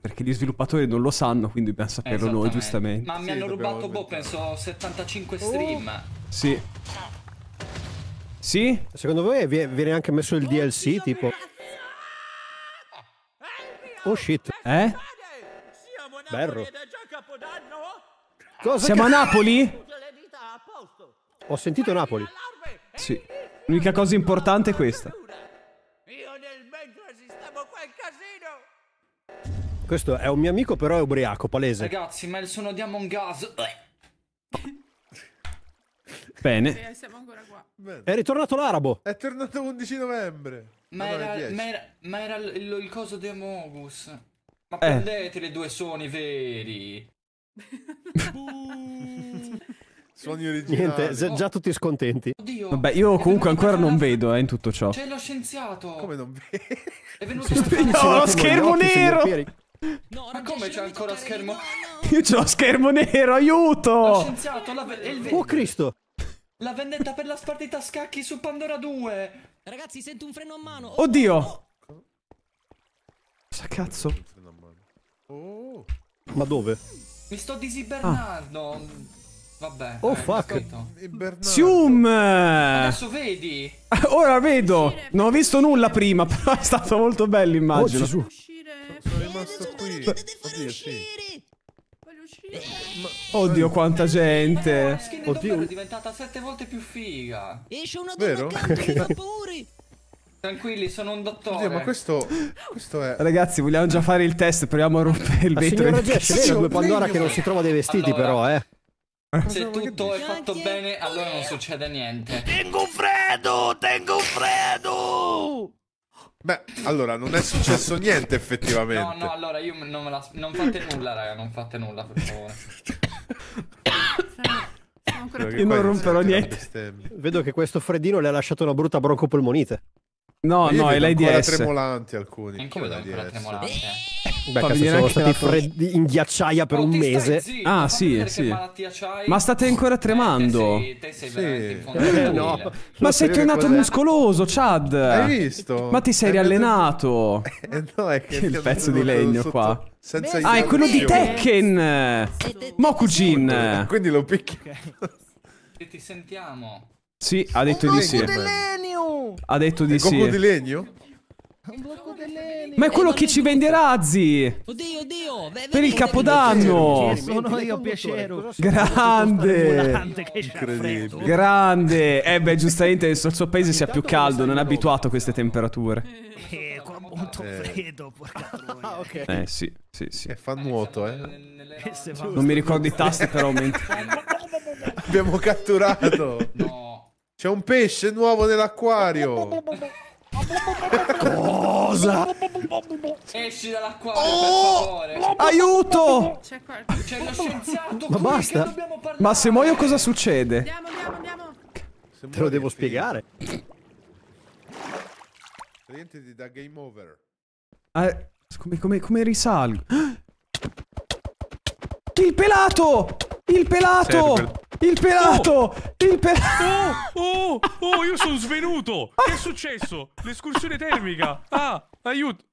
Perché gli sviluppatori non lo sanno, quindi dobbiamo saperlo noi, giustamente. Ma mi hanno rubato, boh, penso 75 stream. Oh. Sì. Sì? Secondo voi viene anche messo il DLC, oh, tipo? Oh shit. Eh? Berro. Cosa Siamo a Napoli? Ho sentito Napoli. Sì. L'unica cosa importante è questa. Questo è un mio amico, però è ubriaco, palese. Ragazzi, ma il suono di Among Us. Bene. Sì, è ritornato l'arabo. È tornato l'11 novembre. Ma, era, ma era, ma era il, il, coso di Among Us. Ma eh. prendete le due suoni veri. Suoni originali. Niente, già tutti scontenti. Oddio. Vabbè, io comunque ancora non vedo, eh, in tutto ciò. C'è lo scienziato. Come non vedo? È venuto sì, no, lo schermo nero. No, Ma come c'è ancora schermo? Io c'ho schermo nero, aiuto! Oh Cristo! La vendetta per la spartita a scacchi su Pandora 2! Ragazzi, sento un freno a mano! Oh, Oddio! Oh. cazzo? Oh. Ma dove? Mi sto disibernando! Ah. Vabbè. Oh, eh, fuck! Sium! Adesso vedi! Ah, ora vedo! Non ho visto nulla prima, però è stato molto bello, immagino. Oh, Gesù uscire. Sono rimasto qui. Oddio, sì. Voglio uscire. Eh, ma... Oddio, quanta gente. Eh, Oddio. è diventata sette volte più figa. Esce una Vero? Tranquilli, sono un dottore. Oddio, ma questo, questo è... Ragazzi, vogliamo già fare il test, proviamo a rompere il vetro. Ma signora Jess, vedi due Pandora che non si trova dei vestiti allora, però, eh. eh? Se tutto è fatto bene, allora non succede niente. Tengo freddo, tengo freddo! Beh, allora non è successo niente effettivamente. No, no, allora io non, me la, non fate nulla, raga, non fate nulla, per favore. Io non romperò niente. Vedo che questo freddino le ha lasciato una brutta broncopolmonite. No, no, è l'AIDS. Sono tremolanti alcuni. Anche io vedo ancora tremolanti. Eh? Beh, cazzo, siamo stati freddi in ghiacciaia per no, oh, un mese. Zitto, ah, sì, sì. Ma state ancora eh, tremando. Eh, te sei, te sei sì. Eh, no, Ma sei tornato muscoloso, Chad. Hai visto? Ma ti sei riallenato. Eh, no, è che il pezzo di legno sotto. qua. Senza ah, è quello di Tekken. Mokujin. Quindi lo picchia. E ti sentiamo. Sì, ha detto di sì. Ha detto di sì. Goku di legno? Un blocco dell'elica. Ma è quello che ci vende i razzi. Oddio, oddio. per il capodanno. Sono io, piacere. Grande. Incredibile. Grande. Eh beh, giustamente il suo paese sia più caldo, non è abituato a queste temperature. Eh, qua molto freddo, porca troia. Eh sì, sì, sì. fa nuoto, eh. Non mi ricordo i tasti però Abbiamo catturato. No. C'è un pesce nuovo nell'acquario. Cosa? Esci dall'acquario, oh! per favore. Oh! Aiuto! C'è lo scienziato Ma basta. Ma se muoio cosa succede? Andiamo, andiamo, andiamo. Te lo devo spiegare. Rientri da game over. Ah, come, come, come risalgo? Il pelato! Il pelato! Server. Il pelato! Oh. Il pelato! Oh, oh, oh, io sono svenuto! Che è successo? L'escursione termica! Ah, aiuto!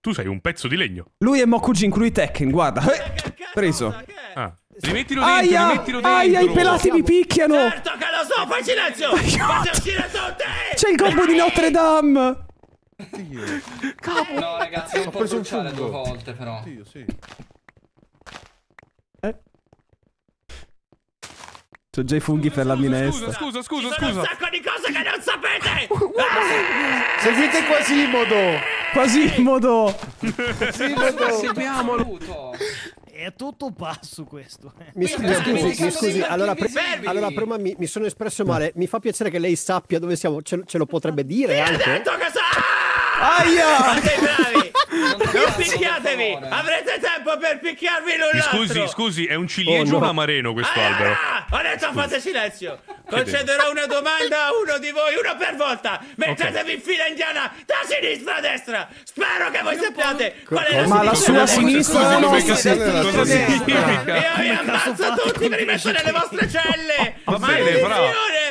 Tu sei un pezzo di legno. Lui è Mokujin, lui Tekken, guarda. Eh, Preso. Ah. Rimettilo dentro, aia, rimettilo dentro. Aia, i pelati mi picchiano. Certo che lo so, fai silenzio. Fate uscire tutti. C'è il combo di Notre Dame. Dio. Capo. Eh, no, ragazzi, ho preso un due volte però. Dio, sì. Eh? C'ho già i funghi scusa, per la minestra. Scusa, scusa, scusa, Ci sono un sacco di cose che non sapete! ah! Seguite Quasimodo! Quasimodo! Quasimodo! Seguiamo Luto! È tutto passo questo. Eh. Mi, scusi, scusi, mi scusi. Allora, pre- allora prima mi, mi, sono espresso male. Mi fa piacere che lei sappia dove siamo. Ce, ce lo potrebbe dire Ti anche? Ha detto che sa! Aia! Siete bravi! Non picchiatevi! Eh. Avrete tempo per picchiarvi l'un Scusi, l'altro! scusi, è un ciliegio oh, o un amareno questo albero? ho detto fate silenzio! Concederò una domanda a uno di voi, uno per volta! Mettetevi in fila indiana da sinistra a destra! Spero che voi sappiate qual è la Ma la sua sinistra è la nostra sinistra! Io vi ammazzo tutti, vi rimetto nelle vostre celle! Ma bene, bravo!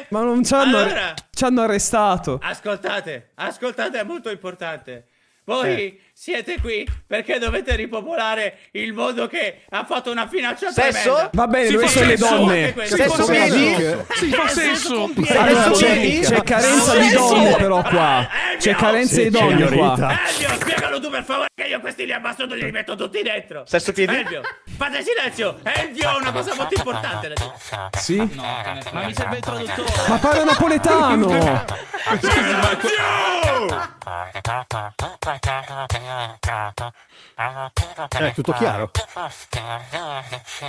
Ma non ci hanno, ci hanno arrestato! Ascoltate, ascoltate, è molto importante! importante. Voi eh siete qui perché dovete ripopolare il mondo che ha fatto una finaccia sesso? tremenda. Va bene, si dove sono le donne? Sesso piedi? Si fa sesso. C'è carenza di donne però qua. Eh, c'è carenza di donne qua. Elio, spiegalo tu per favore che io questi li abbasso e li metto tutti dentro. Sesso piedi? Elio, fate silenzio. Elio è una cosa molto importante. Sì? ma mi serve il traduttore. Ma parla napoletano. Silenzio! Eh, è tutto chiaro.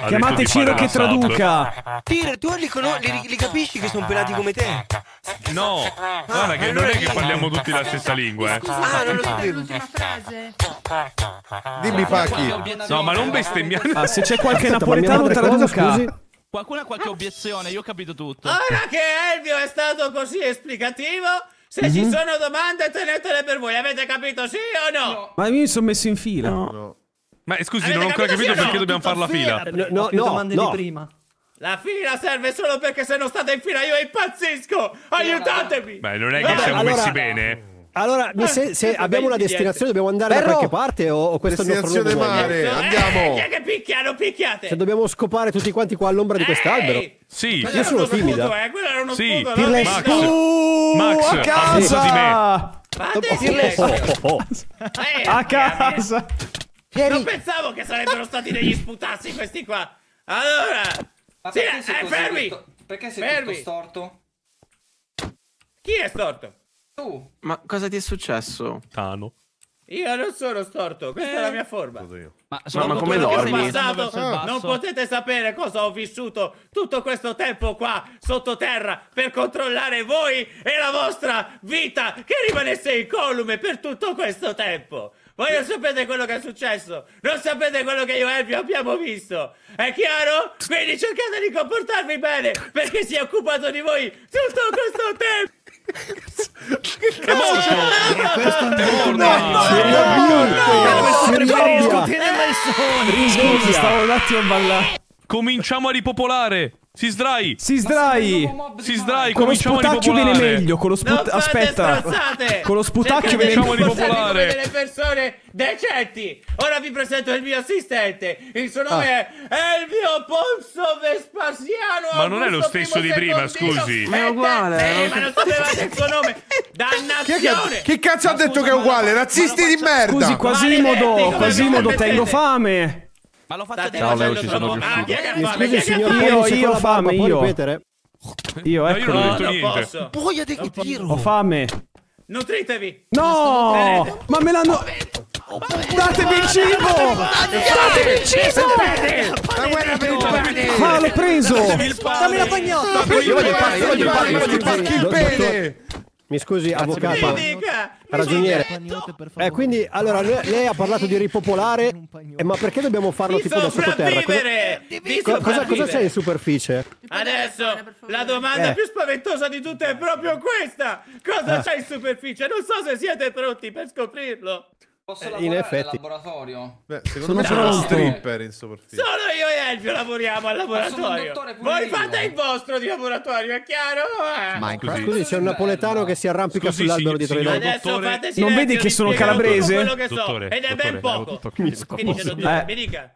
Chiamate Ciro che traduca. Peter, tu li, li, li capisci che sono pelati come te? No, ah, guarda che non è che parliamo tutti la stessa lingua. Eh. Ah, non lo so. Dimmi Pacchi. No, ma non bestemmiare. Ah, se c'è qualche Aspetta, napoletano traduca. Scusi. Qualcuno ha qualche obiezione? Io ho capito tutto. Ora che Elvio è stato così esplicativo, se mm -hmm. ci mhm. sono domande, tenetele per voi. Avete capito sì o no? no. Ma io mi sono messo in fila. No. Ma eh, scusi, Avete non ho ancora capito, capito sì perché dobbiamo fare la fila. Eh, no, No, no, domande di prima. La fila serve solo perché se non state in fila io impazzisco! Aiutatemi! Beh, non è che Vabbè, siamo allora... messi bene. Allora, ah, se, se abbiamo una destinazione, dobbiamo andare Però, da qualche parte o, o questo è il Destinazione mare, eh, andiamo! Eh, che picchiano, picchiate! Cioè, dobbiamo scopare tutti quanti qua all'ombra di quest'albero. Ehi, sì, io sono timido. eh, quello era uno sì, scudo, Max, Max, Max, a casa! Di me. oh, oh, oh. Eh, a casa! Vieni. Non pensavo che sarebbero stati degli sputazzi questi qua. Allora, sì, eh, fermi! Tutto, perché sei fermi. tutto storto? Chi è storto? Tu. Ma cosa ti è successo? Tano. Io non sono storto, questa eh. è la eh. mia forma. Ma, sono ma, ma come dormi? Passato, ah. Non potete sapere cosa ho vissuto tutto questo tempo qua sottoterra per controllare voi e la vostra vita che rimanesse incolume per tutto questo tempo. Voi non sapete quello che è successo, non sapete quello che io e Elvio abbiamo visto. È chiaro? Quindi cercate di comportarvi bene perché si è occupato di voi tutto questo tempo. È morto! Questo è morto! No, no, no, no, questo preferisco te ne mai sono! Scusa, stavo un attimo a ballare Cominciamo a ripopolare! Si sdrai! Si sdrai! Si sdrai! Con lo sputacchio viene meglio, con lo sputacchio... Aspetta! Strozzate. Con lo sputacchio viene meglio... Con delle persone decenti! Ora vi presento il mio assistente! Il suo nome ah. è Elvio Ponzo Vespasiano! Ma non è lo stesso di prima, scusi! Ma è eh, uguale! Eh, ma non sapevate il suo nome! Dannazione! Che, cazzo ha detto che è uguale? Razzisti di merda! Scusi, Quasimodo! Quasimodo, tengo fame! Ma lo faccio Ciao, Leo, ci sono riuscito. Ah, Mi scusi, signor Io, io, fame, io. Io, ecco. No, io non ho ecco. niente. Boia di tiro. Ho fame. Nutritevi. No, ma me l'hanno... Datemi il cibo! Datemi il cibo! La guerra per il Ma l'ho preso! Dammi la pagnotta! Io voglio il pane, io voglio il pane! Io voglio il pane! Mi scusi, Grazie avvocato. Ragioniere. Eh, quindi, allora, lei, lei, ha parlato di ripopolare, eh, ma perché dobbiamo farlo di tipo da sottoterra? Cosa, eh, di co- cosa, cosa c'è in superficie? Adesso, la domanda eh. più spaventosa di tutte è proprio questa. Cosa ah. c'è in superficie? Non so se siete pronti per scoprirlo. Posso eh, lavorare in effetti. al laboratorio? Beh, secondo me sono no. un stripper in sopraffitto. Sono io e Elvio lavoriamo al laboratorio. Voi fate il vostro di laboratorio, è chiaro? Eh? Minecraft. Scusi, c'è un napoletano che si arrampica Scusi, sull'albero dietro di noi. Adesso dottore... fate Non vedi che sono calabrese? Che so, dottore, ed è dottore, ben poco. Mi, scusi. Eh. Mi dica.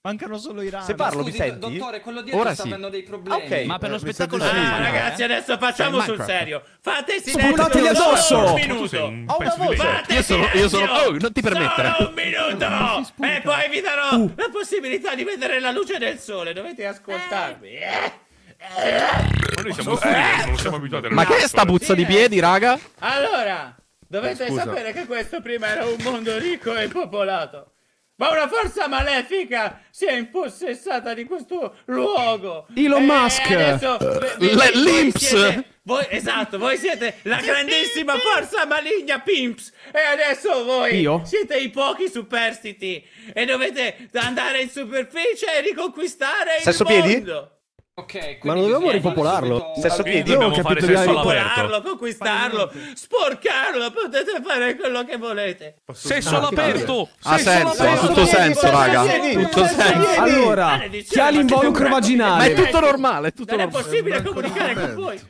Mancano solo i rami. Se parlo, Scusi, mi senti? Dottore, quello dietro Ora sta sì. avendo dei problemi. Okay. Ma per eh, lo spettacolo sì. ragazzi, adesso facciamo eh, sul serio. Fate silenzio addosso. un minuto. Un Ho una voce. Fate io sono, io sono... Oh, non ti permettere. Solo un minuto. e poi vi darò uh. la possibilità di vedere la luce del sole. Dovete ascoltarmi. Eh. eh. Ma noi eh. siamo stili, eh. non siamo abituati a Ma che è sta puzza di piedi, raga? Allora, dovete Scusa. sapere che questo prima era un mondo ricco e popolato. Ma una forza malefica si è impossessata di questo luogo. Elon eh, e Musk. Adesso, eh, le, L'Imps. voi, esatto, voi siete la grandissima forza maligna Pimps. E adesso voi Io? siete i pochi superstiti. E dovete andare in superficie e riconquistare Sesso il mondo. Piedi? Ok, ma non dobbiamo ripopolarlo. Sesso piedi, non capito fare sesso ripopolarlo, conquistarlo, sporcarlo, potete fare quello che volete. Sesso all'aperto. Ha senso, ha tutto senso, raga. Tutto senso. Allora, chi ha l'involucro vaginale? Ma è tutto normale, è tutto normale. Non è possibile comunicare con voi.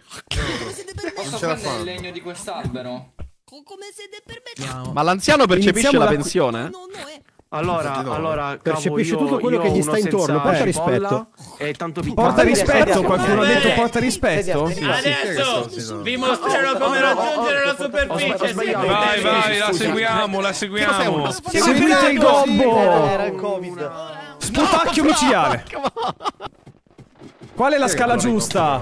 Posso prendere il legno di quest'albero? Come se permette. Ma l'anziano percepisce la pensione? No, no, è allora, no. Eh. allora percepisci io, tutto quello che gli sta intorno. Porta eh. rispetto. E tanto porta rispetto. Qualcuno ha detto porta rispetto. Adesso vi mostrerò come raggiungere la superficie. Vai, vai, la seguiamo. La seguiamo. Seguite il gobbo. Sputacchio micidiale. Qual è la scala giusta?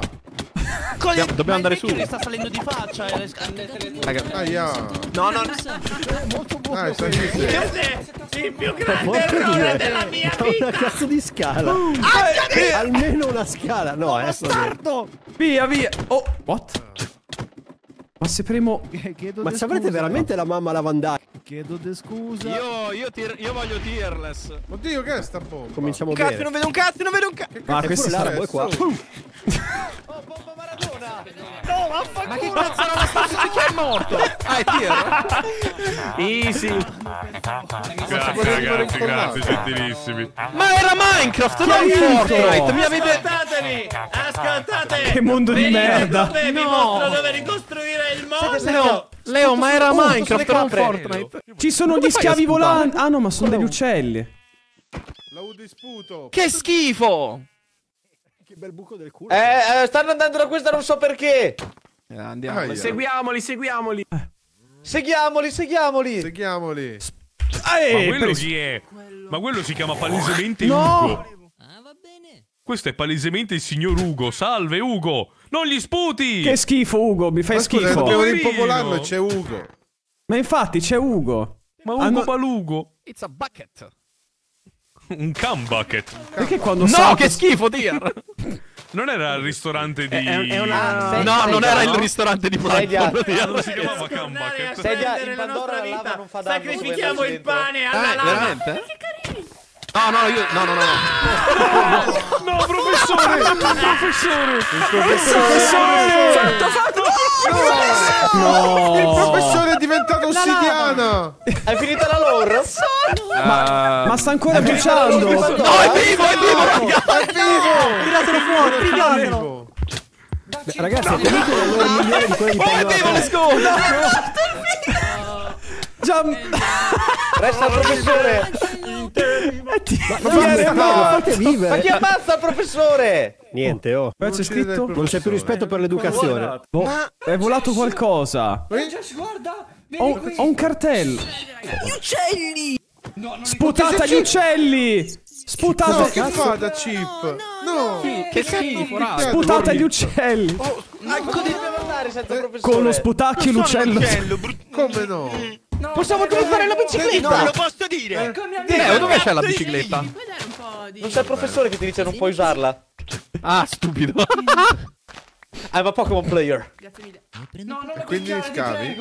Con Dobbiamo andare su. che sta salendo di faccia. Eh, Raga. Aia. No, no. Molto buono. Ah, il più grande errore della mia vita. Una cazzo di scala. Eh, almeno una scala. No, è assurdo. Via, via. Oh, what? Ma se premo... Ma ci avrete veramente la mamma lavandata? Chiedo de scusa. Io, io, tir, io voglio tearless. Oddio, che è sta bomba? Cominciamo cazzo, bene. Cazzo, non vedo un cazzo, non vedo un ah, cazzo. Ma ah, è largo è qua. oh, bomba Maradona. No, vaffanculo. Ma che cazzo era la stessa? Chi è morto? Ah, è tier. Easy. grazie, ragazzi, grazie, gentilissimi. Ma era Minecraft, non Fortnite. Mi avete... Ascoltatemi, ascoltate. Che mondo di merda. Dove no. vi mostro dove ricostruire il mondo. Senta, senta. No. Leo, ma era Minecraft, era Fortnite. Ci sono gli schiavi volanti. Ah no, ma sono degli uccelli. Lo disputo. Che schifo! Che bel buco del culo. Eh, eh stanno andando da questa, non so perché. Eh, andiamo. Ah, seguiamoli, seguiamoli. Eh. Seguiamoli, seguiamoli. Seguiamoli. ah, eh, ma quello chi è? Quello... Ma quello si chiama palesemente no! Ugo. Ah, va bene. Questo è palesemente il signor Ugo. Salve Ugo. Non gli sputi! Che schifo, Ugo, mi fai Ma scusa, schifo. dobbiamo ripopolarlo, c'è Ugo. Ma infatti c'è Ugo. Ma Ugo Hanno... Balugo. It's a bucket. Un can bucket. Perché quando No, salto... che schifo, Dear! Non era il ristorante di... È, è una... no, sei non era no? il ristorante di Plankton. Non si chiamava bucket. Sedia, in Pandora la lava non fa danno. Sacrifichiamo il pane alla eh, lava. Veramente? Che carino. No, no, io. No, no, no. No, no, no professore! Professore! Il professore! Fatto, fatto! No! no. Il professore è diventato ossidiana! È finita la lore? Ma, ma sta ancora bruciando! No, è vivo, è vivo, È vivo! Tiratelo fuori, tiratelo! Beh, ragazzi, no. comunque è comunque un migliore di quelli di Oh, è vivo, let's go! Resta il professore! Eh, ma, ma, ma, ma chi ammazza il professore? Niente, oh. Però c'è scritto. Non c'è più rispetto per l'educazione. Boh, è volato qualcosa. Guarda, ho, ho un cartello. Gli uccelli! No, Sputata gli uccelli! Sputata no, che fa da chip? No, no, no. che schifo, Sputata gli uccelli. Oh, no, no. Con lo sputacchio l'uccello. Come no? No, Possiamo utilizzare la bicicletta! Non lo posso dire! Eh, Leo, dove c'è la bicicletta? Di... Non c'è il professore che ti dice non puoi sì. usarla. Ah, stupido. I'm a Pokémon player. Grazie mille. Ah, no, non quindi mi scavi?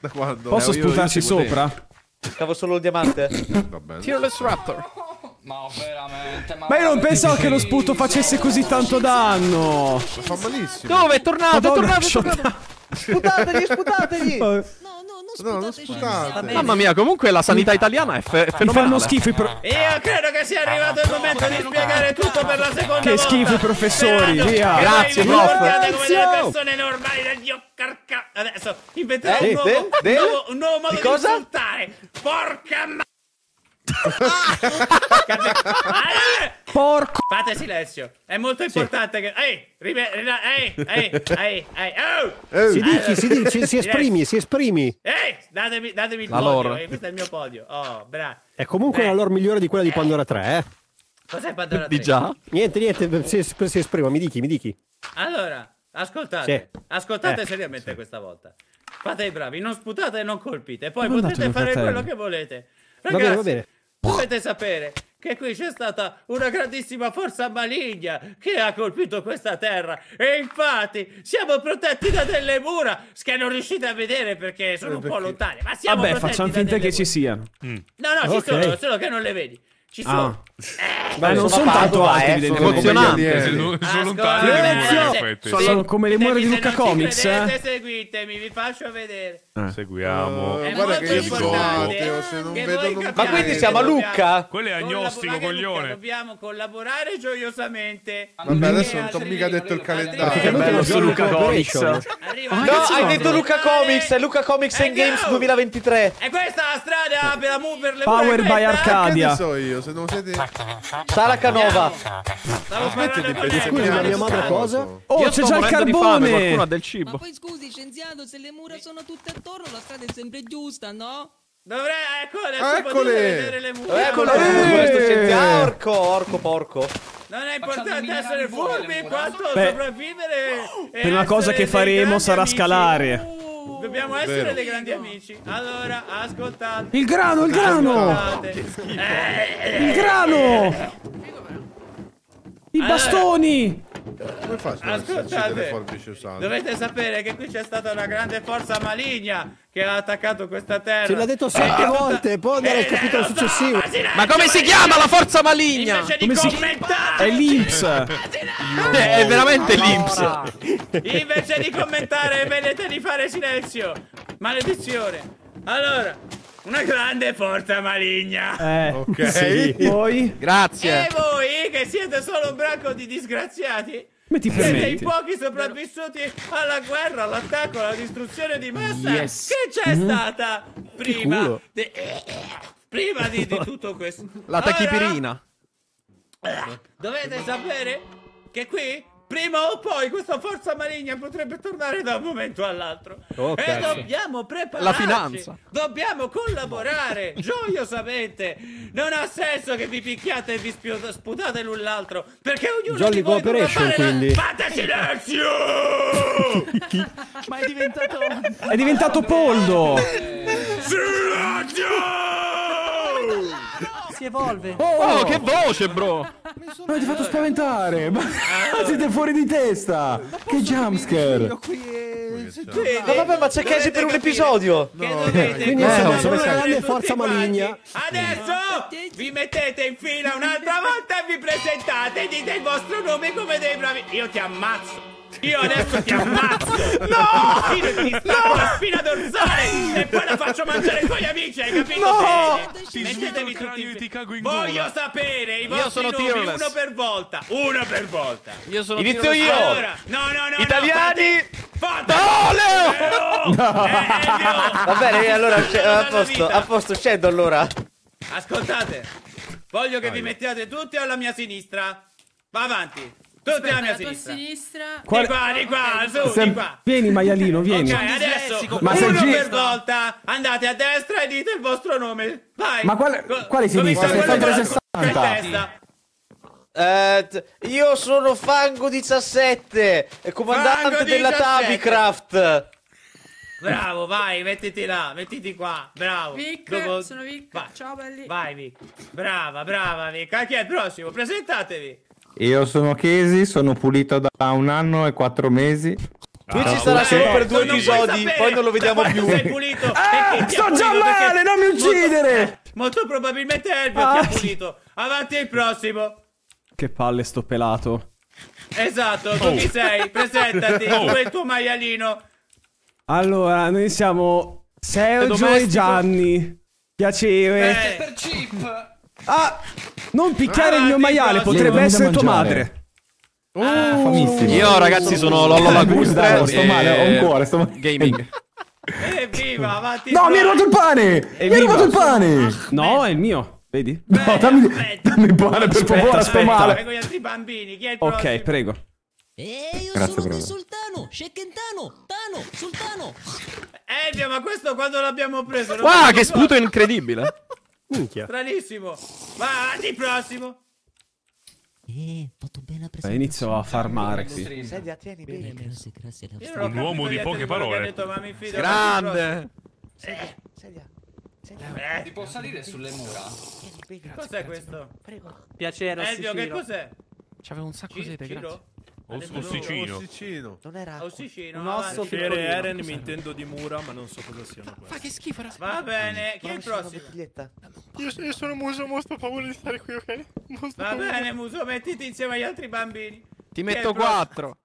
Da quando? Posso Leo, spuntarci sopra? Scavo solo il diamante. Vabbè. Tearless Raptor. Ma io non pensavo che lo sputo facesse così tanto danno. fa malissimo. Dove è tornato, è tornato. Sputategli, sputategli! No, no, non no, Mamma mia, comunque la sanità italiana è, fe- fenomenale. fanno schifo i pro- Io credo che sia arrivato il momento di spiegare tutto per la seconda che volta. Che schifo i professori, Sperando via. Grazie, prof. Grazie. come le persone normali del mio carca. Adesso inventerò eh, un, nuovo, de, de? un, nuovo, un nuovo modo di, di insultare. Porca ma... Porco. Fate silenzio. È molto importante sì. che... Ehi, rime... Ehi, ehi, ehi, ehi. Oh! Si dici, si dici, si esprimi, si esprimi. Ehi, datemi, datemi il allora. podio. Eh, questo è il mio podio. Oh, bravo. È comunque Beh. la lore migliore di quella di Pandora eh. 3, eh. Cos'è Pandora 3? Di già? Niente, niente, si, si esprima, mi dichi, mi dichi. Allora, ascoltate, sì. ascoltate eh. seriamente sì. questa volta. Fate i bravi, non sputate e non colpite, poi Ma potete fare quello che volete. Ragazzi, va bene, va bene. Dovete sapere che qui c'è stata una grandissima forza maligna che ha colpito questa terra e infatti siamo protetti da delle mura che non riuscite a vedere perché sono un po' lontane. Ma siamo Vabbè, facciamo finta che mura. ci siano. Mm. No, no, ci okay. sono, solo che non le vedi. Ci ah. sono. Ah. Eh, Ma non sono, tanto alti, eh, Emozionante. Sono lontani. Sono eh. come le mura di Luca Comics. Eh. Seguitemi, vi faccio vedere. Seguiamo. guarda che io Ma quindi siamo a Luca? Quello è agnostico, coglione. Dobbiamo collaborare gioiosamente. Vabbè, adesso non ti ho mica detto il calendario. Non ho detto Luca Comics. No, hai detto Luca Comics, È Luca Comics and Games 2023. E questa è la strada per la Power by Arcadia. Che ne so io, se non siete Sara Canova. Stavo smetti di pensare. Scusi, la mia madre cosa? Oh, c'è già il carbone. Qualcuno ha del cibo. Ma poi scusi, scienziato, se le mura sono tutte attorno, la strada è sempre giusta, no? Dovrei, ecco, adesso Eccole. vedere le mura. Eccole, questo scienziato. Eh! Orco, orco, porco. Non è importante essere furbi quanto sopravvivere. Prima cosa che faremo sarà scalare dobbiamo essere dei grandi amici. Allora, ascoltate. Il grano, il grano! Ascoltate. Il grano! Eh, eh, eh. I eh. bastoni! Come faccio ad esserci forbici usate? Dovete sapere che qui c'è stata una grande forza maligna che ha attaccato questa terra. Ce l'ha detto sette ah, volte, poi andare al capitolo successivo. Ma, ma come si chiama la forza maligna? Invece come di commentare... È l'Inps! è veramente allora. l'Inps! Invece di commentare, vedete di fare silenzio! Maledizione! Allora, una grande forza maligna. Eh, ok. Sì. Voi? Grazie. E voi che siete solo un branco di disgraziati? Ma ti siete i pochi sopravvissuti alla guerra, all'attacco, alla distruzione di massa yes. che c'è mm. stata prima, di, eh, prima di, di, tutto questo. La tachipirina. Allora, dovete sapere che qui Prima o poi questa forza maligna potrebbe tornare da un momento all'altro. Okay. E dobbiamo prepararci. La finanza. Dobbiamo collaborare boh. gioiosamente. Non ha senso che vi picchiate e vi sputate l'un l'altro. Perché ognuno Jolly di voi deve fare quindi. la... Fate silenzio! Ma è diventato... È diventato poldo! silenzio! si evolve. Oh, oh, che voce, bro! Eh. Eh. Ma Avete fatto spaventare! Ma siete fuori di testa! Che jumpscare! Ma vabbè, ma c'è Casey per un episodio! Quindi eh, siamo una grande forza maligna. Adesso vi mettete in fila un'altra volta e vi presentate, dite il vostro nome come dei bravi. Io ti ammazzo! Io adesso ti ammazzo! No! Ti ti no! la spina dorsale e poi la faccio mangiare con gli amici, hai capito? No! Bene? Ti Mettetevi tutti in... ti cago in gola. Voglio sapere i vostri io sono nomi, tireless. uno per volta. Uno per volta. Io sono Inizio tireless. io. Allora, no, no, no. Italiani! No, Fate! No, Leo! No! no. Eh, Leo. Eh, Va bene, allora cioè, a posto, a posto, scedo allora. Ascoltate. Voglio che oh, vi mettiate tutti alla mia sinistra. Va avanti. Tutti alla mia sinistra. sinistra. Qual... Di qua, di qua, okay. su, di qua. Vieni maialino, vieni. Ok, adesso Ma uno sei per volta andate a destra e dite il vostro nome. Vai. Ma quale, quale sinistra? Sei 360. Eh, io sono Fango 17, comandante Fango della 17. Tabicraft. Bravo, vai, mettiti là, mettiti qua. Bravo. Vic, Dopo... sono Vic. Vai. Ciao belli. Vai Vic. Brava, brava Vic. Anche al prossimo, presentatevi. Io sono Chesi, sono pulito da un anno e quattro mesi. Qui ci ah, sarà solo per due episodi, poi non lo vediamo più. Sei pulito. Ah, eh, sto già male, non mi uccidere! Molto, molto probabilmente Elvio ah. ti ha pulito. Avanti il prossimo. Che palle sto pelato. Esatto, tu oh. chi sei? Presentati, oh. tu e il tuo maialino. Allora, noi siamo Sergio e Gianni. Piacere. Eh. Per chip. Ah! Non picchiare ah, il mio ah, maiale, potrebbe essere tua madre. Oh, ah, io ragazzi sono Lollo Lagustre Sto male, ho un cuore, sto male Gaming eh, Evviva, avanti No, mi hai rubato il pane! Evviva. Mi hai rubato il pane! No, è il mio Vedi? Beh, no, dammi, dammi il pane per aspetta, favore, aspetta. sto male Prego gli altri bambini, chi è il Ok, prossimo? prego E eh, io Grazie, sono bravo. Sultano, Shekentano, Tano, Sultano Evvia, eh, ma questo quando l'abbiamo preso? Wow, che sputo incredibile Minchia. Stranissimo. Ma di prossimo. Eh, fatto bene la Inizio a farmare qui. Un uomo di poche parole. Grande. Sedia, Eh. eh ti può salire sulle mura? Cos'è questo? Prego. Piacere, Elvio, che cos'è? C'avevo un sacco di sete, grazie. Oss- ossicino. ossicino. Non era ossicino. Un osso che Eren mi intendo di mura, ma non so cosa siano questi. Fa che schifo la Va bene, chi è il prossimo? Io, io sono Muso, mostro paura di stare qui, ok? Mostro Va paura. bene, Muso, mettiti insieme agli altri bambini. Ti metto quattro.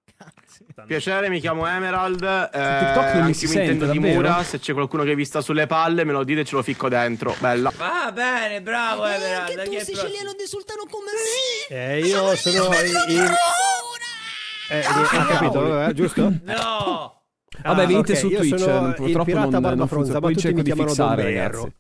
Piacere, mi chiamo Emerald. Eh, TikTok non mi intendo di mura. Se c'è qualcuno che vi sta sulle palle, me lo dite e ce lo ficco dentro. Bella. Va bene, bravo Emerald. Anche Chi tu è il prossimo? siciliano di Sultano come me. Eh, io sono il... Eh, ah, no! Eh, capito, eh, giusto? No! Vabbè, venite ah, okay. su Twitch, purtroppo non, non funziona, poi cerco di fissare, ragazzi.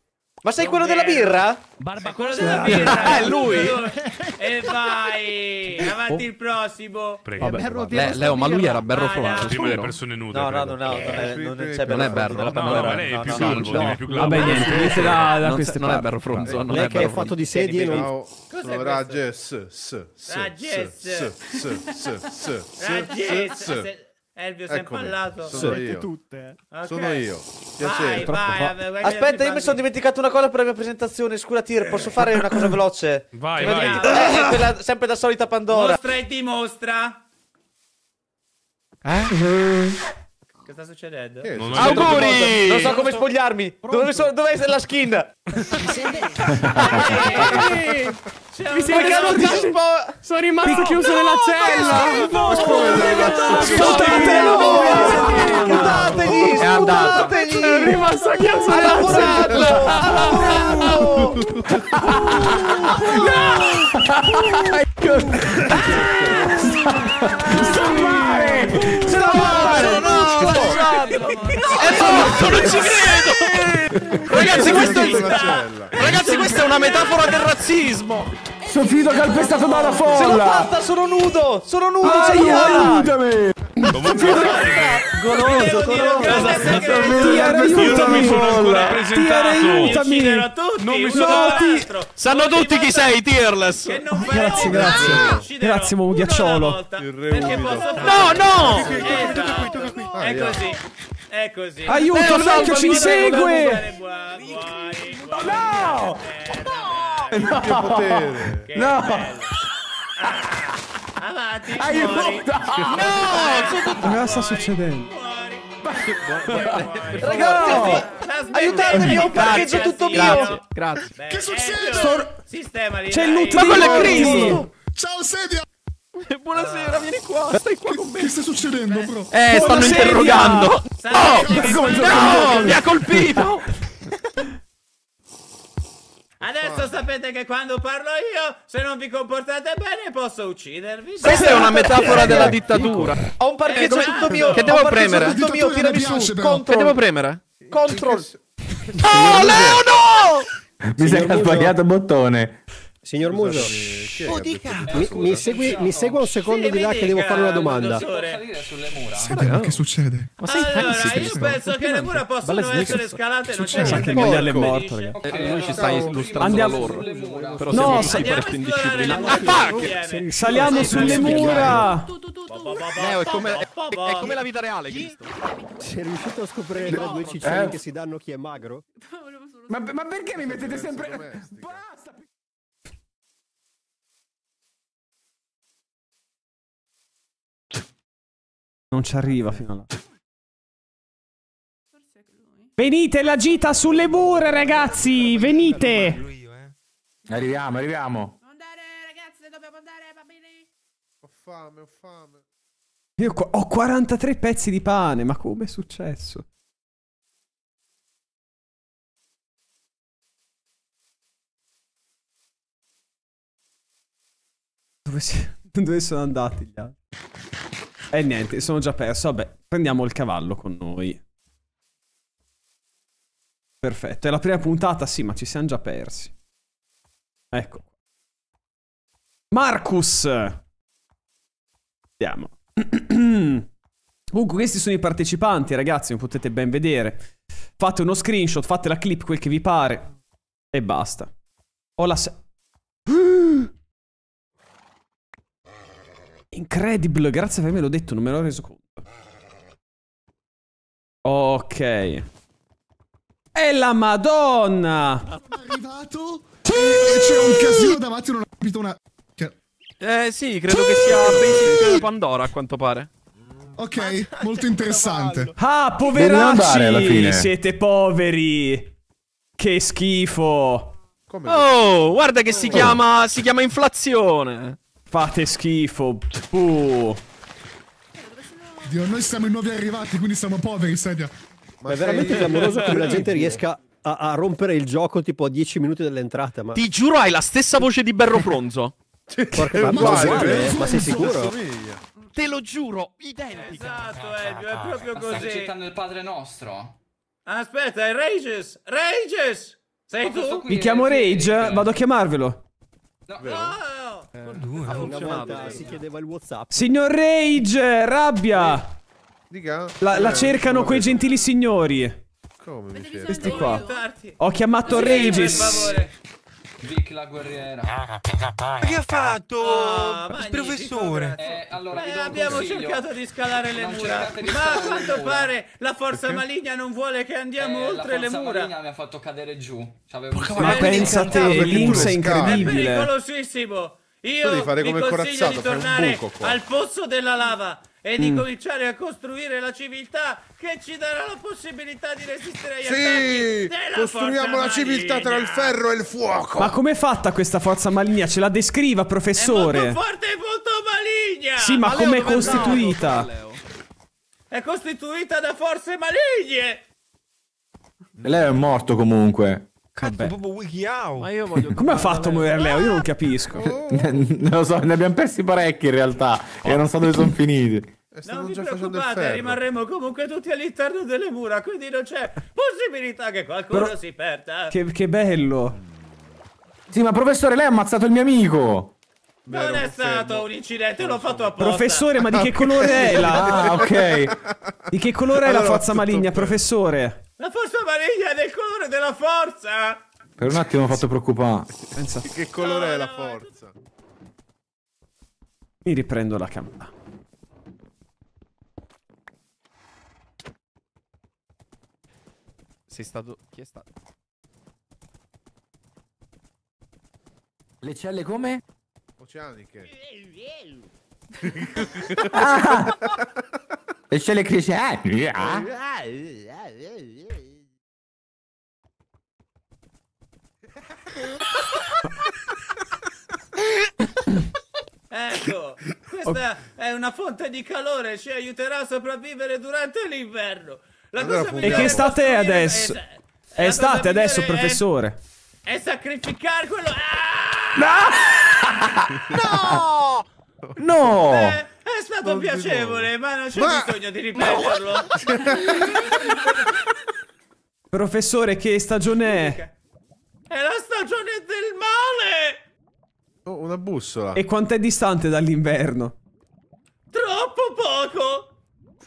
Ma sei quello della birra? Barba, quello della birra. è lui. e vai. Avanti il prossimo. Prego. Vabbè, Le, Leo, ma lui era berro frollato. Prima le persone nude. No, no, no, no. Non è berro. No, ma lei è più calvo. Vabbè, niente. Niente da queste Non è berro fronzo. Lei che è fatto di sedie. Cos'è Rages. Rages. Rages. Elvio, si è impallato? Sono io. tutte. Okay. Sono io. Piacere. Vai, vai, vai, vai, Aspetta, io mi sono dimenticato una cosa per la mia presentazione. Scusa, Tir, eh. posso fare una cosa veloce? Vai, Ti vai. vai. Eh, sempre, la, sempre la solita Pandora. Mostra e dimostra. Eh? Che sta succedendo? Che non auguri! Non so come spogliarmi. Dove so, dov'è la skin? Mi sembra che sono, sono rimasto chiuso no, nella cella. Sputatelo! È andato. Sono rimasto chiuso nella cella. No! della morte. No, non ci credo. Ragazzi, questo è Ragazzi, questa è una metafora del razzismo. Sono calpestato dalla folla. Se lo fatta, Sono nudo. Sono nudo. Aiutami. Comunque, eh, goloso, goloso. aiutami. non mi sono tutti, non mi sono no, Sanno tutti chi sei, Tearless. Grazie, grazie. Grazie, uomo ghiacciolo. No, no. È così. È così. Aiuto, il ci segue. No! Eh, no! Che No! Ah. Avanti, Aiuto! No! Cosa sta succedendo? Ragazzi, no! aiutatemi, ho un parcheggio tutto mio. Grazie. Beh, che eh, succede? Sto... Sistemali. C'è il loot Ma quello è Crisi. Ciao Sedia. Eh, buonasera, vieni qua, stai qua con me. Che sta succedendo, bro? Eh, stanno interrogando. Stai oh, no, mi ha colpito. Adesso sapete che quando parlo io, se non vi comportate bene, posso uccidervi. Questa è una metafora della dittatura. Ho un parcheggio esatto. tutto mio. Che devo premere? Tutto mio, tirami su. Control. Che devo premere? Control. Oh, Leo, no! Mi sa che sbagliato il bottone. Signor Muso, oh, mi, mi, segui, mi segua un secondo di là che devo fare una domanda. Senti, eh, ma che succede? Ma sei allora, fancy, io penso che le mura possono Bella essere scalate e non c'è anche che Gagliarle è morto, ragazzi. Okay. Eh, eh, noi ci stai illustrando Andiamo... la lore. Però no, Saliamo sulle mura! è come la vita reale, Cristo. Sei riuscito a scoprire da due ciccioni che si danno chi è magro? Ma perché mi mettete sempre... Non ci arriva fino alla... Venite la gita sulle mura, ragazzi! Venite! Arriviamo, arriviamo. fame, ho fame. Io ho 43 pezzi di pane, ma come è successo? Dove, si... Dove sono andati gli altri? E niente, sono già perso. Vabbè, prendiamo il cavallo con noi. Perfetto, è la prima puntata, sì, ma ci siamo già persi. Ecco. Marcus! Andiamo. Comunque, questi sono i partecipanti, ragazzi, come potete ben vedere. Fate uno screenshot, fate la clip, quel che vi pare. E basta. Ho la... Incredibile, grazie per avermelo detto, non me l'ho reso conto. Ok. E la madonna! È arrivato? Sì! C'è un casino davanti, non ho capito una... Eh sì, credo che sia Basic Pandora a quanto pare. Ok, molto interessante. Ah, poveracci! Siete poveri! Che schifo! Come oh, guarda che oh. chiama... si chiama inflazione! Fate schifo. Puh. Dio, noi siamo i nuovi arrivati, quindi siamo poveri, sedia. Ma è veramente clamoroso che la gente riesca a, a, rompere il gioco tipo a 10 minuti dall'entrata. Ma... Ti giuro, hai la stessa voce di Berro Fronzo. Porca, eh, ma, uguale, uguale, ma sei sicuro? Te lo giuro, identico. Esatto, Elvio, è proprio ma così. Stai citando il padre nostro? Aspetta, è Rages! Rages! Sei tu? Mi chiamo Rage, vado a chiamarvelo. No, Vero? no, oh! no. Eh. Due, ha funzionato. Si chiedeva il WhatsApp. Signor Rage, rabbia. Dica. La, eh, cercano quei vedo. gentili signori. Come mi Questi qua. Ho chiamato Rage. Vic la guerriera. Che ha fatto? Ah, il professore. Eh, allora, Beh, abbiamo cercato di scalare le mura. Ma a quanto pare la forza maligna non vuole che andiamo eh, oltre le mura. La forza maligna mi ha fatto cadere giù. Ma pensa a te, l'Inps è incredibile. È pericolosissimo. Io vi consiglio di tornare al pozzo della lava e di mm. cominciare a costruire la civiltà che ci darà la possibilità di resistere agli sì, attacchi della costruiamo la civiltà tra il ferro e il fuoco. Ma com'è fatta questa forza maligna? Ce la descriva, professore. È molto forte e molto maligna. Sì, ma, ma com'è costituita? è costituita da forze maligne. lei è morto comunque. Vabbè. proprio Wikiao. Ma io voglio Come ha fatto a muovere Leo? Io non capisco. Oh. non lo so, ne abbiamo persi parecchi in realtà. Oh. E non so dove sono finiti. Non vi preoccupate, rimarremo comunque tutti all'interno delle mura, quindi non c'è possibilità che qualcuno Però... si perda. Che, che, bello. Sì, ma professore, lei ha ammazzato il mio amico. Beh, non, non è stato un incidente, l'ho fatto apposta. Professore, ma di che colore è la... Ah, ok. Di che colore allora, è la forza maligna, professore? La forza amarilla è del colore della forza! Per un attimo ho fatto preoccupare. Pensa. Che colore è la forza? Mi riprendo la camera. Sei stato... Chi è stato? Le celle come? Oceaniche. ah! Le celle cresce... ecco, questa è una fonte di calore, ci aiuterà a sopravvivere durante l'inverno. La allora, cosa e che state adesso? È, è estate adesso, professore. È, è sacrificare quello... Ah! No! no! No! È, eh, è stato Oddio. piacevole, ma non c'è ma... bisogno di ripeterlo. professore, che stagione è? È la stagione del male! Oh, una bussola. E quanto è distante dall'inverno? Troppo poco!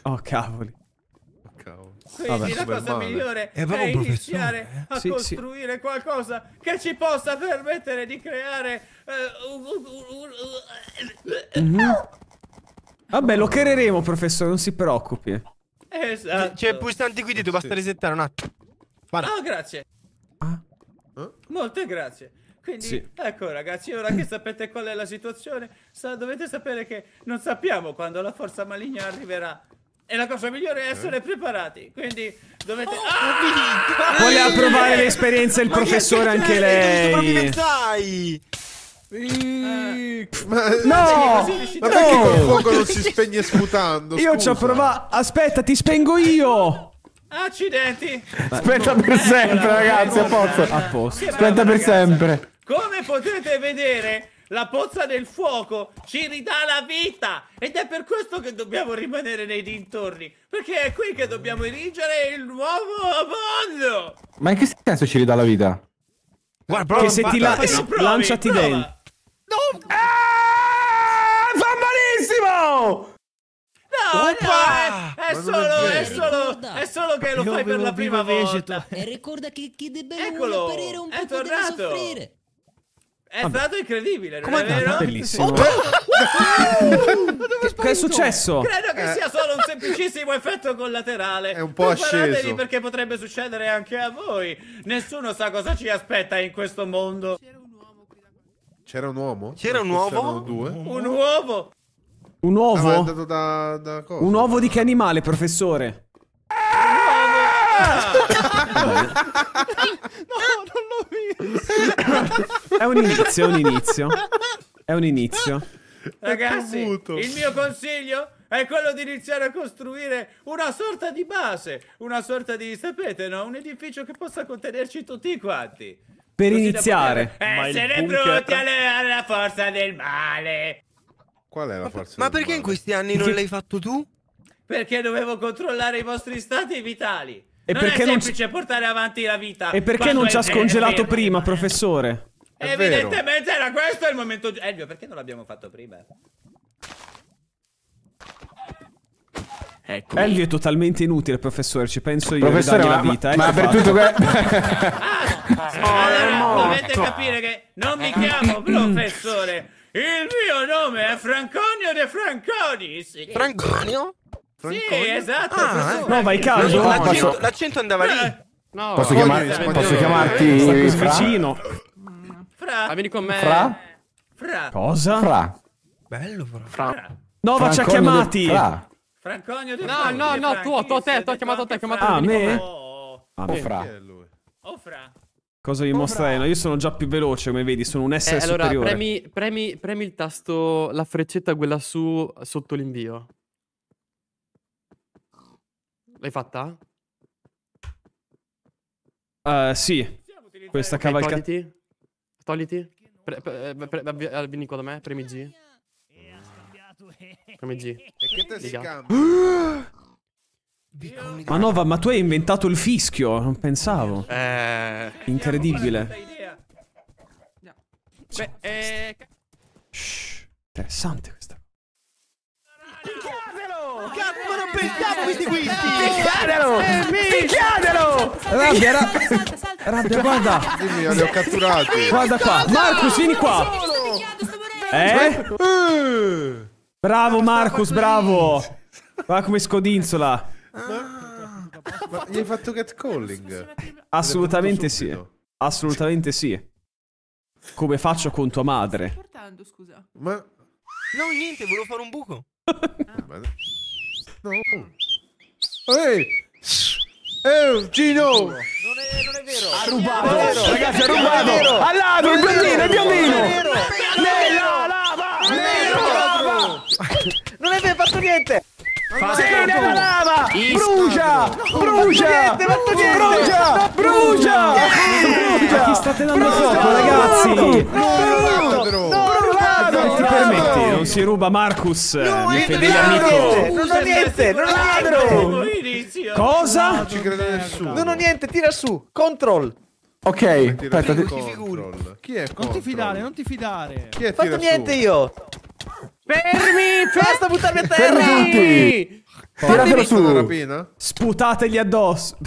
Oh, cavoli. Oh, cavoli. Quindi Vabbè, la cosa male. migliore è, è iniziare eh? a sì, costruire sì. qualcosa che ci possa permettere di creare... Uh, mm -hmm. Vabbè, lo creeremo, professore, non si preoccupi. Esatto. C'è il pulsante qui dietro, basta resettare un attimo. Guarda. Oh, grazie. Ah. Eh? Molte grazie. Quindi, sì. ecco ragazzi, ora che sapete qual è la situazione, sa, dovete sapere che non sappiamo quando la forza maligna arriverà. E la cosa migliore è essere eh? preparati. Quindi dovete. Oh, ah! Voleva provare eh! l'esperienza il professore anche lei. Dai! Uh, eh. ma, no, ma perché col fuoco non si spegne sputando? Io ci ho provato. Aspetta, ti spengo io. Accidenti! Aspetta per sempre, ragazzi, a posto. A posto. Aspetta per sempre. Come potete vedere, la pozza del fuoco ci ridà la vita ed è per questo che dobbiamo rimanere nei dintorni, perché è qui che dobbiamo erigere il nuovo mondo. Ma in che senso ci ridà la vita? Guarda, prova, che se ti la- se provi, lanciati dentro. No! Ah, fa malissimo! No, no, è, è solo, è, solo, è solo che lo Io fai per la prima volta. E ricorda che chi deve Eccolo, apparire un po' deve soffrire. È Vabbè. stato incredibile, non Com'è è vero? Bellissimo. Oh, che, che è successo? Credo che eh. sia solo un semplicissimo effetto collaterale. È un po' Preparatevi asceso. perché potrebbe succedere anche a voi. Nessuno sa cosa ci aspetta in questo mondo. C'era un uomo? C'era un uomo? C'era un uovo? Un uovo? Un uovo? Un ah, uovo? No, da, da un uovo di che animale, professore? no, non l'ho visto. è un inizio, è un inizio. È un inizio. Ragazzi, il mio consiglio è quello di iniziare a costruire una sorta di base, una sorta di, sapete, no? Un edificio che possa contenerci tutti quanti. Per Così iniziare. Essere eh, brutti alla, alla forza del male. Qual è la forza? Ma perché in questi anni non l'hai fatto tu? Perché dovevo controllare i vostri stati vitali. E non perché è semplice non... portare avanti la vita. E perché non ci ha scongelato prima, professore? È Evidentemente vero. era questo il momento giusto. Elvio, perché non l'abbiamo fatto prima? Ecco. Elvio è totalmente inutile, professore. Ci penso io professore, ma, la vita. Ma, eh, ma per tutto questo. ah, allora, dovete capire che non mi chiamo mm. professore. Il mio nome è Franconio De Franconis. Franconio? Franconio? Sì, esatto. Ah, No, vai caso. L'accento, l'accento andava lì. No, posso, chiamar posso chiamarti eh, fra? vicino. Fra. Ma vieni con me. Fra? Fra. Cosa? Fra. Bello, fra. fra. No, ma ci ha chiamati. De... Fra. Franconio De No, no, no, tu, tu, te, ti ho chiamato te, chiamato Ah, me? Oh, oh, fra. Oh, fra. Cosa vi oh, mostreremo? Io sono già più veloce, come vedi, sono un S eh, superiore. Allora, premi, premi, premi, il tasto, la freccetta quella su, sotto l'invio. L'hai fatta? Uh, sì. Questa okay, cavalcata... Togliti. Togliti. Pre, pre, eh, pre, eh, vieni qua da me, premi G. Premi G. Perché te si Ma no, ma tu hai inventato il fischio, non pensavo. Eh... Incredibile. Beh, eh... Shh, interessante questa. Picchiatelo! Cazzo, ma eh, Picchiatelo! Eh, rabbia, rabbia! Rabbia, guarda! Dimmi, li ho catturati! Guarda qua! Marcus, vieni qua! Eh? eh? Bravo Marcus, bravo! Guarda come scodinzola! Ah, ma gli hai fatto catcalling? Assolutamente sì. Assolutamente sì. Come faccio con tua madre? portando, scusa. Ma No, niente, volevo fare un buco. ma- No. Ehi! Ehi, Gino! Non è, non è vero. Ha rubato. Ragazzi, ha rubato. Ha ladro, il biondino, il biondino. Nella lava! Nella lava! Non aveva fatto niente! Sì, è una lava! Brucia! Brucia! Brucia! Brucia! Brucia! Chi sta tenendo fuoco, ragazzi? Non ti permetti, non si ruba Marcus, mio eh, fedele amico. Non ho niente, non ho niente. Cosa? Non ci crede nessuno. Non ho niente, tira su. Control. Ok, aspetta, Chi è? Non ti fidare, non ti fidare. Chi è? Fatto niente io. Fermi! Basta buttarmi a terra! Fermi tutti! Tiratelo su! Sputategli addosso!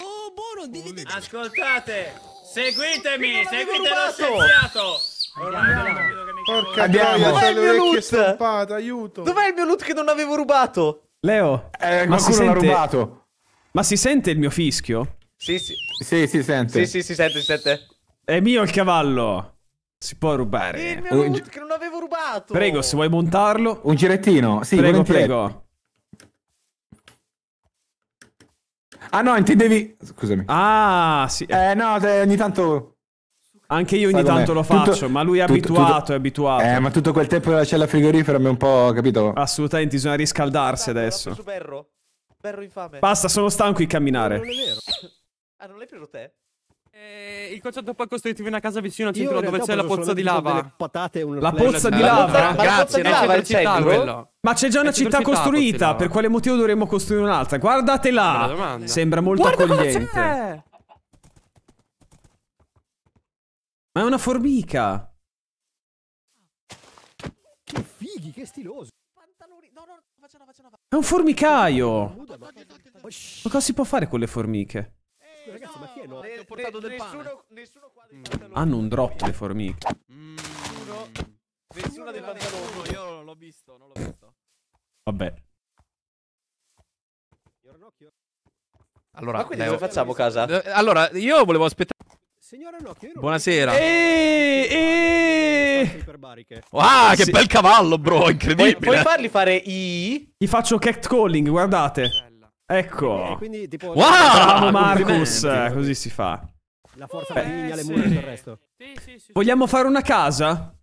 Oh, buono! Ascoltate! Seguitemi! Seguite lo scienziato! Porca Andiamo. Dov'è il mio loot? Stampate, aiuto. Dov'è il mio loot che non avevo rubato? Leo, eh, ma si sente... rubato. Ma si sente il mio fischio? Sì, sì. Sì, si sente. Sì, sì, si sente, si sente. È mio il cavallo. Si può rubare. Il mio un... che non avevo rubato. Prego, se vuoi montarlo. Un girettino. Sì, prego, volentieri. prego. Ah no, intendevi... Scusami. Ah, sì. Eh no, ogni tanto... Anche io ogni tanto lo faccio, tutto, ma lui è tutto, abituato, tutto, è abituato. Eh, ma tutto quel tempo della cella frigorifera mi è un po', capito? Assolutamente, bisogna riscaldarsi adesso. Berro. Berro infame. Basta, sono stanco di camminare. Ah, non è vero. Ah, non l'hai preso te? Eh, il concetto poi costruitivi una casa vicino al centro dove c'è la pozza di lava. Patate, la eh, pozza di lava? Grazie, no, c'è città quello. Ma c'è già una città costruita, per quale motivo dovremmo costruire un'altra? Guardate là! Sembra molto Guarda accogliente. Ma è una formica! Che fighi, che stiloso! È un formicaio! Ma cosa si può fare con le formiche? Ma chi è no? Ne, ho portato ne, del nessuno, pane. Nessuno qua mm. Hanno un drop le formiche. Mm. Nessuno, nessuno dei Io non l'ho visto, non l'ho visto. Vabbè. Allora, Ma dove facciamo casa? Allora, io volevo aspettare... Signora Ranocchio, io Buonasera. Eeeh! E... Ah, che bel cavallo, bro, incredibile. Puoi, puoi farli fare i... Gli faccio cat calling, guardate. Ecco. Quindi, tipo, wow, bravo Marcus, eh, così si fa. La forza eh, maligna, le mura e tutto il resto. Sì, sì, sì, Vogliamo fare una casa?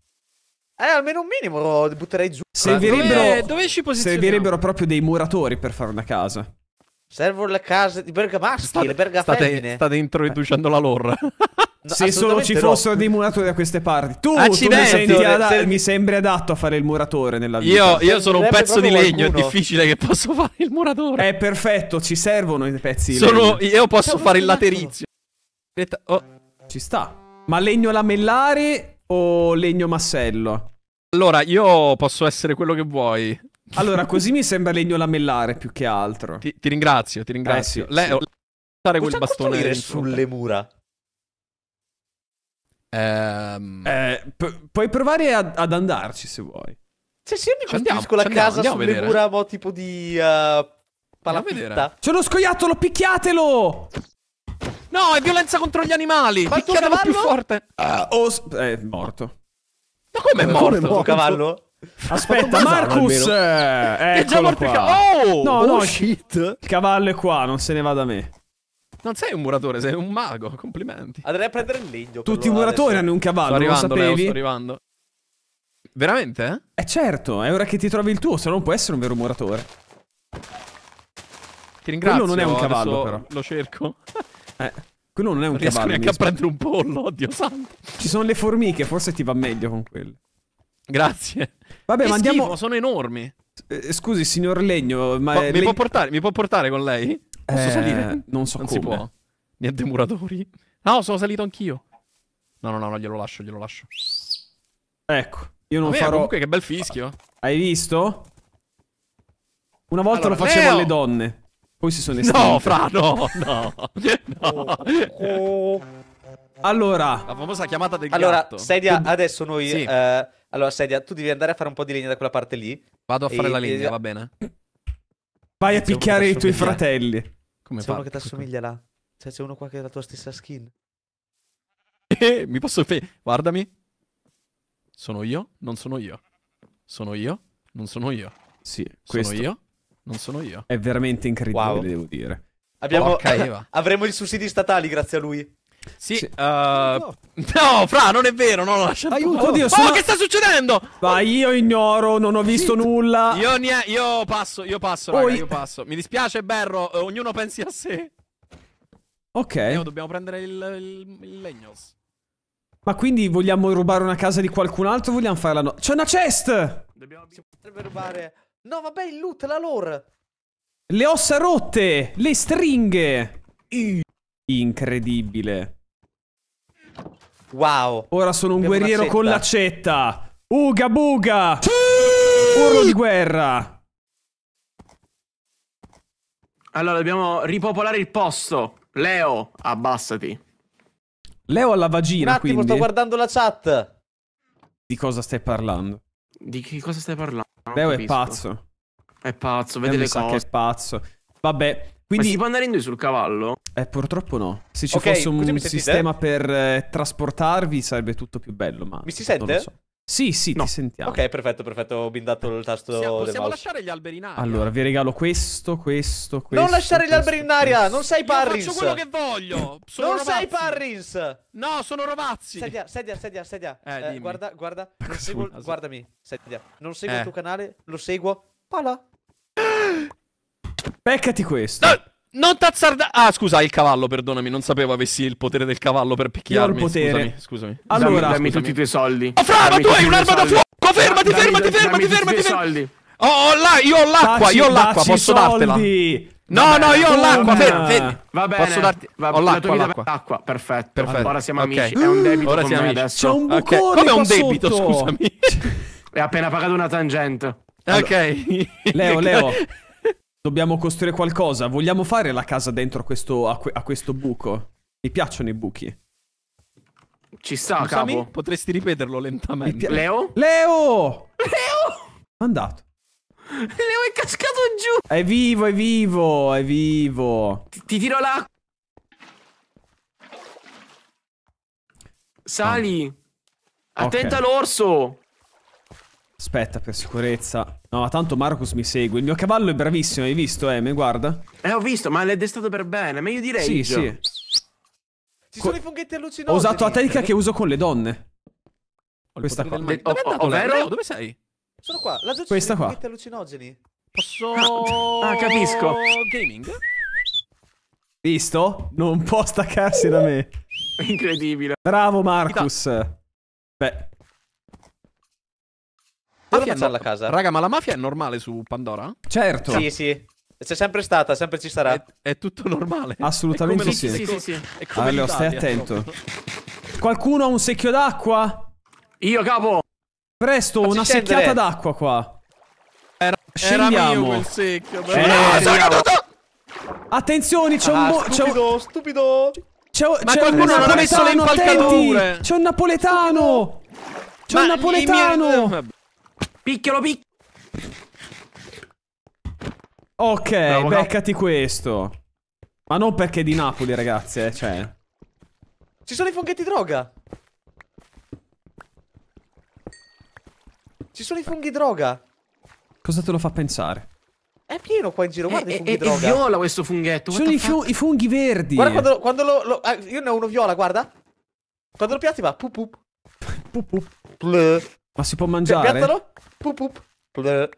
Eh, almeno un minimo lo butterei giù. Servirebbero, dove, dove ci servirebbero proprio dei muratori per fare una casa. Servono le case di bergamaschi, state, le bergafemmine. State, state introducendo eh. la lore. No, Se solo ci fossero no. dei muratori da queste parti. Tu, tu mi, senti ad... Se... mi sembri adatto a fare il muratore nella vita. Io, io sono un pezzo di legno, qualcuno. è difficile che posso fare il muratore. È perfetto, ci servono i pezzi sono... di legno. Io posso Stavo fare il laterizio. Oh. Ci sta. Ma legno lamellare o legno massello? Allora, io posso essere quello che vuoi. Allora, così mi sembra legno lamellare più che altro. Ti, ti ringrazio, ti ringrazio. Eh, sì, Leo, sì. usare quel bastone sulle mura. Ehm... Eh, p- puoi provare ad, ad andarci se vuoi. Cioè, se io mi costruisco la casa andiamo sulle mura, mo, tipo di uh, palafitta. C'è uno scoiattolo, picchiatelo! No, è violenza contro gli animali! Picchiatelo più forte! Uh, ah, oh, eh, è morto. Ma come è morto? Come è morto? Tuo cavallo? Aspetta, Marcus! Eh, è già morto il cavallo. Oh! No, oh, shit. Il cavallo è qua, non se ne va da me. Non sei un muratore, sei un mago. Complimenti. Andrei a prendere il legno. Tutti i muratori hanno un cavallo, sto arrivando, lo sapevi? Leo, sto arrivando. Veramente? Eh? certo, è ora che ti trovi il tuo, se no non può essere un vero muratore. Ti ringrazio. Quello non è un cavallo, però. Lo cerco. eh. Quello non è un non cavallo. Non riesco neanche a prendere un pollo, oddio santo. Ci sono le formiche, forse ti va meglio con quelle. Grazie. Vabbè, ma andiamo. Schifo, sono enormi. Eh, eh scusi, signor Legno, ma. ma mi, lei... può portare, mi, può portare, con lei? Posso eh, salire? Non so non come. si può. Niente muratori. No, sono salito anch'io. No, no, no, no, glielo lascio, glielo lascio. Ecco. Io non Vabbè, farò. Comunque, che bel fischio. Hai visto? Una volta allora, lo facevo Leo! alle donne. Poi si sono estinte. No, fra, no, no. no. Oh, oh. Allora. La famosa chiamata del allora, gatto. Allora, Sedia, adesso noi. Sì. Eh, allora, Sedia, tu devi andare a fare un po' di legna da quella parte lì. Vado a fare e... la legna, e... va bene. Vai a picchiare i tuoi fratelli. Come c'è uno che ti assomiglia là. Cioè, c'è uno qua che ha la tua stessa skin. Eh, mi posso... Fe- Guardami. Sono io, non sono io. Sono io, non sono io. Sì, questo. Sono io, non sono io. È veramente incredibile, wow. devo dire. Abbiamo... Avremo i sussidi statali grazie a lui. Sì, sì. Uh, no. no, fra, non è vero, non l'ho lasciato. Aiuto, oddio, oh, sono... che sta succedendo? Ma oh. io ignoro, non ho visto sì. nulla. Io, ne... io, passo, io passo, raga, oh, io passo. Mi dispiace, Berro, eh, ognuno pensi a sé. Ok. Andiamo, eh, dobbiamo prendere il, il, il legnos. Ma quindi vogliamo rubare una casa di qualcun altro o vogliamo farla no? C'è una chest! Dobbiamo... Si potrebbe rubare... No, vabbè, il loot, la lore! Le ossa rotte! Le stringhe! I... Incredibile. Wow. Ora sono un guerriero con l'accetta. Uga buga. Sì! Urlo di guerra. Allora dobbiamo ripopolare il posto. Leo, abbassati. Leo ha la vagina, Un attimo, quindi. sto guardando la chat. Di cosa stai parlando? Di che cosa stai parlando? Non Leo capisco. è pazzo. È pazzo, vede Leo le cose. sa che è pazzo. Vabbè, quindi... Ma si può andare in due sul cavallo? Eh, purtroppo no. Se ci okay, fosse un sistema per eh, trasportarvi sarebbe tutto più bello, ma... Mi si sente? So. Sì, sì, no. ti sentiamo. Ok, perfetto, perfetto. Ho bindato il tasto Possiamo, possiamo lasciare gli alberi in aria? Allora, vi regalo questo, questo, questo. Non lasciare questo, gli alberi in aria! Questo. Non sei Parrins! Io faccio quello che voglio! Sono non Rovazzi. sei Parrins! No, sono Rovazzi! Sedia, sedia, sedia, sedia. Eh, eh, guarda, guarda. Seguo, guardami, sedia. Non seguo eh. il tuo canale, lo seguo. Pala! Peccati questo. No, non tazzarda... Ah, scusa, il cavallo, perdonami. Non sapevo avessi il potere del cavallo per picchiarmi. Io il potere. Scusami, scusami. Allora... Dammi, dammi tutti i tuoi soldi. Oh, fra, ma tu hai un'arma da fuoco! Fermati, dammi, fermati, fermati, fermati, Oh, ho oh, la... io ho l'acqua, io ho l'acqua, posso soldi. dartela. No, no, io ho l'acqua, fermi. Va bene. Posso darti va ho l'acqua, l'acqua. L'acqua, perfetto. perfetto. Ora siamo okay. amici. È un debito Ora siamo amici. C'è un bucone okay. Come è un debito, scusami. È appena pagato una tangente. Ok. Leo, Leo. Dobbiamo costruire qualcosa. Vogliamo fare la casa dentro questo, a, que a, questo buco? Mi piacciono i buchi. Ci sta, Scusami, capo. Potresti ripeterlo lentamente. Leo? Leo! Leo! Andato. Leo è cascato giù. È vivo, è vivo, è vivo. Ti, ti tiro l'acqua. Sali. Ah. Attenta okay. all'orso. Aspetta, per sicurezza. No, tanto Marcus mi segue. Il mio cavallo è bravissimo, hai visto, eh? Mi Guarda. Eh, ho visto, ma l'hai destato per bene. Meglio direi. Sì, sì. Ci sono i funghetti allucinanti. Ho usato la tecnica che uso con le donne. Ho Questa qua. Dove, oh, oh, ovvero? Dove sei? Sono qua. La Questa qua. funghetti allucinogeni. Posso... Ah, ah, capisco. Gaming? Visto? Non può staccarsi da me. Incredibile. Bravo Marcus. Beh, mafia è la casa. Raga, ma la mafia è normale su Pandora? Certo. Sì, sì. C'è sempre stata, sempre ci sarà. È, è tutto normale. Assolutamente sì. Sì, sì, sì. Allora, stai attento. Qualcuno ha un secchio d'acqua? Io, capo. Presto, Facci una scendere. secchiata d'acqua qua. Era, Scendiamo. era mio quel secchio. Eh, no, sono Attenzione, c'è ah, un bo- Stupido, un... stupido. C'è, Ma c'è qualcuno non ha messo le impalcature. C'è un napoletano. C'è un napoletano. Eh, Picchialo, picchialo. Ok, Bravo, beccati questo. Ma non perché è di Napoli, ragazzi, eh, cioè. Ci sono i funghetti droga. Ci sono i funghi droga. Cosa te lo fa pensare? È pieno qua in giro, guarda è, eh, i funghi è, eh, droga. È viola questo funghetto. Sono i, fu i, funghi verdi. Guarda quando lo... Quando lo, lo ah, io ne ho uno viola, guarda. Quando lo piatti va pup pup. pup pup. Ma si può mangiare? Piazzalo. Pup, pup. Eh.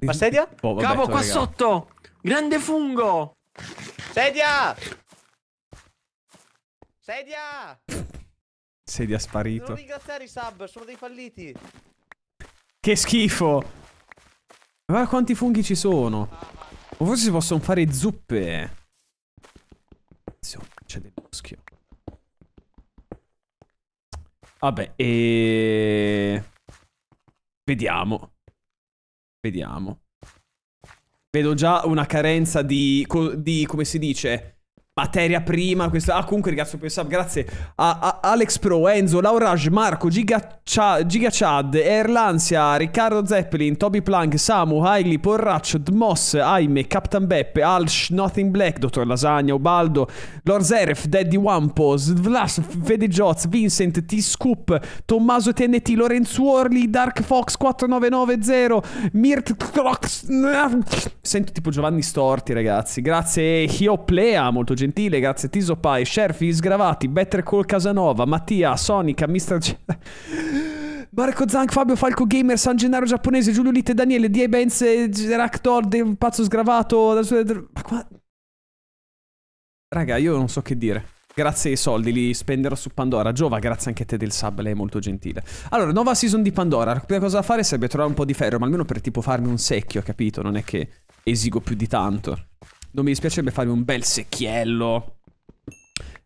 Ma sedia? Oh, vabbè, Capo, qua ragazzi. sotto! Grande fungo! Sedia! Sedia! Sedia sparito. Non ringraziare i sub, sono dei falliti. Che schifo! Guarda quanti funghi ci sono. O forse si possono fare zuppe. C'è del muschio. Vabbè, e... Vediamo. Vediamo. Vedo già una carenza di, di come si dice, Materia prima, questo... Ah, comunque, ragazzi, per pensato, grazie a, a, Alex Pro, Enzo, Laurage, Marco, Giga, Cia, Giga Chad, Erlanzia, Riccardo Zeppelin, Toby Plank, Samu, Hailey, Porraccio, Dmos, Aime, Captain Beppe, Alsh, Nothing Black, Dottor Lasagna, Ubaldo, Lord Zeref, Daddy Wampo, Svlash, Fede Joz, Vincent, T-Scoop, Tommaso TNT, Lorenzo Orli, Dark Fox 4990, Mirt... Sento tipo Giovanni Storti, ragazzi. Grazie, Hioplea, molto gentile Gentile, grazie Tiso Pai, Sherfi, Sgravati, Better Call Casanova, Mattia, Sonica, Mr. G Marco Zank, Fabio Falco Gamer, San Gennaro Giapponese, Giulio Litte, Daniele, Die Benz, Ractor, Pazzo Sgravato. Ma qua... Raga, io non so che dire. Grazie ai soldi, li spenderò su Pandora. Giova, grazie anche a te del sub, lei è molto gentile. Allora, nuova season di Pandora. La prima cosa da fare sarebbe trovare un po' di ferro, ma almeno per tipo farmi un secchio, capito? Non è che esigo più di tanto. Non mi dispiacerebbe farmi un bel secchiello.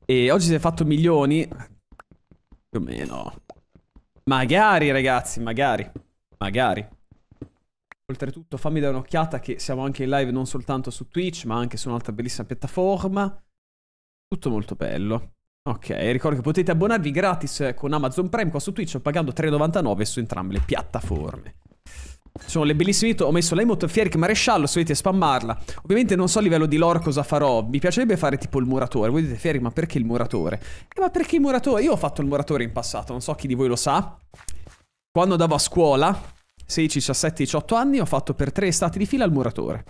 E oggi si è fatto milioni. Più o meno. Magari, ragazzi, magari. Magari. Oltretutto fammi dare un'occhiata che siamo anche in live non soltanto su Twitch, ma anche su un'altra bellissima piattaforma. Tutto molto bello. Ok, ricordo che potete abbonarvi gratis con Amazon Prime qua su Twitch pagando 3,99 su entrambe le piattaforme. Sono le bellissime ho messo lei molto fieri maresciallo, se volete spammarla. Ovviamente non so a livello di lore cosa farò, mi piacerebbe fare tipo il muratore. Voi dite Fieric, ma perché il muratore? Eh, ma perché il muratore? Io ho fatto il muratore in passato, non so chi di voi lo sa. Quando andavo a scuola, 16, 17, 18 anni, ho fatto per tre estati di fila il muratore.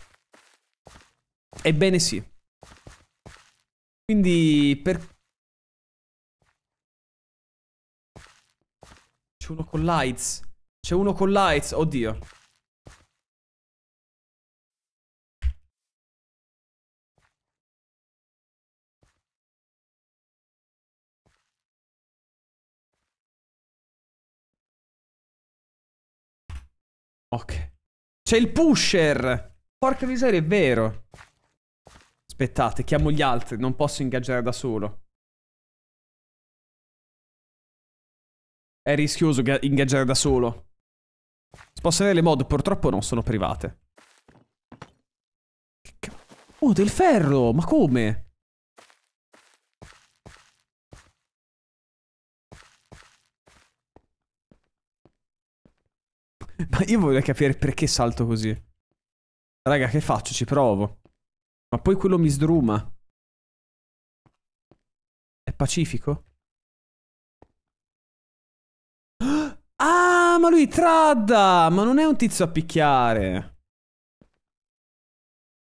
Ebbene sì. Quindi per... C'è uno con lights. C'è uno con lights, oddio. Ok. C'è il pusher! Porca miseria, è vero. Aspettate, chiamo gli altri, non posso ingaggiare da solo. È rischioso ingaggiare da solo. Si possono avere le mod, purtroppo non sono private. Oh, del ferro! Ma come? Ma io vorrei capire perché salto così. Raga, che faccio? Ci provo. Ma poi quello mi sdruma. È pacifico? Ah, ma lui tradda! Ma non è un tizio a picchiare.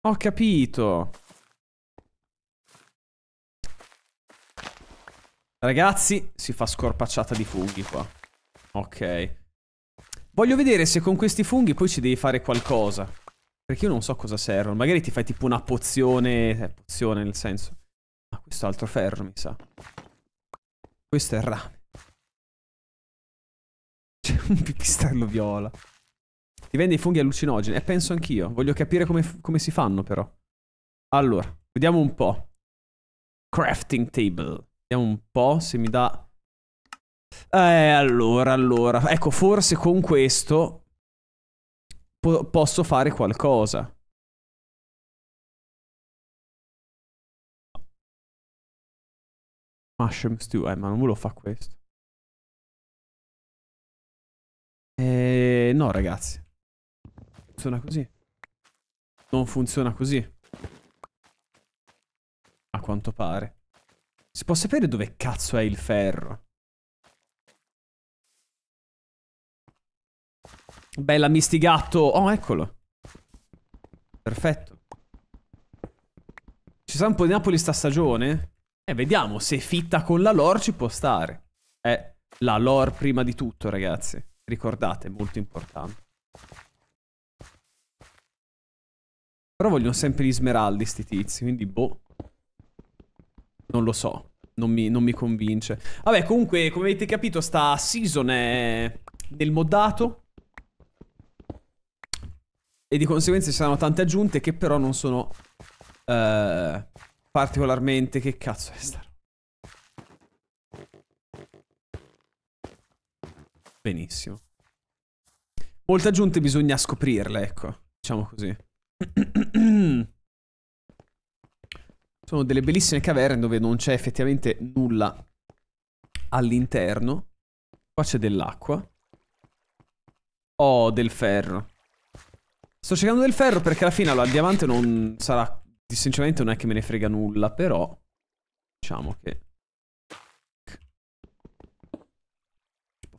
Ho capito. Ragazzi, si fa scorpacciata di fughi qua. Ok. Voglio vedere se con questi funghi poi ci devi fare qualcosa. Perché io non so cosa servono. Magari ti fai tipo una pozione... Eh, pozione nel senso... Ah, questo è altro ferro, mi sa. Questo è rame. C'è un pipistrello viola. Ti vende i funghi allucinogeni. Eh, penso anch'io. Voglio capire come, come si fanno, però. Allora, vediamo un po'. Crafting table. Vediamo un po' se mi dà eh, allora, allora. Ecco, forse con questo po posso fare qualcosa. Mushroom stew, eh, ma non lo fa questo. Eh, no, ragazzi. Funziona così. Non funziona così. A quanto pare. Si può sapere dove cazzo è il ferro? Bella mistigatto. Oh, eccolo. Perfetto. Ci sarà un po' di Napoli sta stagione? Eh, vediamo. Se fitta con la lore ci può stare. Eh, la lore prima di tutto, ragazzi. Ricordate, è molto importante. Però vogliono sempre gli smeraldi sti tizi, quindi boh. Non lo so. Non mi, non mi convince. Vabbè, comunque, come avete capito, sta season è nel moddato. E di conseguenza ci saranno tante aggiunte che però non sono eh, particolarmente... Che cazzo è sta Benissimo. Molte aggiunte bisogna scoprirle, ecco. Diciamo così. sono delle bellissime caverne dove non c'è effettivamente nulla all'interno. Qua c'è dell'acqua. Oh, del ferro. Sto cercando del ferro perché alla fine allora, il diamante non sarà... Sinceramente non è che me ne frega nulla, però... Diciamo che...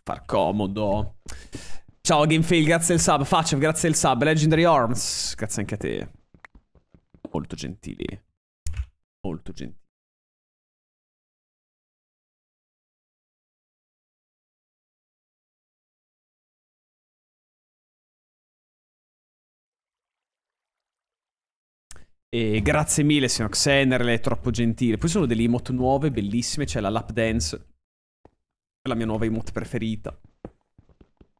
far comodo. Ciao Gamefail, grazie del sub. Facef, grazie del sub. Legendary Arms, grazie anche a te. Molto gentili. Molto gentili. E grazie mille, signor Xener, lei è troppo gentile. Poi sono delle emote nuove, bellissime, c'è la lap dance. È la mia nuova emote preferita.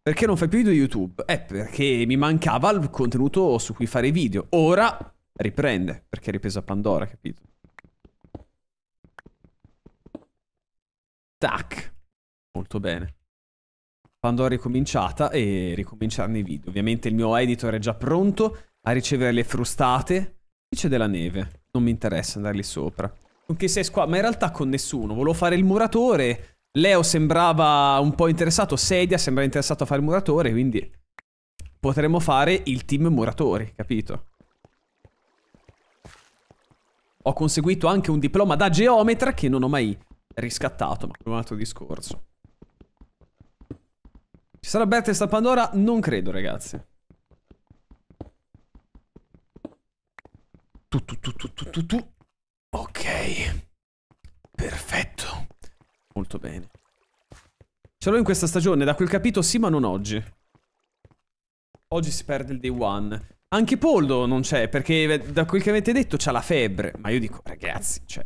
Perché non fai più video YouTube? Eh, perché mi mancava il contenuto su cui fare video. Ora riprende, perché è ripresa Pandora, capito? Tac. Molto bene. Pandora ricominciata e ricominciarne i video. Ovviamente il mio editor è già pronto a ricevere le frustate Qui c'è della neve. Non mi interessa andare lì sopra. Con chi sei squadra? Ma in realtà con nessuno. Volevo fare il muratore. Leo sembrava un po' interessato. Sedia sembrava interessato a fare il muratore, quindi... Potremmo fare il team muratori, capito? Ho conseguito anche un diploma da geometra che non ho mai riscattato, ma è un altro discorso. Ci sarà Bertha e Pandora? Non credo, ragazzi. Tu, tu, tu, tu, tu, tu, tu. Ok. Perfetto. Molto bene. Ce l'ho in questa stagione, da quel capito sì ma non oggi. Oggi si perde il day one. Anche Poldo non c'è, perché eh, da quel che avete detto c'ha la febbre. Ma io dico, ragazzi, cioè...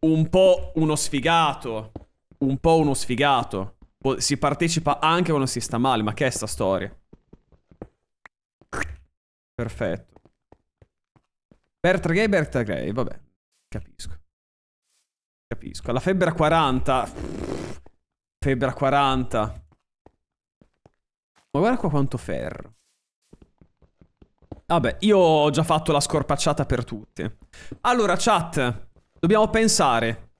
Un po' uno sfigato. Un po' uno sfigato. Si partecipa anche quando si sta male, ma che è sta storia? Perfetto. Bertra Gay, Bertra Gay, vabbè. Capisco. Capisco. Alla febbre a 40. Febbre a 40. Ma guarda qua quanto ferro. Vabbè, io ho già fatto la scorpacciata per tutti. Allora, chat, dobbiamo pensare.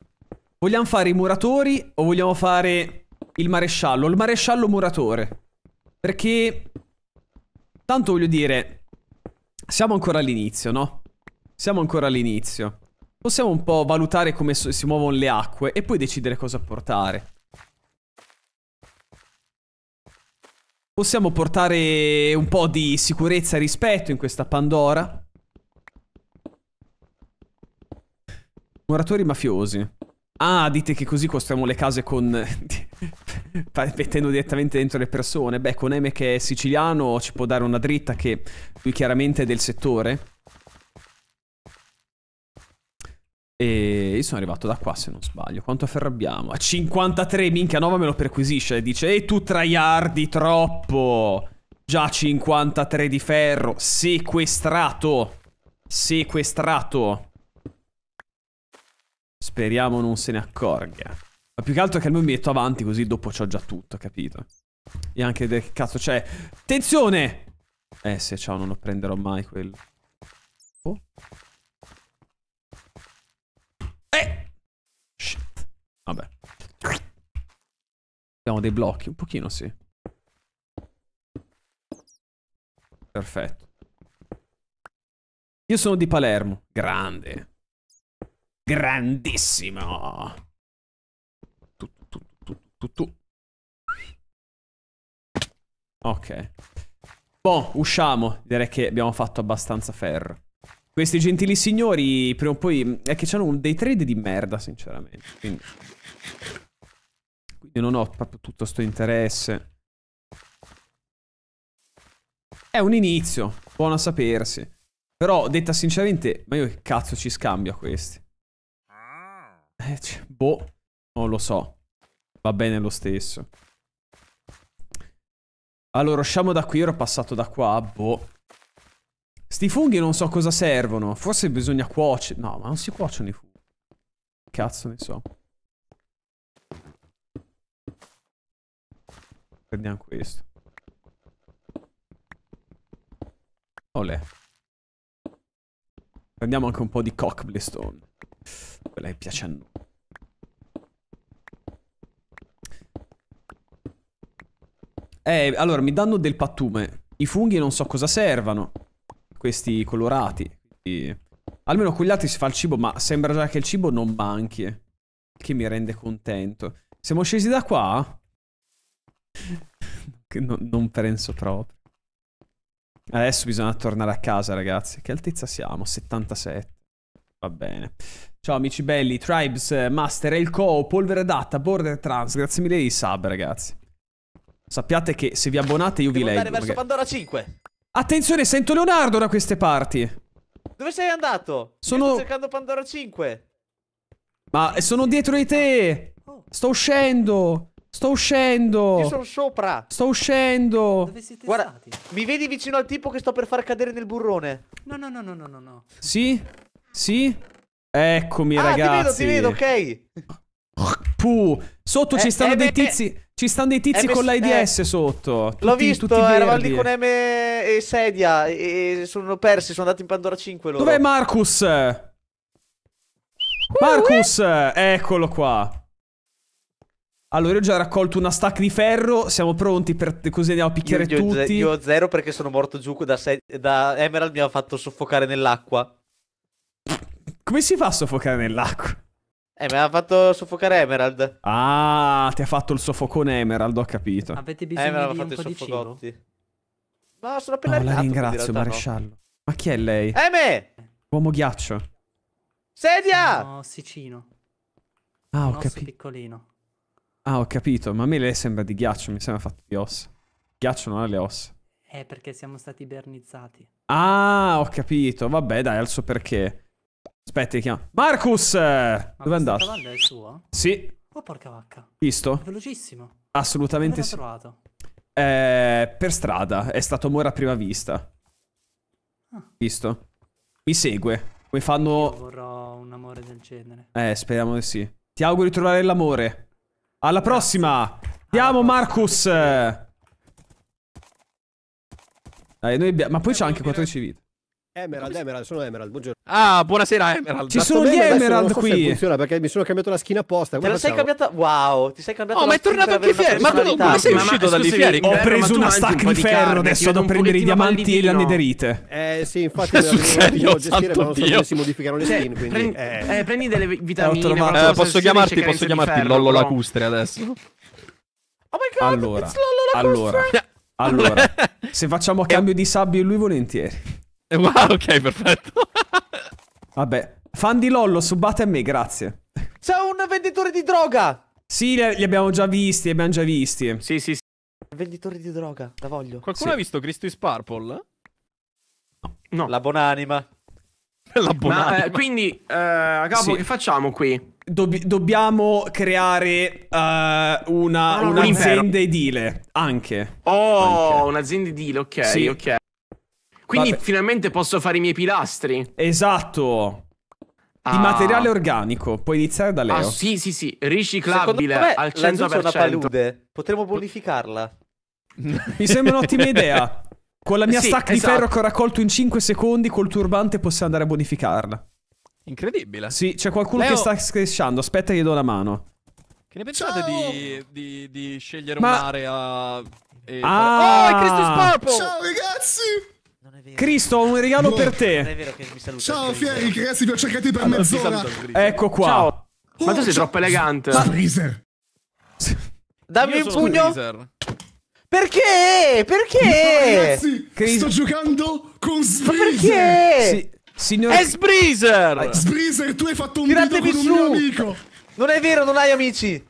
Vogliamo fare i muratori o vogliamo fare il maresciallo? Il maresciallo muratore. Perché... Tanto voglio dire... Siamo ancora all'inizio, no? Siamo ancora all'inizio. Possiamo un po' valutare come si muovono le acque e poi decidere cosa portare. Possiamo portare un po' di sicurezza e rispetto in questa Pandora. Moratori mafiosi. Ah, dite che così costruiamo le case con... mettendo direttamente dentro le persone. Beh, con Eme che è siciliano ci può dare una dritta che lui chiaramente è del settore. E io sono arrivato da qua se non sbaglio. Quanto ferrabbiamo? A 53, minchia, Nova me lo perquisisce e dice «Ehi tu traiardi troppo!» Già 53 di ferro, sequestrato, sequestrato. Speriamo non se ne accorga. Ma più che altro che almeno mi metto avanti così dopo c'ho già tutto, capito? E anche del cazzo c'è... Attenzione! Eh se ciao, non lo prenderò mai quello. Oh. Eh! Shit. Vabbè. Abbiamo dei blocchi, un pochino sì. Perfetto. Io sono di Palermo. Grande. Grandissimo. Tu, tu, tu, tu Ok. Boh, usciamo. Direi che abbiamo fatto abbastanza ferro. Questi gentili signori, prima o poi... È che hanno dei trade di merda, sinceramente. Quindi... Quindi non ho proprio tutto sto interesse. È un inizio, buono a sapersi. Però, detta sinceramente, ma io che cazzo ci scambio a questi? Eh, boh, non lo so. Va bene lo stesso. Allora, usciamo da qui, ero passato da qua, boh. Sti funghi non so cosa servono. Forse bisogna cuocere. No, ma non si cuociono i funghi. Cazzo ne so. Prendiamo questo. Olè. Prendiamo anche un po' di Cockblestone. Quella che piace a noi. Eh, allora, mi danno del pattume. I funghi non so cosa servano questi colorati. Quindi, almeno con gli altri si fa il cibo, ma sembra già che il cibo non manchi. Eh, che mi rende contento. Siamo scesi da qua? che no, non penso proprio. Adesso bisogna tornare a casa, ragazzi. Che altezza siamo? 77. Va bene. Ciao amici belli, Tribes, eh, Master, Elco, Polvere Adatta, Border Trans. Grazie mille di sub, ragazzi. Sappiate che se vi abbonate io Devo vi leggo. Andare perché... verso Pandora 5. Attenzione, sento Leonardo da queste parti. Dove sei andato? Sono... Io sto cercando Pandora 5. Ma eh, sono dietro di te. Oh. Sto uscendo. Sto uscendo. Io sono sopra. Sto uscendo. Dove siete Guarda, stati? Mi vedi vicino al tipo che sto per far cadere nel burrone? No, no, no, no, no, no. Sì? Sì? Eccomi, ah, ragazzi. Ah, ti vedo, ti vedo, ok. Puh, sotto eh, ci stanno eh, dei eh, eh. tizi. Ci stanno dei tizi eh, con l'AIDS sotto. Tutti, L'ho visto, tutti eravamo lì con M e sedia. E sono persi, sono andati in Pandora 5. Loro. Dov'è Marcus? Marcus, eccolo qua. Allora, io ho già raccolto una stack di ferro. Siamo pronti per così andiamo a picchiare io, io tutti. Io ho zero perché sono morto giù da, da Emerald. Mi ha fatto soffocare nell'acqua. Come si fa a soffocare nell'acqua? Eh, mi ha fatto soffocare Emerald. Ah, ti ha fatto il soffocone Emerald, ho capito. Avete eh, bisogno eh, me di fatto un po' di cino? Ma sono appena no, arrivato. la ringrazio, maresciallo. No. Ma chi è lei? È me! Uomo ghiaccio. Sedia! Sono Sicino. Ah, ho capito. piccolino. Ah, ho capito. Ma a me lei sembra di ghiaccio, mi sembra fatto di ossa. Ghiaccio non ha le ossa. Eh, perché siamo stati ibernizzati. Ah, ho capito. Vabbè, dai, al suo perché. Aspetti, chiama. Marcus! Eh, ma Dove è andato? cavallo è il Sì. Oh, porca vacca. Visto? È velocissimo. Assolutamente sì. trovato? Eh, per strada. È stato amore a prima vista. Ah. Visto? Mi segue. Come fanno... Io vorrò un amore del genere. Eh, speriamo di sì. Ti auguro di trovare l'amore. Alla Grazie. prossima! Andiamo, Alla Marcus! Dai, noi abbiamo... Ma poi c'è anche 14 vite. Emerald, Emerald, sono Emerald, buongiorno. Ah, buonasera Emerald. Ci sono gli Emerald so qui. funziona perché mi sono cambiato la skin apposta. Te la sei cambiata? Wow, ti sei cambiato Oh, ma è tornato anche Fieri. Ma tu come sei uscito dagli Fieri? Ho eh, preso una stacca di ferro, adesso vado a prendere i diamanti e le anederite. Eh, sì, infatti sul serio, gestire, ma non so come si modificano le cioè, skin, quindi eh. eh, prendi delle vitamine. Eh, posso chiamarti, posso chiamarti Lollo Lacustre adesso. Oh my god, it's Lollo Lacustre. Allora, allora, se facciamo a cambio di sabbia lui volentieri. Wow, ok, perfetto. Vabbè, fan di Lollo, subate a me, grazie. C'è un venditore di droga! Sì, li abbiamo già visti, li abbiamo già visti. Sì, sì, sì. Venditore di droga, la voglio. Qualcuno sì. ha visto Christus Purple? No. La buonanima. La buonanima. Ma, eh, quindi, eh, capo, sì. che facciamo qui? Dob dobbiamo creare uh, una, ah, no, no, un'azienda edile, anche. Oh, un'azienda edile, ok, sì. ok. Quindi Vabbè. finalmente posso fare i miei pilastri. Esatto. Di ah. materiale organico, puoi iniziare da ah, Leo. Ah, sì, sì, sì, riciclabile me, al 100%. una palude, potremmo bonificarla. Mi sembra un'ottima idea. Con la mia sì, stack esatto. di ferro che ho raccolto in 5 secondi, col turbante possiamo andare a bonificarla. Incredibile. Sì, c'è qualcuno Leo... che sta scresciando, aspetta gli do la mano. Che ne pensate di, di, di, scegliere Ma... un'area... E... Ah! Fare... Oh, è Cristo Sparpo! Ciao ragazzi! Cristo, ho un regalo Boh. per Non è te. vero che mi saluta. Ciao Fieri, che ragazzi vi ho cercati per Allora, mezz'ora. Ecco qua. Ciao. Oh, Ma tu sei troppo elegante. Freezer. Dammi un pugno. Freezer. Perché? Perché? No, ragazzi, Chris- sto giocando con Ma perché? Si- signor... È Sbreezer! Sbreezer, tu hai fatto un video Tiratemi con un mio amico. Non è vero, non hai amici.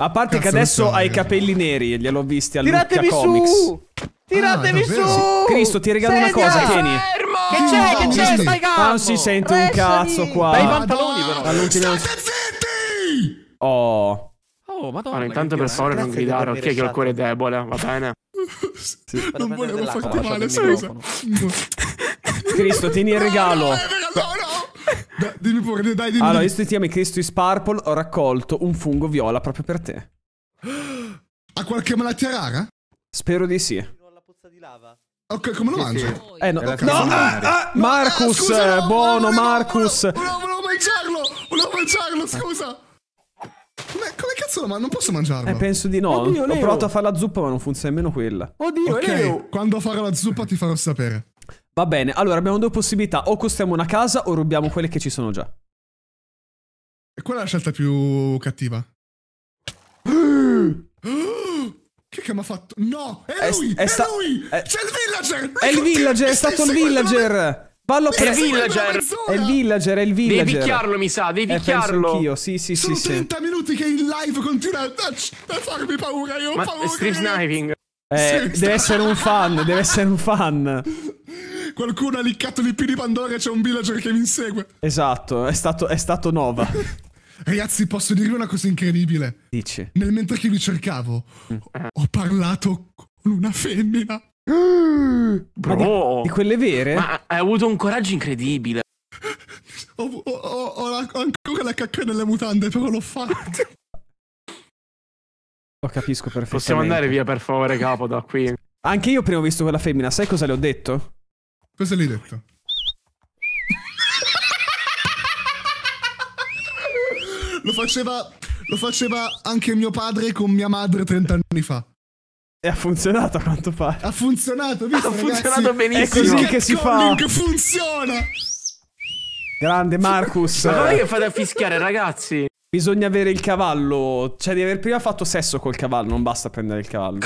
A parte che adesso hai i capelli neri e gliel'ho visti all'Ucca Tiratemi Comics. su. Tiratevi ah, su! Cristo, ti regalo Sedia. una cosa, tieni. Fermo! Che c'è? Che c'è? Sì. Stai calmo! Non si sente un cazzo qua. Dai i pantaloni però. Allucinante. State zitti! Oh. Oh, madonna. Allora, intanto per favore eh. non gridare, ok che ho il cuore debole, va bene. Sì, non volevo farti male, sai Cristo, tieni il regalo. No, no, dimmi pure, dai, dimmi. Allora, visto che ti chiami Cristo is ho raccolto un fungo viola proprio per te. Ha qualche malattia rara? Spero di sì di lava. Ok, come lo mangi? Eh, no, no, ah, ah, Marcus, scusa, eh, no, buono, volevo, Marcus. Volevo, volevo, mangiarlo, volevo mangiarlo, scusa. Come, come cazzo lo mangio? Non posso mangiarlo. Eh, penso di no. Oddio, Ho provato a fare la zuppa, ma non funziona nemmeno quella. Oddio, Ok, Leo. quando farò la zuppa ti farò sapere. Va bene, allora abbiamo due possibilità. O costruiamo una casa o rubiamo quelle che ci sono già. E qual è la scelta più cattiva? Chi che mi ha fatto? No, è, è lui! È, sta... lui! È... C'è il villager! È, il ecco, villager, è stato il villager! Me... per villager. È il villager, è il villager. Devi picchiarlo, mi sa, devi eh, picchiarlo. Eh, anch'io, sì, sì, Sono sì. 30 sì. minuti che il live continua a, a farmi paura, io ho Ma paura. Strip sniping. Eh, deve essere un fan, deve essere un fan. Qualcuno ha liccato l'IP di Pandora e c'è un villager che mi insegue. Esatto, è stato, è stato Nova. Ragazzi, posso dirvi una cosa incredibile. Dice. Nel mentre che vi cercavo, ho parlato con una femmina. Bro. Di, di, quelle vere? Ma hai avuto un coraggio incredibile. Ho, ho, ho, ho ancora la cacca nelle mutande, però l'ho fatto. Lo capisco perfettamente. Possiamo andare via, per favore, capo, da qui. Anche io prima ho visto quella femmina. Sai cosa le ho detto? Cosa le hai detto? Lo faceva, lo faceva anche mio padre con mia madre 30 anni fa. E ha funzionato a quanto pare. Ha funzionato, visto? Ha ragazzi? funzionato benissimo. È così che si fa. funziona. Grande Marcus. Ma come che fate a fischiare, ragazzi? Bisogna avere il cavallo. Cioè, di aver prima fatto sesso col cavallo, non basta prendere il cavallo.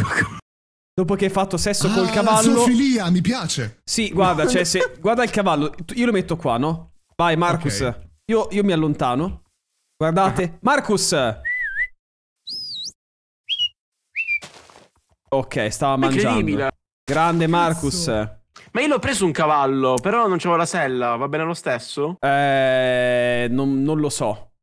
Dopo che hai fatto sesso ah, col cavallo. Zoofilia, mi piace. Sì, guarda, cioè, se. Guarda il cavallo. Io lo metto qua, no? Vai, Marcus. Okay. Io, io mi allontano. Guardate. Marcus! Ok, stava mangiando. Grande Marcus. Ma io l'ho preso un cavallo, però non c'avevo la sella, va bene lo stesso? Eh, non, non lo so.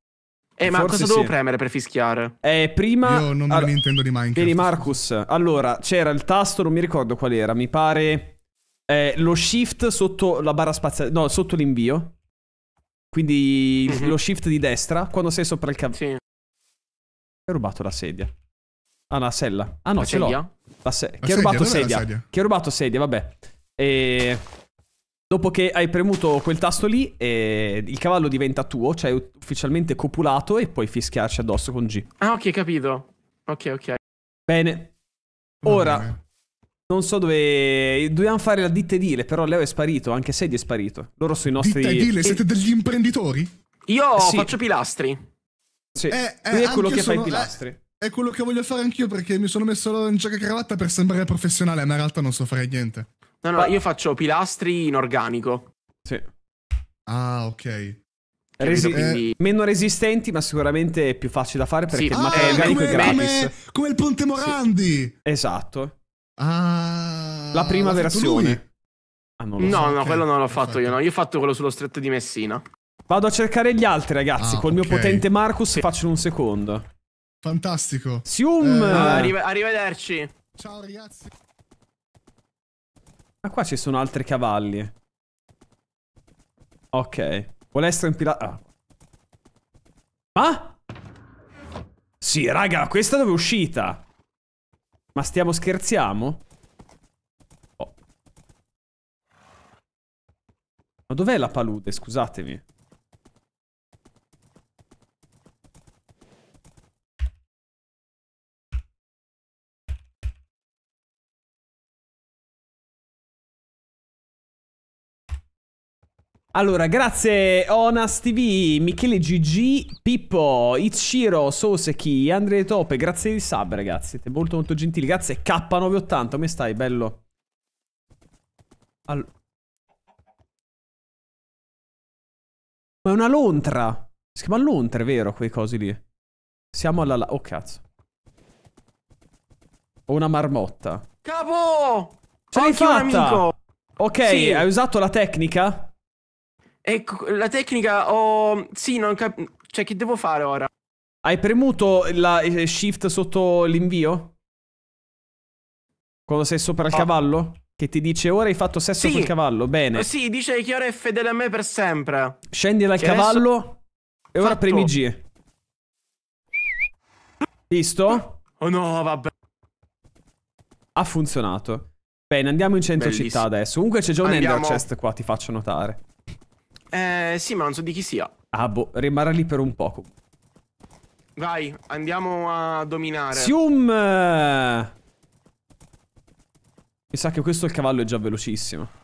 Eh, ma Forse cosa devo premere per fischiare? Eh, prima... Io non me allora, ne intendo di Minecraft. Vieni, Marcus. Allora, c'era il tasto, non mi ricordo qual era, mi pare... Eh, lo shift sotto la barra spaziale... No, sotto l'invio. Quindi mm-hmm. lo shift di destra, quando sei sopra il cavallo. Sì. Hai rubato la sedia. Ah, una sella. Ah no, la ce sedia? l'ho. La se- la chi ha rubato sedia? sedia? Chi ha rubato sedia, vabbè. E... Dopo che hai premuto quel tasto lì, eh, il cavallo diventa tuo, cioè ufficialmente copulato e puoi fischiarci addosso con G. Ah, ok, capito. Ok, ok. Bene. Ora, non so dove. Dobbiamo fare la ditta edile, però Leo è sparito, anche Sedi è sparito. Loro sui nostri. Ditta edile, e... siete degli imprenditori? Io eh sì. faccio pilastri. Sì. Eh, eh, Lui è quello che sono... fa i pilastri. Eh, è quello che voglio fare anch'io perché mi sono messo in giacca e cravatta per sembrare professionale, ma in realtà non so fare niente. No, no, io faccio pilastri in organico. Sì. Ah, ok. Resi- quindi... Eh, meno resistenti, ma sicuramente più facile da fare perché sì. Ah, il materiale ah, organico come, è gratis. Come, come il ponte Morandi. Sì. Esatto. Ah, la prima versione. Ah, no, no, so. no, quello non l'ho fatto Perfetto. io, no. Io ho fatto quello sullo stretto di Messina. Vado a cercare gli altri, ragazzi. Ah, Col okay. mio potente Marcus sì. faccio un secondo. Fantastico. Sium! Eh, ah, arrive arrivederci. Ciao, ragazzi. Ma qua ci sono altri cavalli. Ok. Vuole essere impilato. Ah. ah? Sì, raga, questa dove è uscita? Ma stiamo scherziamo? Oh. Ma dov'è la palude? Scusatemi. Allora, grazie Onas TV, Michele GG, Pippo, Ichiro, Soseki, Andrea Tope, grazie di sub ragazzi, siete molto molto gentili, grazie K980, come stai bello? All Ma è una lontra, si chiama lontre, vero, quei cosi lì? Siamo alla... oh cazzo. Ho una marmotta. Capo! Ce l'hai fatta! Ok, sì. hai usato la tecnica? Ecco, la tecnica ho... Oh, sì, non capisco... Cioè, che devo fare ora? Hai premuto la shift sotto l'invio? Quando sei sopra il oh. cavallo? Che ti dice ora hai fatto sesso sì. sul cavallo, bene. Sì, dice che ora è fedele a me per sempre. Scendi dal che cavallo adesso... e ora fatto. premi G. Visto? Oh no, vabbè. Ha funzionato. Bene, andiamo in centro Bellissimo. città adesso. Comunque c'è già un ender chest qua, ti faccio notare. Eh, sì, ma non so di chi sia. Ah, boh, rimarrà lì per un poco. Vai, andiamo a dominare. Sium! Mi sa che questo il cavallo è già velocissimo.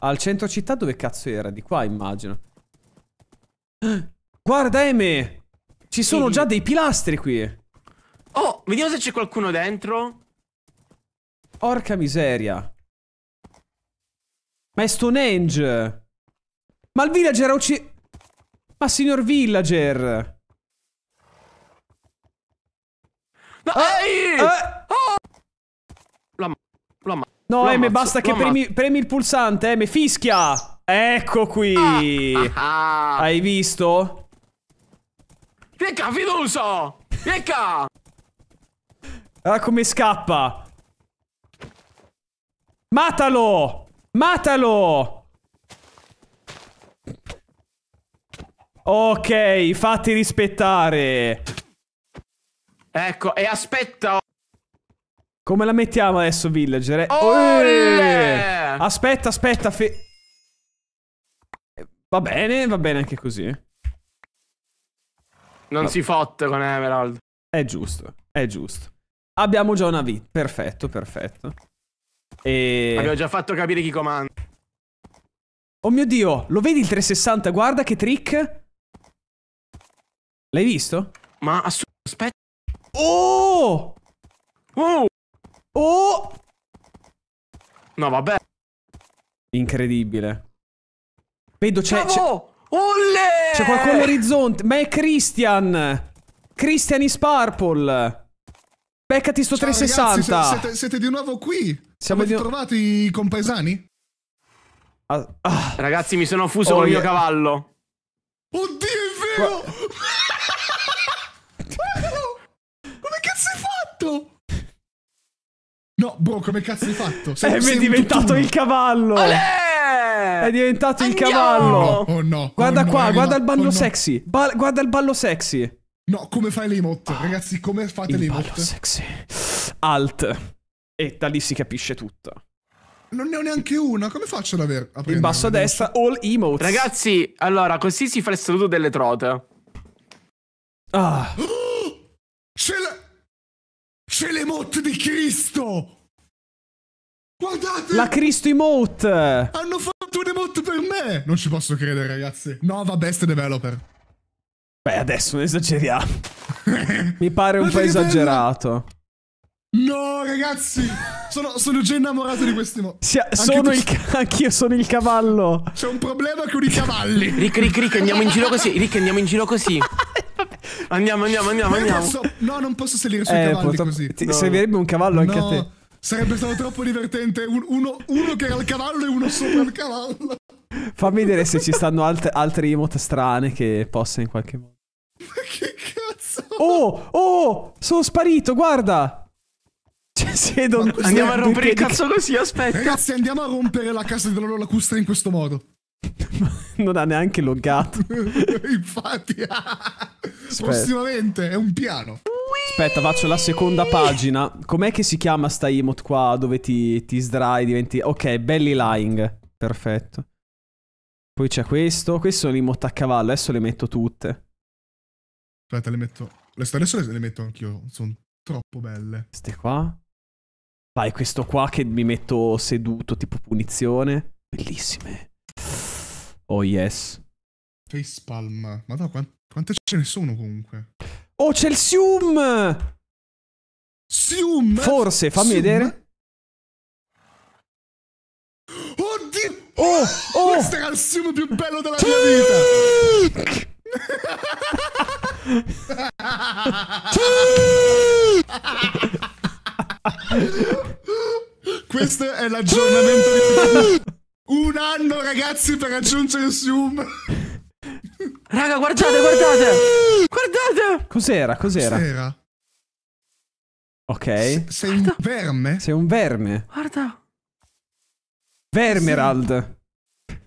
Al centro città dove cazzo era? Di qua, immagino. Guarda, Eme! Ci sono già dei pilastri qui. Oh, vediamo se c'è qualcuno dentro. Porca miseria. Ma è Stonehenge! Ma il villager ha ucciso... Ma signor villager! No, ah, ehi! Ah. Lo am- no, Eme, eh, basta che premi, premi, il pulsante, Eme, eh, fischia! Ecco qui! Ah, ah, ah. Hai visto? Viecca, fiducia! Viecca! Ah, come scappa! Matalo! Matalo! Ok, fatti rispettare. Ecco, e aspetta. Come la mettiamo adesso, villager? Eh? Olè! Eh, aspetta, aspetta. Eh, va bene, va bene anche così. Non va si fotte con Emerald. È giusto, è giusto. Abbiamo già una V. Perfetto, perfetto. E... Abbiamo già fatto capire chi comanda. Oh mio Dio, lo vedi il 360? Guarda che trick. L'hai visto? Ma aspetta. Oh! Oh! Oh! No, vabbè. Incredibile. Vedo c'è... C'è qualcuno all'orizzonte. Ma è Christian! Christian is purple! Beccati sto Ciao 360! Ragazzi, siete, siete, di nuovo qui? Siamo Avete di... trovati i compaesani? Ah, ah. Ragazzi, mi sono fuso oh, con il mio cavallo. Oddio, è vero! Qua... No, bro, come cazzo hai fatto? Sei, eh, sei è diventato il cavallo. Olè! È diventato Andiamo! il cavallo. Oh no. Oh no. Guarda oh no, qua, eh, guarda il ballo oh sexy. Ba guarda il ballo sexy. No, come fai le emote? Ah, Ragazzi, come fate il le emote? Ballo sexy. Alt. E da lì si capisce tutto. Non ne ho neanche una, come faccio ad aver? A in basso a destra, all emote. Ragazzi, allora, così si fa il saluto delle trote. Ah. Ce l'ha! C'è l'emote di Cristo! Guardate! La Cristo emote! Hanno fatto un emote per me! Non ci posso credere, ragazzi. Nova Best Developer. Beh, adesso non esageriamo. Mi pare un po' esagerato. No, ragazzi! Sono, sono, già innamorato di questi mo. Sì, sono tu... il Anch'io sono il cavallo. C'è un problema con i cavalli. Ric, ric, ric, andiamo in giro così. Ric, andiamo in giro così. andiamo, andiamo, andiamo, andiamo. Posso... No, non posso salire sui eh, cavalli posso... così. Ti no. servirebbe un cavallo anche no, a te. Sarebbe stato troppo divertente. Un, uno, uno, che era il cavallo e uno sopra il cavallo. Fammi vedere se ci stanno alt- altre emote strane che possa in qualche modo. Ma che cazzo? Oh, oh, sono sparito, guarda. Cioè, non... Andiamo a rompere il cazzo così, aspetta. Ragazzi, andiamo a rompere la casa della Lola Custer in questo modo. non ha neanche loggato. Infatti, ah, Aspetta. prossimamente è un piano. Aspetta, faccio la seconda pagina. Com'è che si chiama sta emote qua dove ti, ti sdrai, diventi... Ok, belly lying. Perfetto. Poi c'è questo. Questo è un emote a cavallo. Adesso le metto tutte. Aspetta, le metto... Adesso le, le metto anch'io. Sono troppo belle. Queste qua. Vai, questo qua che mi metto seduto, tipo punizione. Bellissime. Oh yes. Facepalm. Ma quant quante ce ne sono comunque? Oh, c'è il Sium! Sium! Forse, fammi Sium? vedere. Oddio! Oh, oh! Questo era il Sium più bello della mia vita! Questo è l'aggiornamento di... Un anno, ragazzi, per raggiungere Zoom. Raga, guardate, guardate. Guardate. Cos'era? Cos'era? Cos'era? Ok. Se, sei Guarda. un verme? Sei un verme. Guarda. Vermerald. Sì.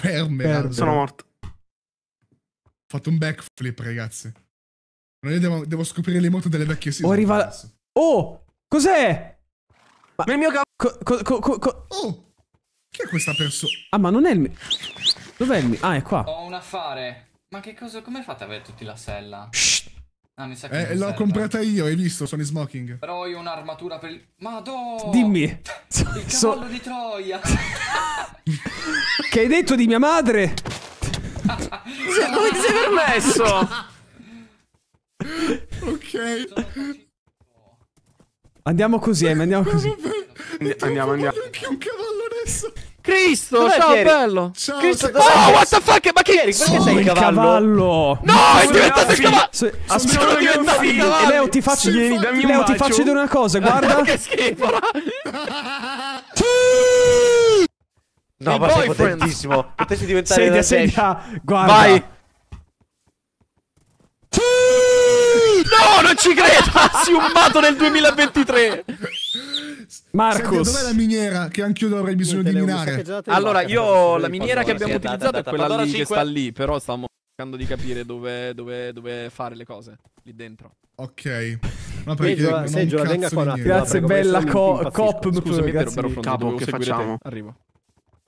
Vermerald. Eh, sono morto. Ho fatto un backflip, ragazzi. Noi devo, devo scoprire le moto delle vecchie season. Oh, arriva... Oh! Cos'è? Ma... Ma il mio cavolo... Co co co oh! Chi è questa persona? Ah, ma non è il mio... Dov'è il mio? Ah, è qua. Ho un affare. Ma che cosa... Come fate ad avere tutti la sella? Shh. Ah, mi sa che... Eh, l'ho comprata io, hai visto? Sono in smoking. Però io ho un'armatura per il... Madò! Dimmi! Il cavallo so... di Troia! che hai detto di mia madre? Come ti sei permesso? ok. Andiamo così, eh, Amy, andiamo così. andiamo, andiamo. Più un cavallo adesso. Cristo, Dov'è ciao Pieri? bello. Ciao, Cristo, ciao. Oh, what the fuck? Ma che ieri? Perché sei il cavallo? cavallo. No, è diventato il cavallo. Se... Aspetta, sono diventato il cavallo. Leo, ti faccio Vieni, dammi Leo, ti faccio vedere una cosa, guarda. che schifo. No, ma sei potentissimo. Potessi diventare Sedia, sedia. Guarda. Vai. Sì! No, non ci credo! Siummato nel 2023! Marcos. dov'è la miniera che anch'io avrei bisogno di minare? Allora, io la miniera che abbiamo utilizzato è quella lì che sta lì, però stiamo cercando di capire dove, dove, dove fare le cose lì dentro. Ok. No, perché sei Giora, venga qua un attimo. Grazie bella co- cop, scusami, grazie, però, però, capo, che facciamo? Arrivo.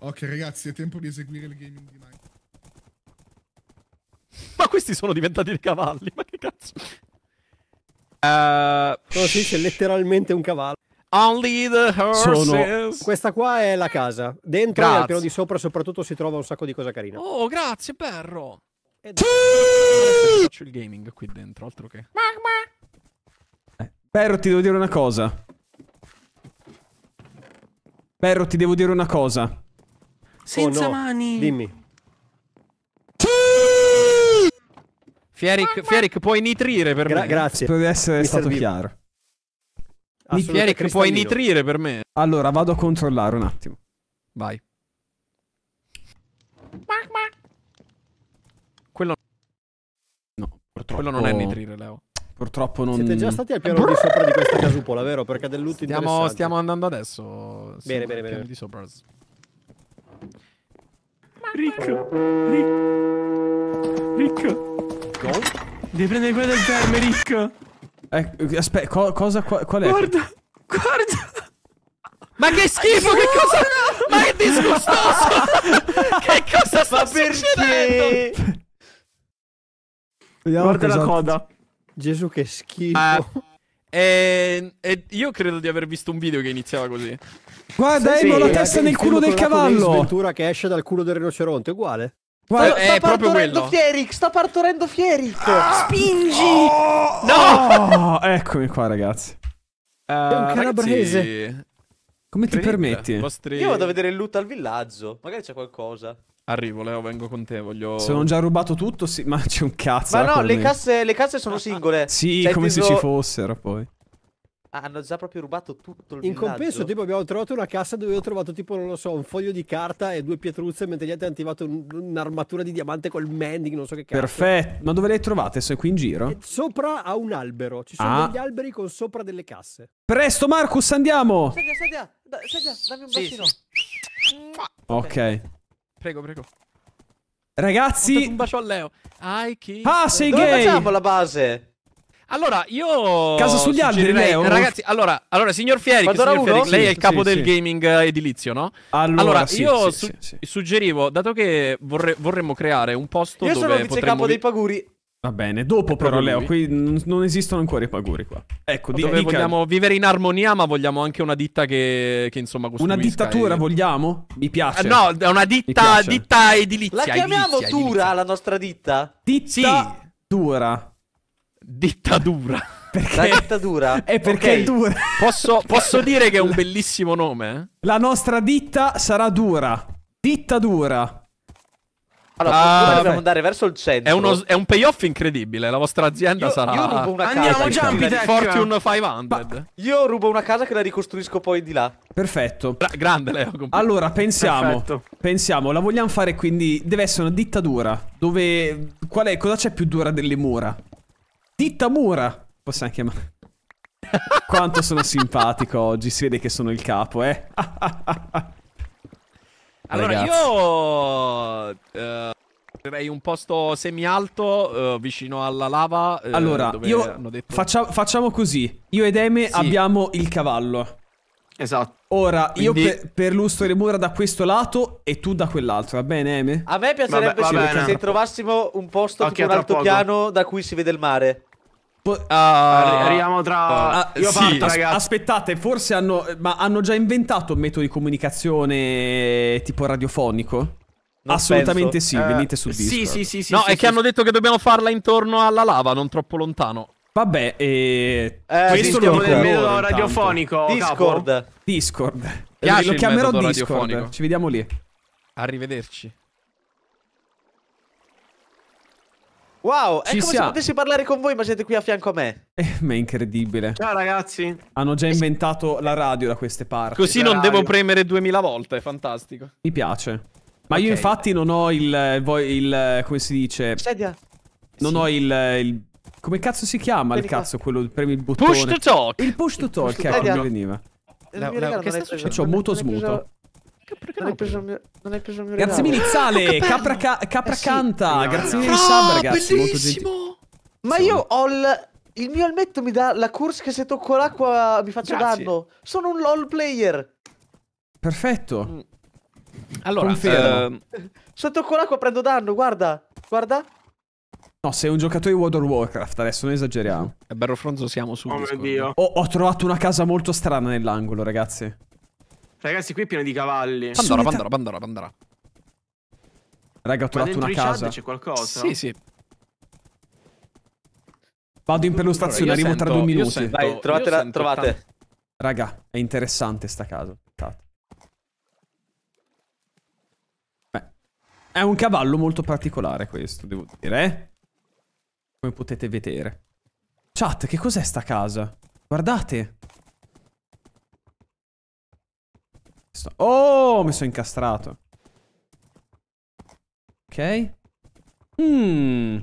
Ok, ragazzi, è tempo di eseguire il gaming di Minecraft. Ma questi sono diventati dei cavalli, ma che cazzo? Uh, eh, no, sì, c'è letteralmente un cavallo. Only the horses. Sono... Questa qua è la casa. Dentro grazie. e al piano di sopra soprattutto si trova un sacco di cose carine. Oh, grazie, perro. Ed... Faccio il gaming qui dentro, altro che... Eh, perro, ti devo dire una cosa. Perro, ti devo dire una cosa. Oh, Senza oh, no. mani. Dimmi. Fieric, Fieric puoi nitrire per Gra- me. Grazie. Per essere Mi stato servivo. chiaro. Fieric, puoi nitrire per me. Allora, vado a controllare un attimo. Vai. Quello... No, purtroppo... Quello non è nitrire, Leo. Purtroppo non... Siete già stati al piano di sopra di questa casupola, vero? Perché dell'ultimo... Stiamo, stiamo andando adesso. Bene, bene, bene. Di sopra. Rick. Rick. Rick. Go. Devi prendere quella del verme, Eh, aspetta, co cosa? Qual, qual è? Guarda, guarda. Ma che schifo, che cosa? Ma è disgustoso! che cosa sta Ma succedendo? Guarda la coda. Gesù, che schifo. Uh, eh, eh, io credo di aver visto un video che iniziava così. Guarda, sì, Emo, la testa nel culo del cavallo. La sventura che esce dal culo del rinoceronte, uguale. Guarda, è proprio quello. Fieric, sta partorendo Fieric. Ah, Spingi. Oh, no. Oh, eccomi qua, ragazzi. Uh, è un eh, calabrese. Ragazzi... Come ti permetti? Vostri... Io vado a vedere il loot al villaggio. Magari c'è qualcosa. Arrivo, Leo, vengo con te. Voglio. Se non già rubato tutto, sì, ma c'è un cazzo. Ma no, le casse, le casse, sono ah, singole. sì, cioè, come se ci fossero poi hanno già proprio rubato tutto il in villaggio. compenso tipo abbiamo trovato una cassa dove ho trovato tipo non lo so un foglio di carta e due pietruzze mentre gli altri hanno attivato un, un'armatura di diamante col mending non so che cazzo perfetto ma dove le hai trovate Sei qui in giro? E sopra a un albero ci sono ah. degli alberi con sopra delle casse presto Marcus andiamo sedia sedia ah, da, sedia ah, dammi un sì. bacino ok prego prego ragazzi un bacio a Leo ah sei Dove gay Dove facciamo la base? Allora, io. Casa sugli alberi, Leo. Ragazzi, allora, allora signor Fieri, lei è il capo sì, del sì. gaming eh, edilizio, no? Allora, allora io su- suggerivo, dato che vorre- vorremmo creare un posto io dove. Io sono il vice capo dei paguri. Va bene, dopo però Leo, qui non esistono ancora i paguri qua. Ecco, di, Dove dica... vogliamo vivere in armonia, ma vogliamo anche una ditta che, che insomma costruisca. Una dittatura e... vogliamo? Mi piace. Eh, no, è una ditta, ditta edilizia. La chiamiamo edilizia, Dura edilizia. la nostra ditta? Ditta sì. Dura. Dittatura. Perché? La dittatura? È eh, perché okay. è dura. Posso, posso dire che è un bellissimo nome? Eh? La nostra ditta sarà dura. Dittatura. Allora, ah, dobbiamo andare verso il centro. È, uno, è, un payoff incredibile. La vostra azienda io, sarà. Io rubo una Andiamo casa. Andiamo, già, Tech. Fortune 500. Ma... Io rubo una casa che la ricostruisco poi di là. Perfetto. Bra grande, Leo. Allora, pensiamo. Perfetto. Pensiamo, la vogliamo fare quindi. Deve essere una dittatura. Dove. Qual è, cosa c'è più dura delle mura? Dittamura, possiamo chiamare. Quanto sono simpatico oggi, si vede che sono il capo, eh. allora Ragazzi. io... Uh... Un posto semialto uh, vicino alla lava. Uh, allora, io detto... faccia facciamo così. Io ed Eme sì. abbiamo il cavallo. Esatto. Ora, Quindi... io per, per lustro le mura da questo lato e tu da quell'altro, va bene, Eme? A me piacerebbe vabbè, vabbè, se, trovassimo un posto okay, tipo un altopiano da cui si vede il mare. Uh, arriviamo tra. Uh, io sì, parto, ragazzi. Aspettate, forse hanno. Ma hanno già inventato un metodo di comunicazione tipo radiofonico? Non Assolutamente penso. sì, eh, venite su Discord. Sì, sì, sì, sì. No, sì, è sì, che sì. hanno detto che dobbiamo farla intorno alla lava, non troppo lontano. Vabbè, eh, eh, questo lo dico metodo radiofonico. Discord. Capo. Discord. Piace lo chiamerò Discord. Ci vediamo lì. Arrivederci. Wow, Ci è come sia. se potessi parlare con voi, ma siete qui a fianco a me. Eh, ma è incredibile. Ciao ragazzi. Hanno già inventato la radio da queste parti. Così non radio. devo premere duemila volte, è fantastico. Mi piace. Ma okay. io infatti non ho il, eh, il, il eh, come si dice? Sedia. Non sì. ho il, il come cazzo si chiama il cazzo quello? Premi il bottone. Push to talk. Il push to talk, push ecco, mi veniva. No, eh, no, che sta succedendo? C'ho muto smuto. Non hai, preso il mio, non hai preso il mio regalo. Grazie mille Zale, Capra, ca, eh, capra eh, sì. Canta, grazie mille no, sub ragazzi, bellissimo. molto Ma io ho il, il mio elmetto mi dà la curse che se tocco l'acqua mi faccio grazie. danno. Sono un LOL player. Perfetto. Mm. Allora, uh... se tocco l'acqua prendo danno, guarda, guarda. No, sei un giocatore di World of Warcraft, adesso non esageriamo. Eh, bello fronzo, siamo su. Oh mio dio. Oh, ho trovato una casa molto strana nell'angolo, ragazzi. Ragazzi, qui è pieno di cavalli. Pandora, Pandora, Pandora, Pandora. Raga, ho trovato una casa. c'è qualcosa? Sì, sì. Vado in perlustrazione, arrivo sento, tra due minuti. Sento, Vai, trovatela, trovate. Raga, è interessante sta casa. Beh, è un cavallo molto particolare questo, devo dire, eh? come potete vedere. Chat, che cos'è sta casa? Guardate! Oh, mi sono incastrato. Ok. Mmm.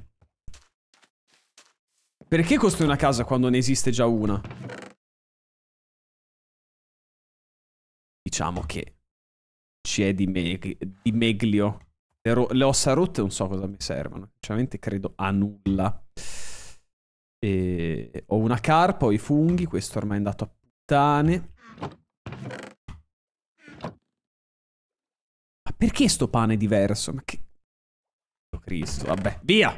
Perché costruire una casa quando ne esiste già una? Diciamo che ci è di, Meg di Meglio. Le, ro- le ossa rotte non so cosa mi servono. Sinceramente credo a nulla. E... Ho una carpa, ho i funghi, questo ormai è andato a puttane. Ma perché sto pane è diverso? Ma che... Oh Cristo, vabbè, via!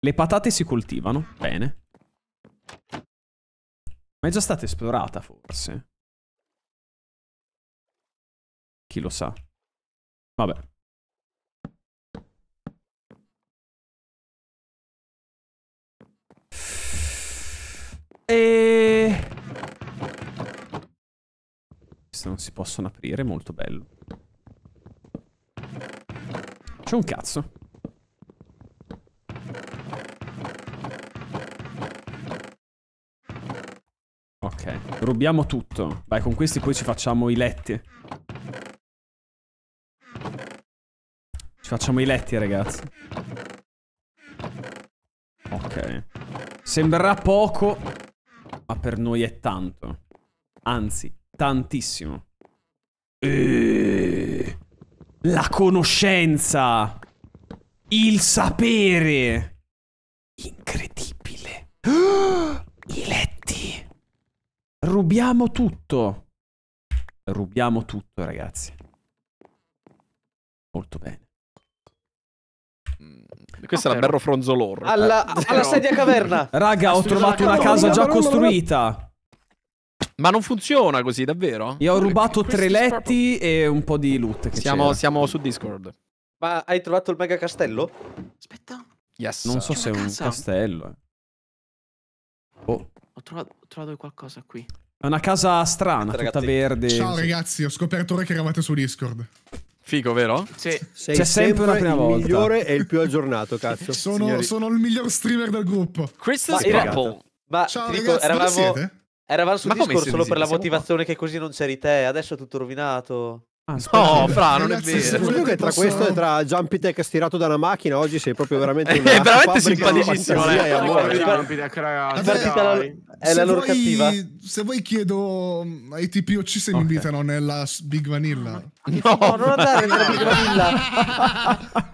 Le patate si coltivano, bene. Ma è già stata esplorata, forse? Chi lo sa? Vabbè. E... Queste non si possono aprire, molto bello. C'è un cazzo. Ok, rubiamo tutto. Vai, con questi poi ci facciamo i letti. Ci facciamo i letti, ragazzi. Ok. Sembrerà poco, ma per noi è tanto. Anzi, tantissimo. E... la conoscenza! Il sapere! Incredibile! I letti! Rubiamo tutto! Rubiamo tutto, ragazzi. Molto bene. Questa è la Berro Fronzolor. Alla, eh. alla sedia caverna. Raga, ho trovato una casa già costruita. Ma non funziona così, davvero? Io ho rubato tre letti e un po' di loot. Siamo, siamo, su Discord. Ma hai trovato il mega castello? Aspetta. Yes. Non so se è un castello. Eh. Oh. Ho trovato, ho trovato qualcosa qui. È una casa strana, Aspetta, tutta ragazzi. verde. Ciao ragazzi, ho scoperto ora che eravate su Discord. Figo, vero? Sì. Sei C'è sempre, sempre una prima il volta. migliore e il più aggiornato, cazzo. sono, sono, il miglior streamer del gruppo. Questo è Apple. Ma Ciao, ragazzi, dico, eravamo, eravamo sul ma Discord solo per la motivazione qua? che così non c'eri te, adesso è tutto rovinato. Ah, no, fra, non è vero. Quello che tra questo e tra Jumpy Tech stirato da una macchina oggi sei proprio veramente una È veramente simpaticissimo, eh. Amore. Jumpitech, cioè, ragazzi. Cioè, è la loro cattiva. Se vuoi chiedo mm, ai TPOC se mi invitano nella Big Vanilla. No, non andare nella Big Vanilla.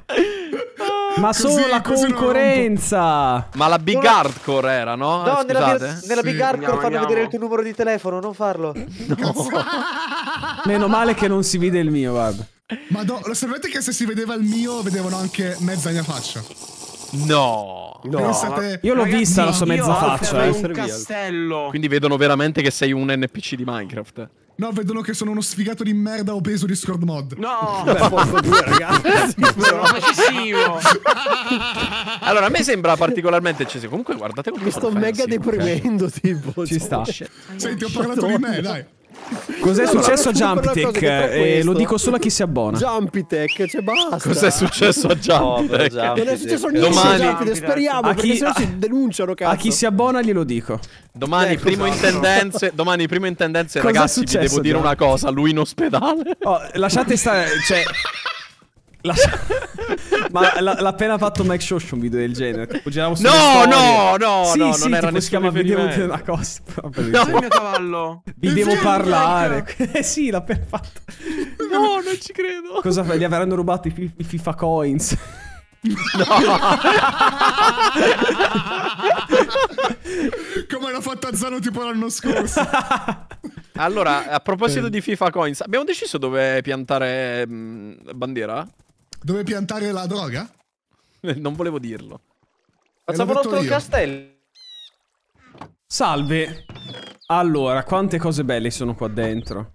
Ma solo la concorrenza! Ma la big solo... hardcore era, no? No, eh, nella, nella, big hardcore andiamo, fanno andiamo. vedere il tuo numero di telefono, non farlo. No. Meno male che non si vede il mio, guarda. Ma lo sapete che se si vedeva il mio, vedevano anche mezza mia faccia. No, no. Pensate... io l'ho vista la sua mezza faccia. È eh. un castello. Quindi vedono veramente che sei un NPC di Minecraft. No, vedono che sono uno sfigato di merda obeso di Scord mod. No, Beh, posso dire, ragazzi. Sono eccessivo. allora, a me sembra particolarmente eccessivo. Comunque, guardate come mi sto mega deprimendo. Okay. Tipo, ci sta. Senti, ho parlato di me, dai. Cos'è no, successo a Jumpitech? Eh, lo dico solo a chi si abbona. Jumpitech, cioè basta. Cos'è successo a Jumpitech? Oh, non è successo niente Domani... a Jumpitech, speriamo, a chi... A... ci denunciano, cazzo. A chi si abbona glielo dico. Domani, eh, primo esatto. in tendenze, domani primo in tendenze, ragazzi, successo, vi devo dire una cosa, lui in ospedale. Oh, lasciate stare, cioè... La... ma l'ha appena fatto Mike Shosh un video del genere. Giravo no, no, no, sì, no, sì, non era si chiama Vi devo dire una cosa. Vabbè, no, diciamo. il mio cavallo. Vi devo parlare. eh sì, l'ha appena fatto. No, non ci credo. Cosa fai? Gli avranno rubato i, fi i FIFA coins. No. Come l'ha fatta Zano tipo l'anno scorso. Allora, a proposito eh. di FIFA Coins, abbiamo deciso dove piantare mh, mm, bandiera? Dove piantare la droga? Eh, non volevo dirlo. Facciamo nostro castello. Salve. Allora, quante cose belle sono qua dentro.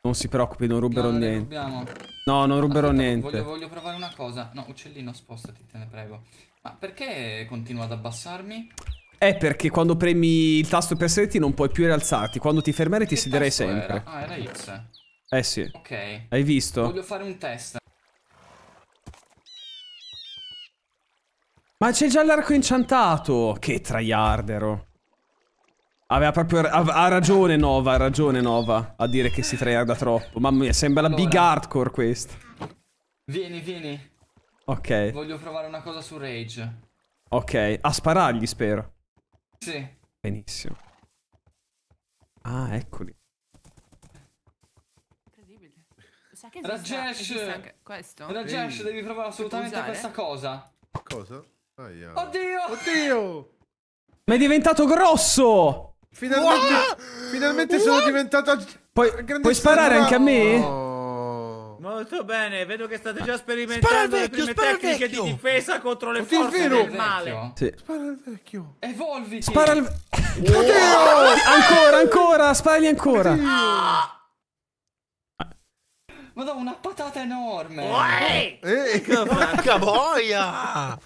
Non si preoccupi, non ruberò no, niente. Rubiamo. No, non ruberò Aspetta, niente. Voglio, voglio, provare una cosa. No, uccellino, spostati, te ne prego. Ma perché continua ad abbassarmi? È perché quando premi il tasto per sederti non puoi più rialzarti. Quando ti fermare ti siederai sempre. Era? Ah, era X. Eh sì. Ok. Hai visto? Voglio fare un test. Ma c'è già l'arco incantato! Che traiardero. Aveva proprio... Ha, ragione Nova, ha ragione Nova a dire che si tryharda troppo. Mamma mia, sembra allora. la big hardcore questa. Vieni, vieni. Ok. Voglio provare una cosa su Rage. Ok. A sparargli, spero. Sì. Benissimo. Ah, eccoli. Incredibile. Rajesh! Questo? Rajesh, devi provare assolutamente questa cosa. Cosa? Aia. Oddio! Oddio! Ma è diventato grosso! Finalmente, What? finalmente What? sono diventato... Puoi, puoi sparare anche a me? No. Molto bene, vedo che state già sperimentando spara vecchio, le prime tecniche vecchio. di difesa contro le Oddio, forze del male. Sì. Spara al vecchio. Evolvi. Spara al il... vecchio. ancora, ancora, sparagli ancora. Ma Madonna, una patata enorme. Uè. Eh, porca boia.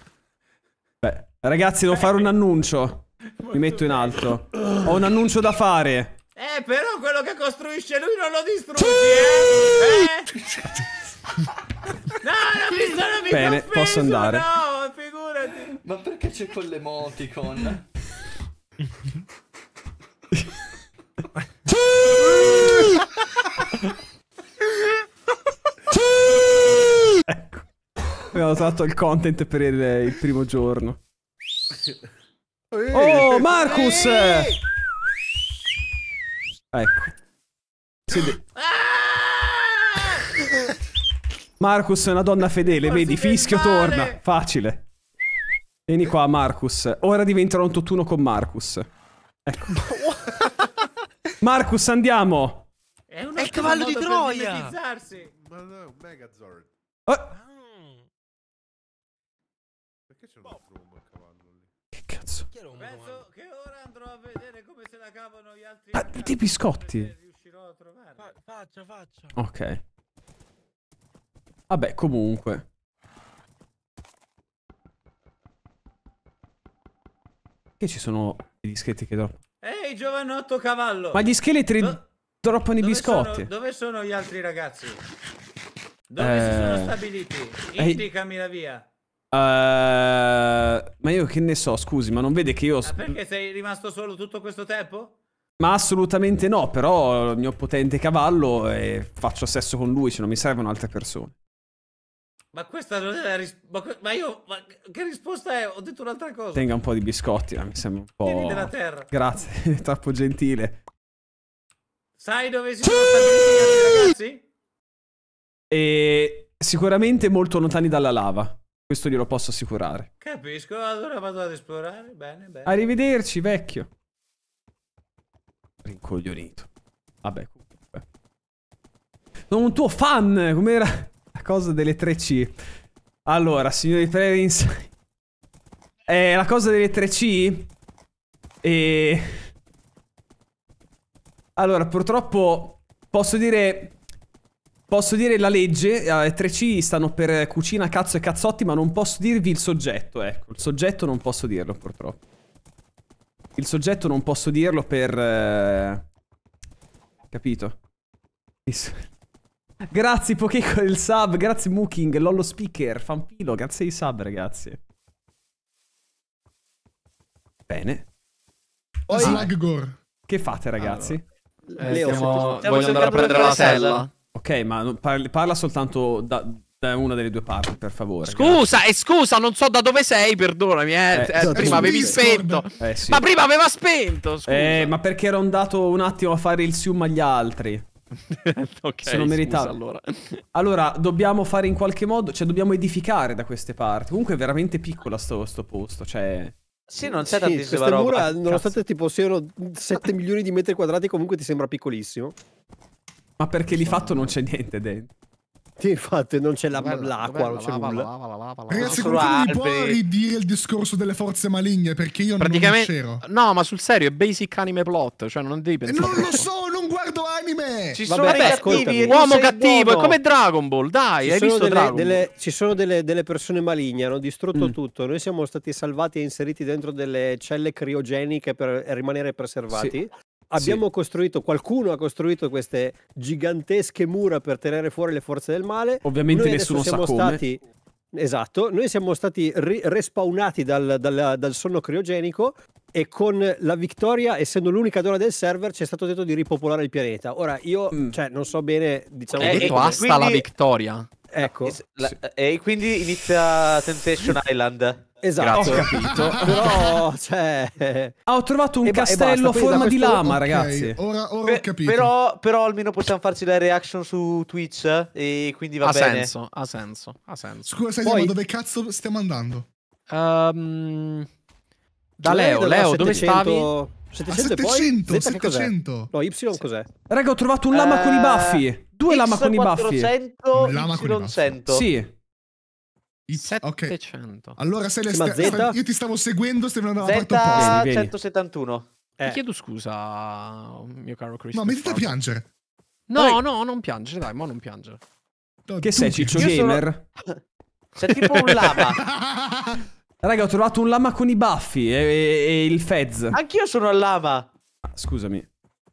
Ragazzi, devo fare un annuncio. Mi metto in alto. Ho un annuncio da fare. Eh, però quello che costruisce lui non lo distrugge. eh? No, non mi sono mica Bene, offeso, posso andare. No, figurati. Ma perché c'è con l'emoticon? ecco. Abbiamo usato il content per il, il primo giorno. Oh, Marcus! Ecco. Siete... Ah! Marcus è una donna fedele, vedi, fischio male. torna. Facile. Vieni qua, Marcus. Ora diventerò un tutt'uno con Marcus. Ecco. Marcus, andiamo! È, è il cavallo di Troia! Ma no, Megazord. Oh. cazzo. Penso che ora andrò a vedere come se la cavano gli altri. Ma tutti i biscotti. Riuscirò a trovare. Fa faccia, faccia. Ok. Vabbè, comunque. Che ci sono i dischetti che droppano? Ehi, giovanotto cavallo! Ma gli scheletri Do droppano i biscotti. Sono, dove sono gli altri ragazzi? Dove eh... si sono stabiliti? Indicami la via. Uh, ma io che ne so, scusi, ma non vede che io... Ma perché sei rimasto solo tutto questo tempo? Ma assolutamente no, però il mio potente cavallo e eh, faccio sesso con lui, cioè non mi servono altre persone. Ma questa non è la risposta. Ma, io. Ma che risposta è? Ho detto un'altra cosa. Tenga un po' di biscotti, eh, mi sembra un po'. Tieni della terra. Grazie, troppo gentile. Sai dove si sono stati gli altri ragazzi? E sicuramente molto lontani dalla lava. Questo glielo posso assicurare. Capisco, allora vado ad esplorare. Bene, bene. Arrivederci, vecchio. Rincoglionito. Vabbè, comunque. Sono un tuo fan! Com'era la cosa delle 3C? Allora, signori Ferens... Eh, la cosa delle 3C... E... Allora, purtroppo... Posso dire Posso dire la legge, eh, 3C stanno per cucina, cazzo e cazzotti, ma non posso dirvi il soggetto, ecco. Il soggetto non posso dirlo, purtroppo. Il soggetto non posso dirlo per... Eh... Capito? Isso. Grazie Pokéco del sub, grazie Mooking, Lollo Speaker, Fanfilo, grazie ai sub ragazzi. Bene. Poi... Slaggor. Che fate ragazzi? Allora. Eh, Leo, stiamo... voglio andare a prendere la sella. sella. Ok, ma parli, parla soltanto da, da una delle due parti, per favore. Scusa, e eh, scusa, non so da dove sei, perdonami. Eh. Eh, esatto, prima avevi spento. Eh, Sì. Ma prima aveva spento. Scusa. Eh, ma perché ero andato un attimo a fare il sium agli altri? ok. Se non meritavo. Allora. allora. dobbiamo fare in qualche modo. Cioè, dobbiamo edificare da queste parti. Comunque, è veramente piccola sto, sto posto. Cioè. Sì, non c'è sì, tantissima roba. Mura, ah, nonostante tipo siano 7 milioni di metri quadrati, comunque ti sembra piccolissimo. Ma perché di fatto non c'è niente dentro. Sì, infatti, non c'è l'acqua, la, non c'è nulla. Lava, lava, Ragazzi, qualcuno mi puoi ridire il discorso delle forze maligne? Perché io Praticamente... non c'ero. No, ma sul serio, è basic anime plot. Cioè, non devi eh, pensare. non lo so, non guardo anime. Ci Vabbè, sono Vabbè, cattivi, uomo cattivo, è come Dragon Ball. Dai, ci hai visto delle, Dragon delle, Ci sono delle, delle, persone maligne, hanno distrutto mm. tutto. Noi siamo stati salvati e inseriti dentro delle celle criogeniche per rimanere preservati. Sì. Abbiamo sì. costruito, qualcuno ha costruito queste gigantesche mura per tenere fuori le forze del male. Ovviamente Noi nessuno siamo sa stati, come. Esatto, noi siamo stati ri- respawnati dal, dal, dal, sonno criogenico e con la vittoria, essendo l'unica donna del server, ci è stato detto di ripopolare il pianeta. Ora io, mm. cioè, non so bene, diciamo... È detto hasta quindi... la vittoria. Ecco. La, eh, E quindi inizia Temptation Island. Esatto, Grazie. ho capito. però, cioè... Ah, ho trovato un e castello a forma di lama, okay. ragazzi. Ora, ora ho capito. Però, però, almeno possiamo farci la reaction su Twitch e quindi va ha bene. Senso, ha senso, ha senso. Scusa, Poi... dove cazzo stiamo andando? Um... Da Leo, Leo, dove stavi? 700, 700 e poi? Z 700. No, Y cos'è? Raga, ho trovato un lama eh, con i baffi. Due X lama con i baffi. 400, un lama con i baffi. Sì. I 700. Okay. Allora, se le sta... Z... io ti stavo seguendo, stai andando alla parte 171. Eh. Ti chiedo scusa, mio caro Chris. No, mettiti a piangere. No, no, non piangere, dai, ma non piangere. che sei, Ciccio Gamer? Sono... Sei tipo un lama. Raga, ho trovato un lama con i baffi e, e, e il Fez. Anch'io sono al lama. Ah, scusami.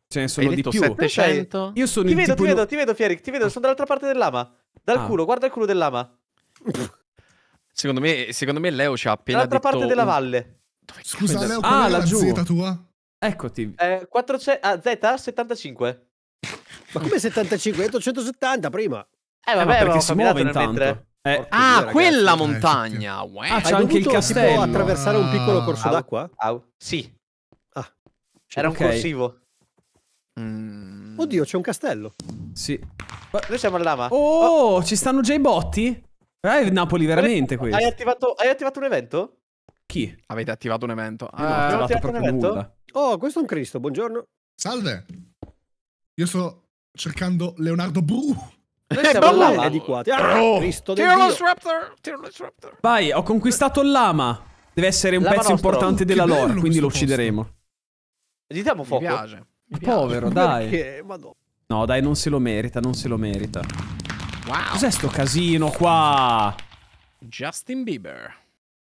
Ce ne sono Hai di più. 700. Io sono ti vedo, tipo... Ti vedo, ti vedo, Fieric, ti vedo. Sono dall'altra parte del lama. Dal ah. culo, guarda il culo del lama. Secondo me, secondo me Leo ci ha appena Dall'altra detto... parte della valle. Dove Scusa, Leo, ah, laggiù. la Z tua? Eccoti. Eh, 400... Ah, Z, 75. Ma come 75? Ho detto 170 prima. Eh, vabbè, eh, ma perché si muove intanto. Mentre... Eh, ah, via, quella eh, montagna! Eh, wow. Ah, c'è anche il castello. Si può attraversare un piccolo corso ah, d'acqua? Sì. Ah. Era okay. un corsivo. Mm. Oddio, c'è un castello. Sì. noi siamo a lava. Oh, oh, ci stanno già i botti? Eh, Napoli, veramente questo. Hai attivato, hai attivato un evento? Chi? Avete attivato un evento. Ah, no, attivato attivato un evento? Nulla. Oh, questo è un Cristo, buongiorno. Salve. Io sto cercando Leonardo Bru. Noi eh, siamo là, là adeguati. Ah, oh, Tearless Raptor, Tearless Raptor. Vai, ho conquistato il Lama. Deve essere un lama pezzo nostro. importante della lore, quindi lo uccideremo. Posto. diamo fuoco. Mi piace. Mi piace. Povero, dai. No, dai, non se lo merita, non se lo merita. Wow. Cos'è sto casino qua? Justin Bieber.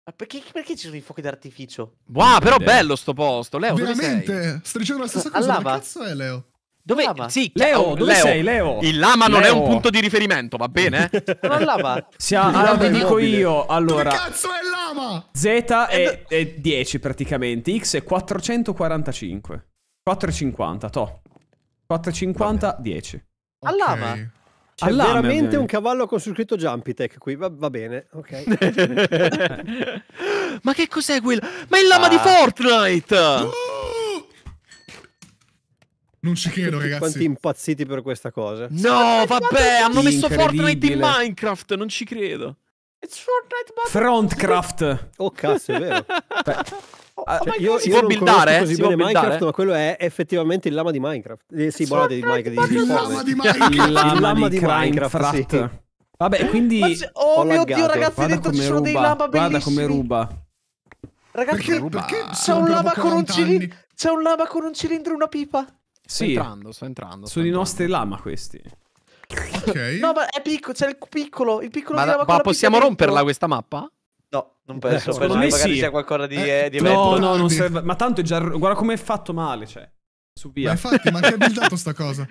Ma perché, perché ci sono i fuochi d'artificio? Wow, però bello sto posto, Leo. Veramente? Sto dicendo la stessa cosa. Allora, cazzo è Leo? Dove, lava. Sì, Leo, oh, dove Leo. sei, Leo? Il lama non Leo. è un punto di riferimento, va bene? non lava. Siamo, allora, vi dico io, allora... Dove cazzo è lama? Z è, eh, è 10 praticamente, X è 445. 4,50, to. 4,50, 10. Okay. Cioè, Al C'è cioè, veramente un cavallo con su scritto Jumpy Tech qui, va, va bene, ok. Ma che cos'è quello? Ma è il lama ah. di Fortnite! Non ci credo, Tutti ragazzi. Quanti impazziti per questa cosa. No, vabbè, hanno messo Fortnite in Minecraft, non ci credo. It's Fortnite Battle. Frontcraft. Oh cazzo, è vero. Oh, ah, oh cioè, oh io, si può buildare, così si bene buildare. Minecraft, ma quello è effettivamente il lama di Minecraft. Eh, sì, buona di Minecraft. Il lama di Minecraft. Il lama di Minecraft. Vabbè, quindi se... Oh mio laggato. dio, ragazzi, Guarda dentro ci sono ruba. dei lama bellissimi. Guarda come ruba. Ragazzi, perché, perché c'è un lama con un cilindro, c'è un lama con un cilindro e una pipa. Sto sì. entrando, sto entrando. Sono i nostri lama questi. Ok. No, ma è piccolo, c'è il piccolo, il piccolo ma, da, ma possiamo romperla questa mappa? No, non penso, eh, penso che magari sì. sia qualcosa di, eh, di No, no, non serve, ma tanto è già guarda come è fatto male, cioè. Su via. Ma infatti, ma chi ha buildato sta cosa?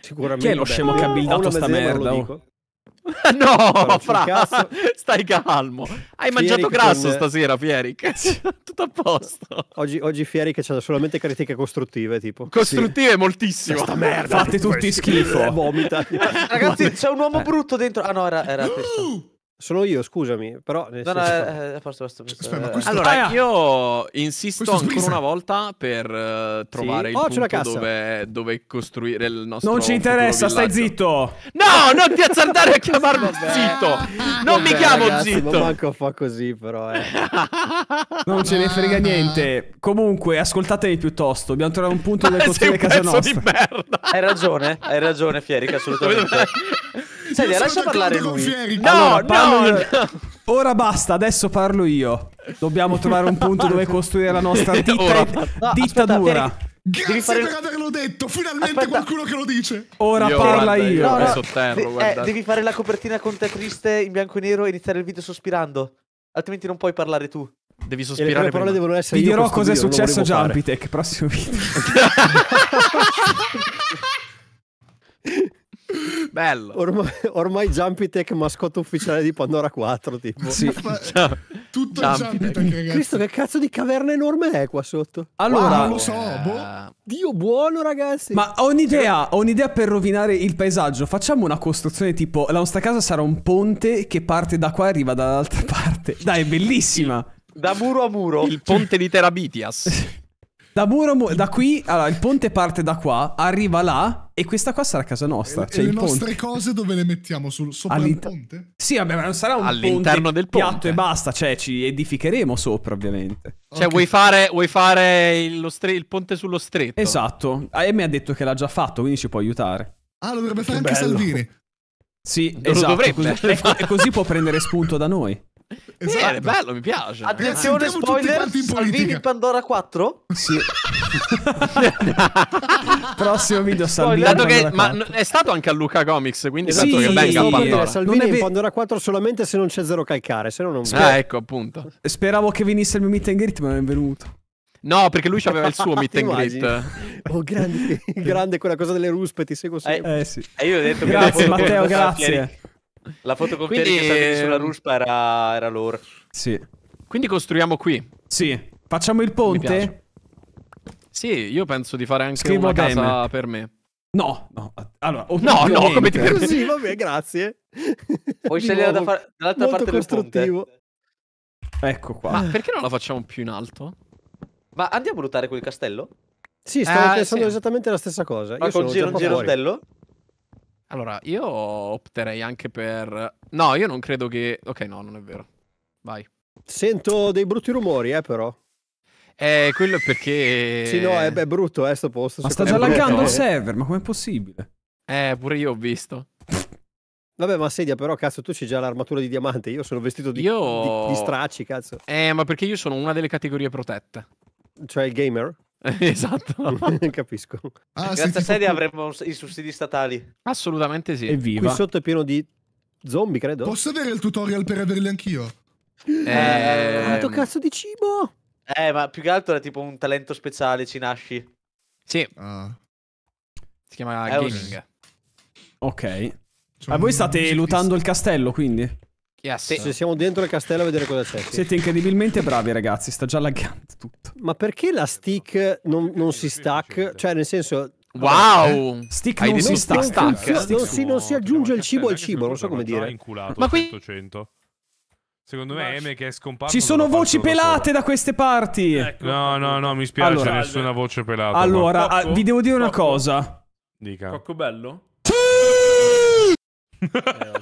Sicuramente. Chi è lo scemo che ha buildato sta merda? no, fra, stai calmo. Hai Fieric mangiato grasso con... stasera, Fieric. Tutto a posto. Oggi, oggi Fieric c'ha solamente critiche costruttive, tipo. Costruttive sì. moltissimo. Sta merda. Fate tutti schifo. Vomita. Ragazzi, c'è un uomo eh. brutto dentro. Ah no, era, era questo. Sono io, scusami, però... No, no, eh, eh, a posto, posto, posto. Aspetta, eh, questo... Allora, ah, io insisto ancora una volta per uh, trovare sì? il oh, punto dove, dove, costruire il nostro Non ci interessa, stai zitto! No, non ti azzardare a chiamarmi zitto! Non Vabbè, mi chiamo ragazzi, zitto! Non manco fa così, però, eh. Non ce ne frega niente. Comunque, ascoltatevi piuttosto. Dobbiamo trovare un punto dove costruire casa nostra. Hai ragione, hai ragione, Fierica, assolutamente questa lascia parlare lui. No, allora, no, no. Ora basta, adesso parlo io. Dobbiamo trovare un punto dove costruire la nostra ditta, no, ditta aspetta, dura. Ferri. Grazie fare... per averlo detto, finalmente Aspetta. qualcuno che lo dice. Ora io, parla guarda, io. No, no, terno, eh, eh devi fare la copertina con te triste in bianco e nero e iniziare il video sospirando, altrimenti non puoi parlare tu. Devi sospirare. Le parole devono essere Vi dirò cosa è successo a Jumpitech, prossimo video. Bello. Ormai, ormai Jumpytech mascotte ufficiale di Pandora 4, tipo. Sì. Tutto Jumpytech, ragazzi. Cristo, che cazzo di caverna enorme è qua sotto? Allora, wow, lo so, eh, boh. Dio buono, ragazzi. Ma ho un'idea, ho un'idea per rovinare il paesaggio. Facciamo una costruzione tipo la nostra casa sarà un ponte che parte da qua e arriva dall'altra parte. Dai, è bellissima. Da muro a muro, il ponte di Terabitias. da muro a muro, da qui, allora il ponte parte da qua, arriva là e questa qua sarà casa nostra. E, cioè le nostre cose dove le mettiamo? Sul, sopra All'inter- il ponte? Sì, vabbè, ma non sarà un All'interno ponte, del ponte. piatto e basta. Cioè, ci edificheremo sopra, ovviamente. Cioè, vuoi fare, vuoi fare il, stre- il, ponte sullo stretto? Esatto. Ah, e mi ha detto che l'ha già fatto, quindi ci può aiutare. Ah, lo dovrebbe fare che anche bello. Salvini. Sì, lo esatto. Dovrebbe. Così, e così può prendere spunto da noi. Esatto. Bene, bello, mi piace. Attenzione, eh. spoiler, Salvini Pandora 4? Sì. Prossimo video Salvini Dato che, Ma è stato anche a Luca Comics, quindi esatto, sì, che venga sì, Pandora. Salvini non è... in Pandora 4 solamente se non c'è zero calcare, se no non... Sper- ah, ecco, appunto. Speravo che venisse il mio meet and greet, ma è venuto. No, perché lui aveva il suo meet and greet. Oh, grande, grande quella cosa delle ruspe, ti seguo eh, sempre. Eh, eh sì. E io ho detto grazie, grazie Matteo, grazie. La fotocopia Quindi... che stavi sulla ehm, ruspa era, era loro. Sì. Quindi costruiamo qui. Sì. Facciamo il ponte? Sì, io penso di fare anche Scrivo una game. casa per me. No, no, allora, no, no, come ti permetti? Sì, vabbè, grazie. Puoi scegliere da far... dall'altra parte costruttivo. del ponte. Ecco qua. Ma perché non la facciamo più in alto? Ma andiamo a lottare quel castello? Sì, stavo eh, pensando sì. esattamente la stessa cosa. Ma Io con giro, un girondello? Allora, io opterei anche per... No, io non credo che... Ok, no, non è vero. Vai. Sento dei brutti rumori, eh, però. Eh, quello è perché... Sì, no, è, è brutto, eh, sto posto. Ma sta già laggando il eh. server, ma com'è possibile? Eh, pure io ho visto. Vabbè, ma sedia, però, cazzo, tu c'hai già l'armatura di diamante. Io sono vestito di, io... di, di stracci, cazzo. Eh, ma perché io sono una delle categorie protette. Cioè il gamer? esatto, capisco. Ah, Grazie a Sedi tutto... avremo i sussidi statali. Assolutamente sì. Evviva. Qui sotto è pieno di zombie, credo. Posso avere il tutorial per averli anch'io? Eh... Quanto eh, ehm, cazzo di cibo? Eh, ma più che altro è tipo un talento speciale, ci nasci. Sì. Ah. Si chiama eh, gaming. Ok. Ma voi state lutando il castello, quindi? Yes. Se siamo dentro il castello a vedere cosa c'è. Sì. Siete incredibilmente bravi, ragazzi. Sta già laggando tutto. Ma perché la stick non, non si stacca? Cioè, nel senso. Wow! Eh, stick non, si stacca. stack. non, si, non si aggiunge il cibo al cibo, non so come dire. Ma qui. Secondo me Eme che è scomparso. Ci sono voci pelate da, da queste parti. Ecco. No, no, no, mi spiace, allora, nessuna voce pelata. Allora, ma... Ah, vi devo dire una cosa. Dica. Cocco bello? Sì! Eh, oh.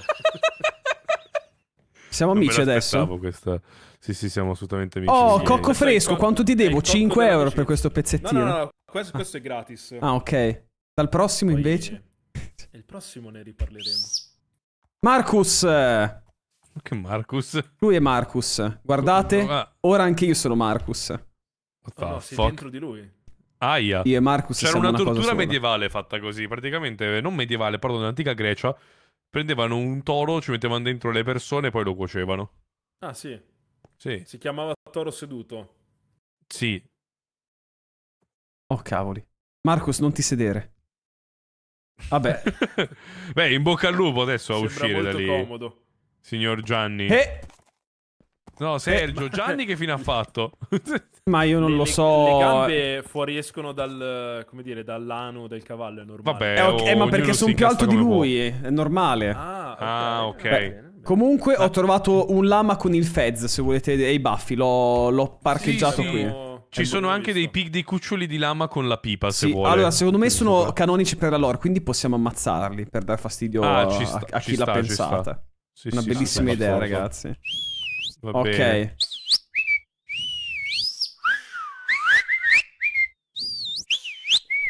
Siamo non amici adesso? Questa... Sì, sì, siamo assolutamente amici. Oh, cocco fresco, quanto, quanto ti devo? 5 euro per questo pezzettino. No, no, no, questo, questo è gratis. Ah, ok. Dal prossimo Poi... invece? Il prossimo ne riparleremo. Marcus! Che Marcus? Lui è Marcus. Guardate, ah. ora anche io sono Marcus. What oh, no, sei fuck? dentro di lui. Aia. Io e Marcus C'era una tortura medievale fatta così, praticamente non medievale, però dell'antica Grecia, prendevano un toro, ci mettevano dentro le persone e poi lo cuocevano. Ah, sì. Sì. Si chiamava toro seduto. Sì. Oh, cavoli. Marcus, non ti sedere. Vabbè. Beh, in bocca al lupo adesso a Sembra uscire da lì. comodo. Signor Gianni. Eh! No, eh, Sergio, Gianni che fine ha fatto? Ma io non le, lo so. Le gambe fuoriescono dal, come dire, dall'ano del cavallo, è normale. Vabbè, eh, okay, ma perché sono più alto di lui, può. è normale. Ah, ok. Ah, okay. Beh, Comunque ho eh. trovato un lama con il Fez, se volete, e i baffi, l'ho, parcheggiato sì, qui. Ci sono anche dei pig, dei cuccioli di lama con la pipa, sì, se vuoi. Allora, secondo me sono canonici per la lore, quindi possiamo ammazzarli per dar fastidio ah, sta, a, a chi l'ha pensata. Sì, Una sì, bellissima idea, ragazzi. Va ok. Bene.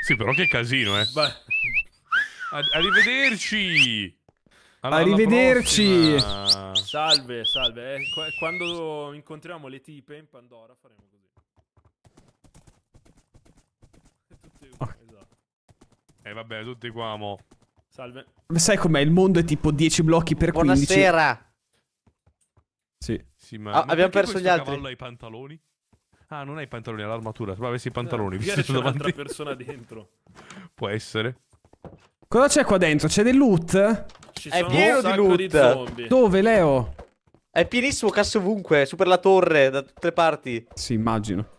Sì, però che casino, eh. Beh. Arrivederci. Alla, Arrivederci. Alla salve, salve. Eh, quando incontriamo le tipe in Pandora faremo così. Tutte qua, okay. esatto. Eh vabbè, tutti qua, mo. Salve. Ma sai com'è? Il mondo è tipo 10 blocchi per 15. Buonasera. Sì bellissima. Ah, abbiamo perso gli altri. cavallo ha i pantaloni? Ah, non hai i pantaloni, ha l'armatura. Se avessi i pantaloni, eh, visto c'è un'altra persona dentro. Può essere. Cosa c'è qua dentro? C'è del loot? Ci è pieno di loot. Di Dove, Leo? È pienissimo cazzo ovunque, Super la torre, da tutte le parti. Sì, immagino.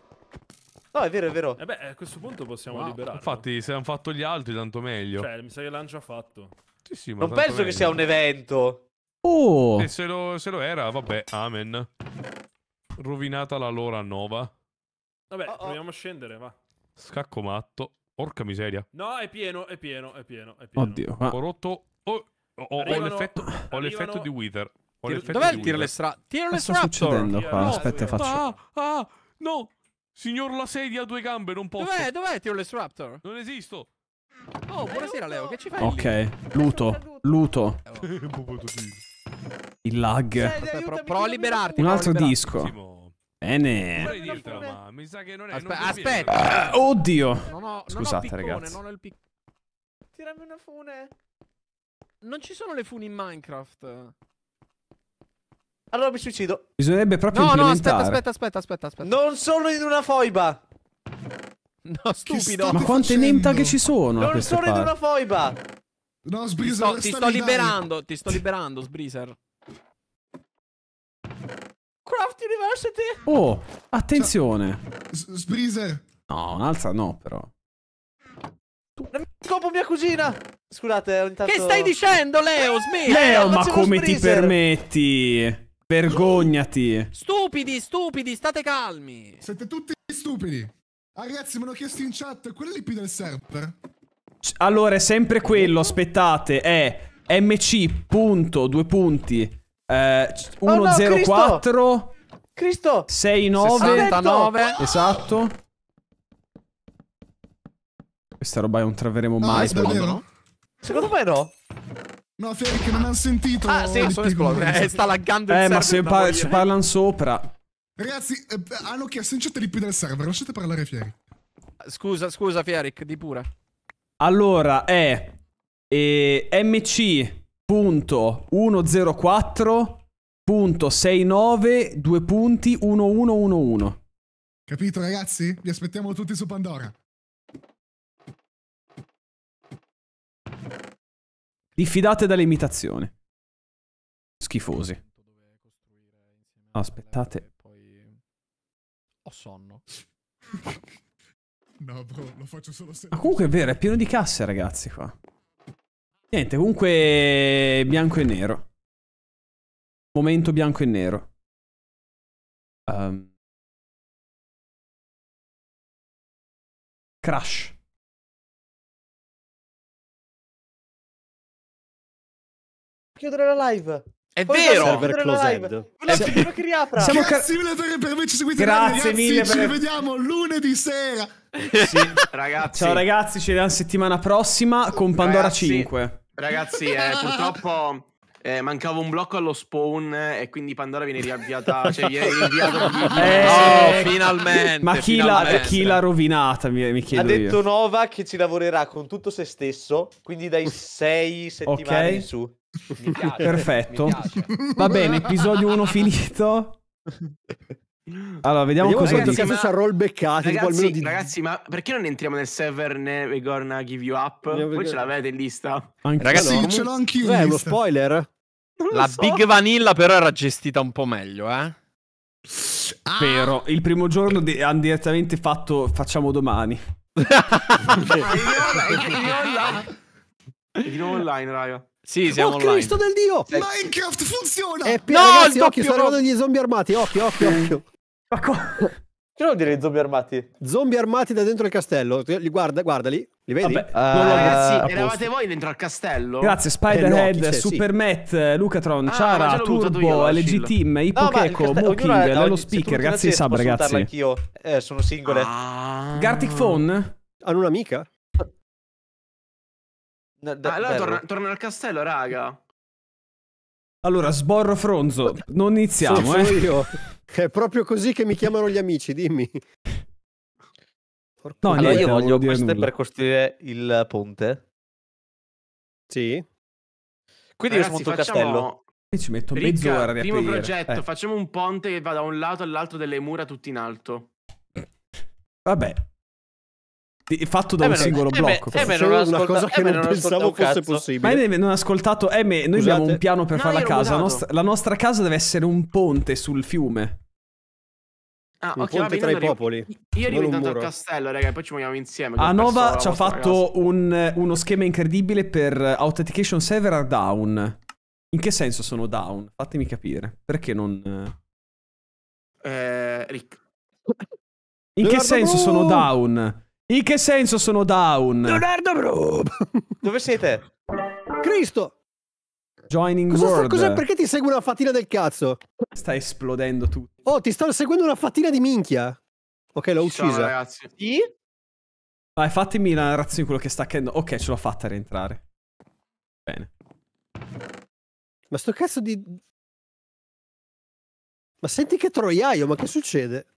No, è vero, è vero. E eh beh, a questo punto possiamo wow. liberare. Infatti, se hanno fatto gli altri, tanto meglio. Cioè, mi sa che l'hanno già fatto. Sì, sì, ma non penso meglio. che sia un evento. Oh! E se lo, se lo era, vabbè, amen. Rovinata la lora nova. Vabbè, oh, oh. proviamo a scendere, va. Scacco matto. Porca miseria. No, è pieno, è pieno, è pieno, è pieno. Oddio. Ma... Ho rotto... Oh, ho, arrivano, l'effetto, ho l'effetto di Wither. Ho Tiro... Dov'è il tiro le stra... Tiro le stra... Sta succedendo qua? No, Aspetta, faccio... Ah, ah, no! Signor la sedia a due gambe, non posso. Dov'è? Dov'è Tireless Raptor? Non esisto. Oh, buonasera Leo, che ci fai? Ok, lì? Luto, Luto. Eh, oh. Il lag. Cioè, sì, Aspetta, pro, pro liberarti. Un altro liberarti. disco. Bene. aspetta. Eh, oddio. Scusate, ragazzi. Non ho il pic... Tirami una fune. Non ci sono le funi in Minecraft. Allora mi suicido. Bisognerebbe proprio no, No, no, aspetta, aspetta, aspetta, aspetta, Non sono in una foiba. No, stupido. Ma quante name tag ci sono? Non sono parti? in una foiba. No, Sbriser, ti sto, ti sto liberando, ti sto liberando, Sbriser. Craft University! Oh, attenzione! Sbriser! No, un'altra no, però. Scopo mia cugina! Scusate, ho tanto... Che stai dicendo, Leo? Smetti! Leo, eh, ma come ti permetti? Vergognati! Stupidi, stupidi, state calmi! Siete tutti stupidi! Ah, Ragazzi, me l'ho chiesto in chat, quello è l'IP del server? Allora è sempre quello, aspettate, è mc. Eh, oh Cristo. Cristo 69 69 Esatto. Questa roba non troveremo no, mai, però. No? Secondo me no. No, Ferri, che non ha sentito. Ah, sì, sono esploso. Eh, sta laggando il eh, server. Eh, ma se par ci parlano sopra. Ragazzi, eh, hanno chiesto in chat di più del server. Lasciate parlare Fieri. Scusa, scusa, Fieric, di pure. Allora è eh, mc.104.69 2 punti 1111. Capito ragazzi? Vi aspettiamo tutti su Pandora. Diffidate dalle imitazioni. Schifosi. Aspettate. Poi ho sonno. No, bro, lo faccio solo se... Ma comunque è vero, è pieno di casse, ragazzi, qua. Niente, comunque bianco e nero. Momento bianco e nero. Um. Crash. Chiudere la live. È Poi vero, server closed. Siamo... che Grazie car- mille per, averci seguito. Grazie ragazzi, mille. Ci rivediamo per... lunedì sera. Sì, ragazzi. Ciao ragazzi, ci vediamo settimana prossima con Pandora ragazzi, 5. Ragazzi, eh, purtroppo eh, mancava un blocco allo spawn eh, e quindi Pandora viene riavviata. cioè, viene riavviata. oh, eh, finalmente. Ma chi, finalmente. La, chi l'ha rovinata? Mi, mi chiedo. Ha detto io. Nova che ci lavorerà con tutto se stesso. Quindi dai 6 settimane okay. in su piace, Perfetto. Va bene, episodio 1 finito. Allora, vediamo, vediamo cosa ragazzi, dice. ma... roll beccati. Ragazzi, di... ragazzi, ma perché non entriamo nel server né We're Gonna Give You Up? Voi ce l'avete in lista? Anche ragazzi, sì, ce l'ho anch'io. Beh, uno spoiler. La so. Big Vanilla però era gestita un po' meglio, eh? Ah. il primo giorno de- hanno direttamente fatto facciamo domani. È di nuovo online, raga. Sì, siamo oh, online. Cristo del Dio! Minecraft funziona! Eh, no, ragazzi, occhio, sono arrivati gli zombie armati, occhio, occhio, occhio. Ma come? Che vuol dire i zombie armati? Zombie armati da dentro il castello. Li guarda, guardali. Li vedi? Vabbè, uh, eh, no, ragazzi, eh, eravate voi dentro al castello? Grazie, eh, Spiderhead, eh no, Super sì. Matt, Lucatron, ah, Ciara, Turbo, io, LG Team, Ipocheco, no, Booking, Lelo Speaker. Grazie, sub, ragazzi. anch'io. Eh, sono singole. Ah. Gartic Phone? Hanno un'amica? Da, allora torna, torna, al castello, raga. Allora, sborro fronzo, non iniziamo, eh. sì, eh. Io. È proprio così che mi chiamano gli amici, dimmi. No, allora, io voglio queste nulla. per costruire il ponte. Sì. Quindi Ragazzi, io smonto facciamo... il castello. E ci metto Ricca, mezz'ora a riaprire. Primo progetto, eh. facciamo un ponte che va da un lato all'altro delle mura tutti in alto. Vabbè, fatto da eh un me, singolo eh blocco. Eh, eh, non una cosa che eh non, non pensavo fosse possibile. Ma Eme non ha ascoltato. Eme, eh, noi Scusate. abbiamo un piano per no, fare la casa. La nostra, la nostra, casa deve essere un ponte sul fiume. Ah, un okay, ponte tra i popoli. Io arrivo intanto al castello, raga, e poi ci muoviamo insieme. Anova ci ha fatto un, uno schema incredibile per authentication server down. In che senso sono down? Fatemi capire. Perché non... Eh, Rick. In che senso sono down? In che senso sono down? Leonardo Bro! Dove siete? Cristo! Joining cosa world. Sta, cosa, perché ti segue una fatina del cazzo? Sta esplodendo tutto. Oh, ti sto seguendo una fatina di minchia. Ok, l'ho uccisa. Ciao, ragazzi. Sì? Vai, fatemi la narrazione quello che sta accadendo. Ok, ce l'ho fatta a rientrare. Bene. Ma sto cazzo di... Ma senti che troiaio, ma che succede?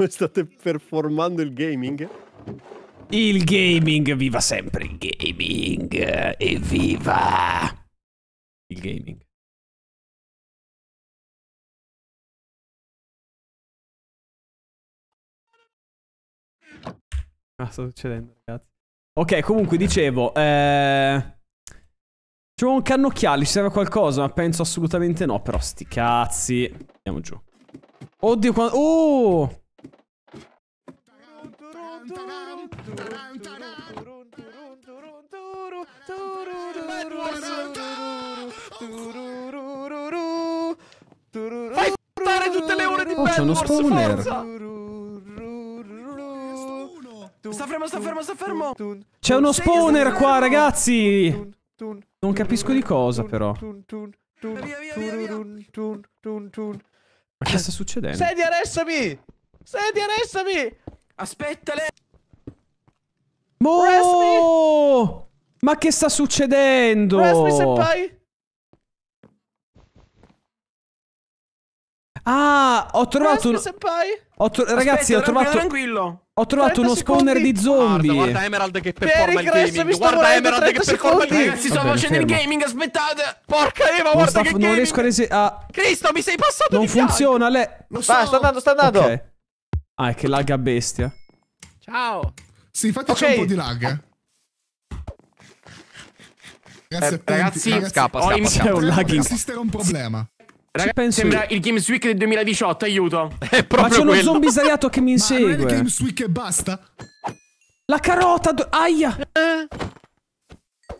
come state performando il gaming? Il gaming, viva sempre il gaming, evviva! Il gaming. Ah, sta succedendo, ragazzi. Ok, comunque dicevo, eh... C'è un cannocchiale, ci serve qualcosa? Ma penso assolutamente no, però sti cazzi. Andiamo giù. Oddio, quando... Oh! Fai fare tutte le ore di oh, c'è uno spawner Sta fermo, sta fermo, sta fermo C'è uno spawner qua ragazzi Non capisco di cosa però Via, via, via, Ma che sta succedendo? Sedi, arrestami! Sedi, arrestami! Aspettale! Oh! Ma che sta succedendo? Ah, ho trovato un... Ho tro... Ragazzi, Aspetta, ho trovato... Tranquillo. Ho trovato uno spawner di zombie. Guarda, guarda Emerald che performa per il gaming. Guarda Emerald che performa secondi. il gaming. Si sto facendo il gaming, aspettate. Porca Eva, guarda sta, che Non riesco a resi... Ah. Cristo, mi sei passato non di Non funziona, lei... So. Va, sta andando, sta andando. Okay. Ah, è che lagga bestia. Ciao. Sì, infatti okay. c'è un po' di lag. Eh, ragazzi, eh, ragazzi, ragazzi scappa, scappa, scappa. un lagging. esistere un problema. Ragazzi, penso sembra io. il Games Week del 2018, aiuto. È proprio Ma c'è uno zombie sdraiato che mi insegue. Ma il Games Week e basta. La carota, aia.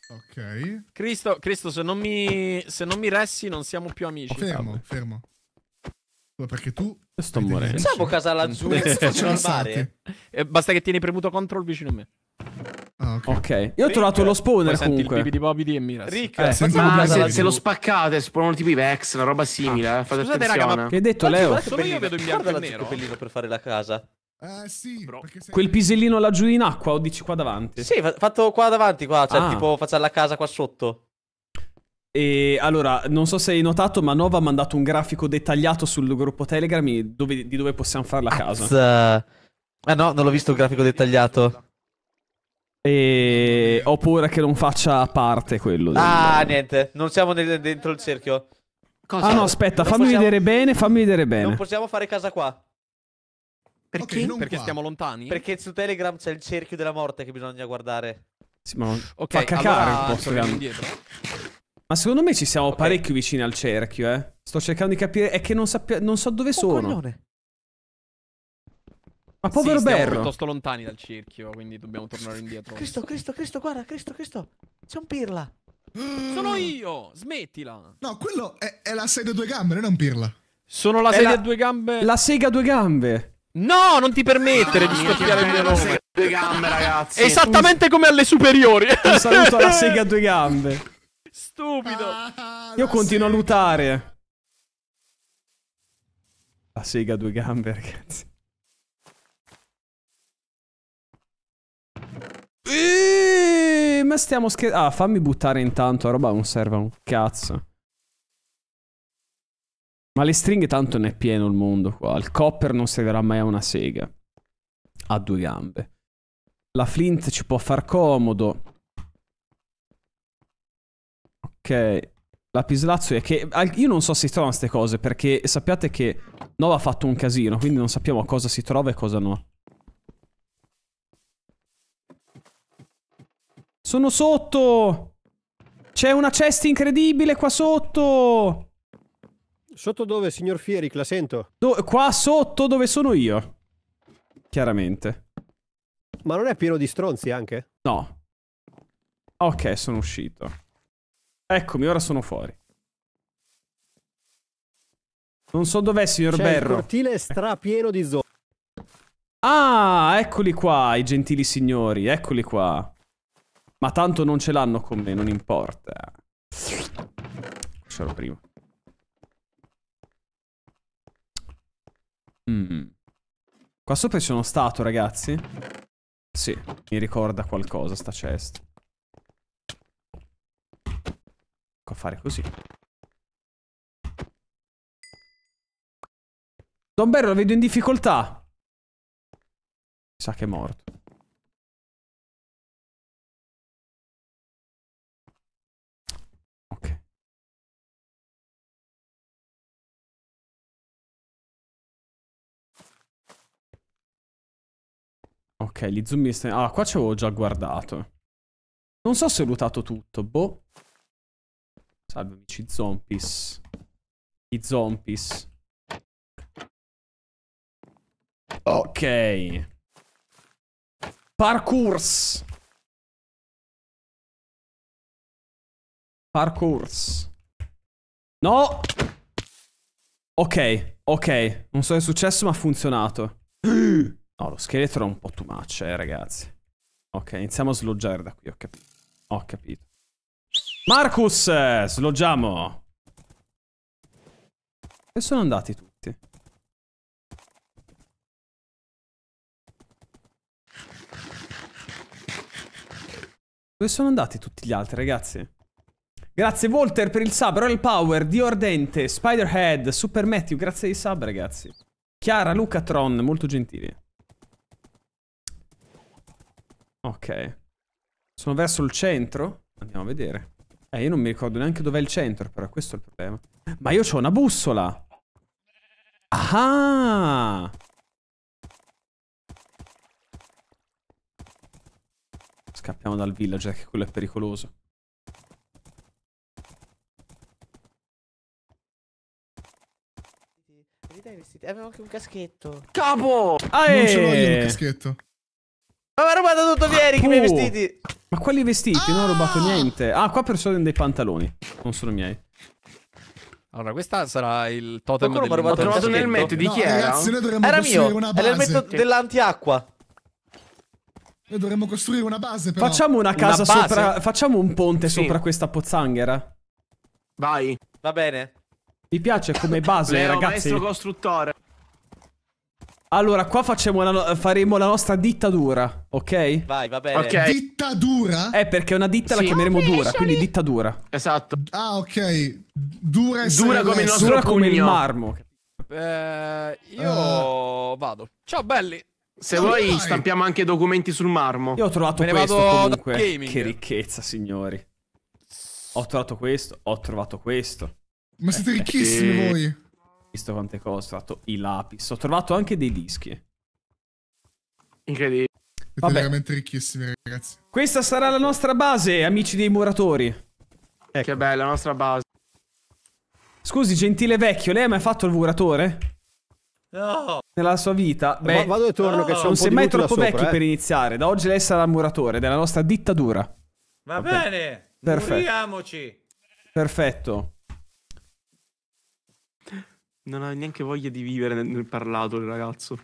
Ok. Cristo, Cristo se, non mi, se non mi ressi non siamo più amici. Fermo, cavolo. fermo. Perché tu Sto morendo. Sabo diciamo casa lazzurra e faccio al mare. Eh, basta che tieni premuto control vicino a me. Ah, ok. okay. Io ho trovato lo spawner Poi comunque. Senti il bipidi e Rick, eh, se, se lo spaccate spawnano tipo i Vex, una roba simile. Ah. Fate Scusate, attenzione. raga, ma che hai detto Leo? Guarda Solo io vedo in bianco e nero. Guarda per fare la casa. Eh sì, Bro. quel pisellino laggiù in acqua o dici qua davanti? Sì, fatto qua davanti, qua, cioè ah. tipo faccia la casa qua sotto. E allora, non so se hai notato, ma Nova ha mandato un grafico dettagliato sul gruppo Telegram dove, di dove possiamo fare la Azz. casa. Ah no, non l'ho visto il grafico dettagliato. E ho paura che non faccia parte quello. Del... Ah, niente, non siamo nel, dentro il cerchio. Cosa? Ah no, aspetta, non fammi possiamo... vedere bene, fammi vedere bene. Non possiamo fare casa qua. Perché? Okay, Perché qua. stiamo lontani? Perché su Telegram c'è il cerchio della morte che bisogna guardare. Sì, ma non... okay, fa cacare allora... un po'. Indietro. Ma secondo me ci siamo okay. parecchio vicini al cerchio, eh. Sto cercando di capire. È che non, non so dove oh, sono. Coglione. Ma povero sì, Berro. piuttosto lontani dal cerchio, quindi dobbiamo tornare indietro. Cristo, Cristo, Cristo, guarda, Cristo, Cristo. C'è un pirla. Sono io! Smettila! No, quello è, è la sedia a due gambe, non è un pirla. Sono la è sedia a due gambe. La sega a due gambe. No, non ti permettere ah, di storpiare il mio nome. Due gambe, ragazzi. Esattamente come alle superiori. Un saluto alla sega a due gambe. Stupido. Ah, ah, ah Io continuo sega. a lutare. La sega a due gambe, ragazzi. Eeeh, ma stiamo scherzando. Ah, fammi buttare intanto. La roba non serve a un cazzo. Ma le stringhe tanto ne è pieno il mondo qua. Il copper non servirà mai a una sega. A due gambe. La flint ci può far comodo. Ok, lapislazzo è che... Io non so se si trovano queste cose, perché sappiate che Nova ha fatto un casino, quindi non sappiamo cosa si trova e cosa no. Sono sotto! C'è una cesta incredibile qua sotto! Sotto dove, signor Fieric? La sento. Do qua sotto dove sono io. Chiaramente. Ma non è pieno di stronzi anche? No. Ok, sono uscito. Eccomi, ora sono fuori. Non so dov'è, signor C'è Berro. Il cortile strapieno di zombie. Ah, eccoli qua, i gentili signori, eccoli qua. Ma tanto non ce l'hanno con me, non importa. Lascialo prima. Mm. Qua sopra ci sono stato, ragazzi. Sì, mi ricorda qualcosa sta cesta. tocca fare così. Don Barry lo vedo in difficoltà. Sa che è morto. Ok. Ok, gli zoom... Ah, qua ci avevo già guardato. Non so se ho lutato tutto, boh. Salve amici zombies. I zombies. Ok. Parcours. Parcours. No! Ok, ok. Non so che è successo, ma ha funzionato. No, lo scheletro è un po' too much, eh, ragazzi. Ok, iniziamo a sloggiare da qui, ho capito. Ho capito. Marcus, eh, sloggiamo. E sono andati tutti. Dove sono andati tutti gli altri, ragazzi? Grazie Walter per il sub, Royal Power, Dio Ardente, Spiderhead, Super Matthew, grazie ai sub ragazzi. Chiara, Luca, Tron, molto gentili. Ok. Sono verso il centro? Andiamo a vedere. Eh, io non mi ricordo neanche dov'è il centro, però questo è il problema. Ma io ho una bussola! Ah! Scappiamo dal villager, che quello è pericoloso. Avevo anche un caschetto. Capo! Ah, non ce l'ho io il caschetto. Ma mi ha rubato tutto ieri ah, che oh. i miei vestiti. Ma quali vestiti? Non ho rubato ah. niente. Ah, qua però sono dei pantaloni. Non sono miei. Allora, questa sarà il totem del Ho trovato un elmetto di chi no, era? Ragazzi, era mio. È l'elmetto dell'antiacqua. Noi dovremmo costruire una base però. Facciamo una casa una sopra... Facciamo un ponte sì. sopra questa pozzanghera. Vai. Va bene. Mi piace come base, Leo, ragazzi. maestro costruttore. Allora, qua la, faremo la nostra dittatura, ok? Vai, va bene. Okay. Dittatura? Eh, perché una ditta sì. la chiameremo okay, dura, quindi dittatura. Esatto. Ah, ok. Dura e Dura come il nostro Dura come il marmo. Eh, io uh. vado. Ciao, belli. Se no, vuoi vai. stampiamo anche documenti sul marmo. Io ho trovato questo, questo comunque. Che ricchezza, signori. Ho trovato questo, ho trovato questo. Ma siete eh, eh ricchissimi sì. voi visto quante cose, ho trovato i lapis, ho trovato anche dei dischi. Incredibile. Vabbè. veramente ricchissimi, ragazzi. Questa sarà la nostra base, amici dei muratori. Ecco. Che bella, la nostra base. Scusi, gentile vecchio, lei ha mai fatto il muratore? No. Nella sua vita? Beh, vado e torno no. che c'è un Non sei mai troppo vecchio eh? per iniziare. Da oggi lei sarà il muratore della nostra dittatura. Va okay. bene. Perfetto. Muriamoci. Perfetto. Non ha neanche voglia di vivere nel, parlato il ragazzo.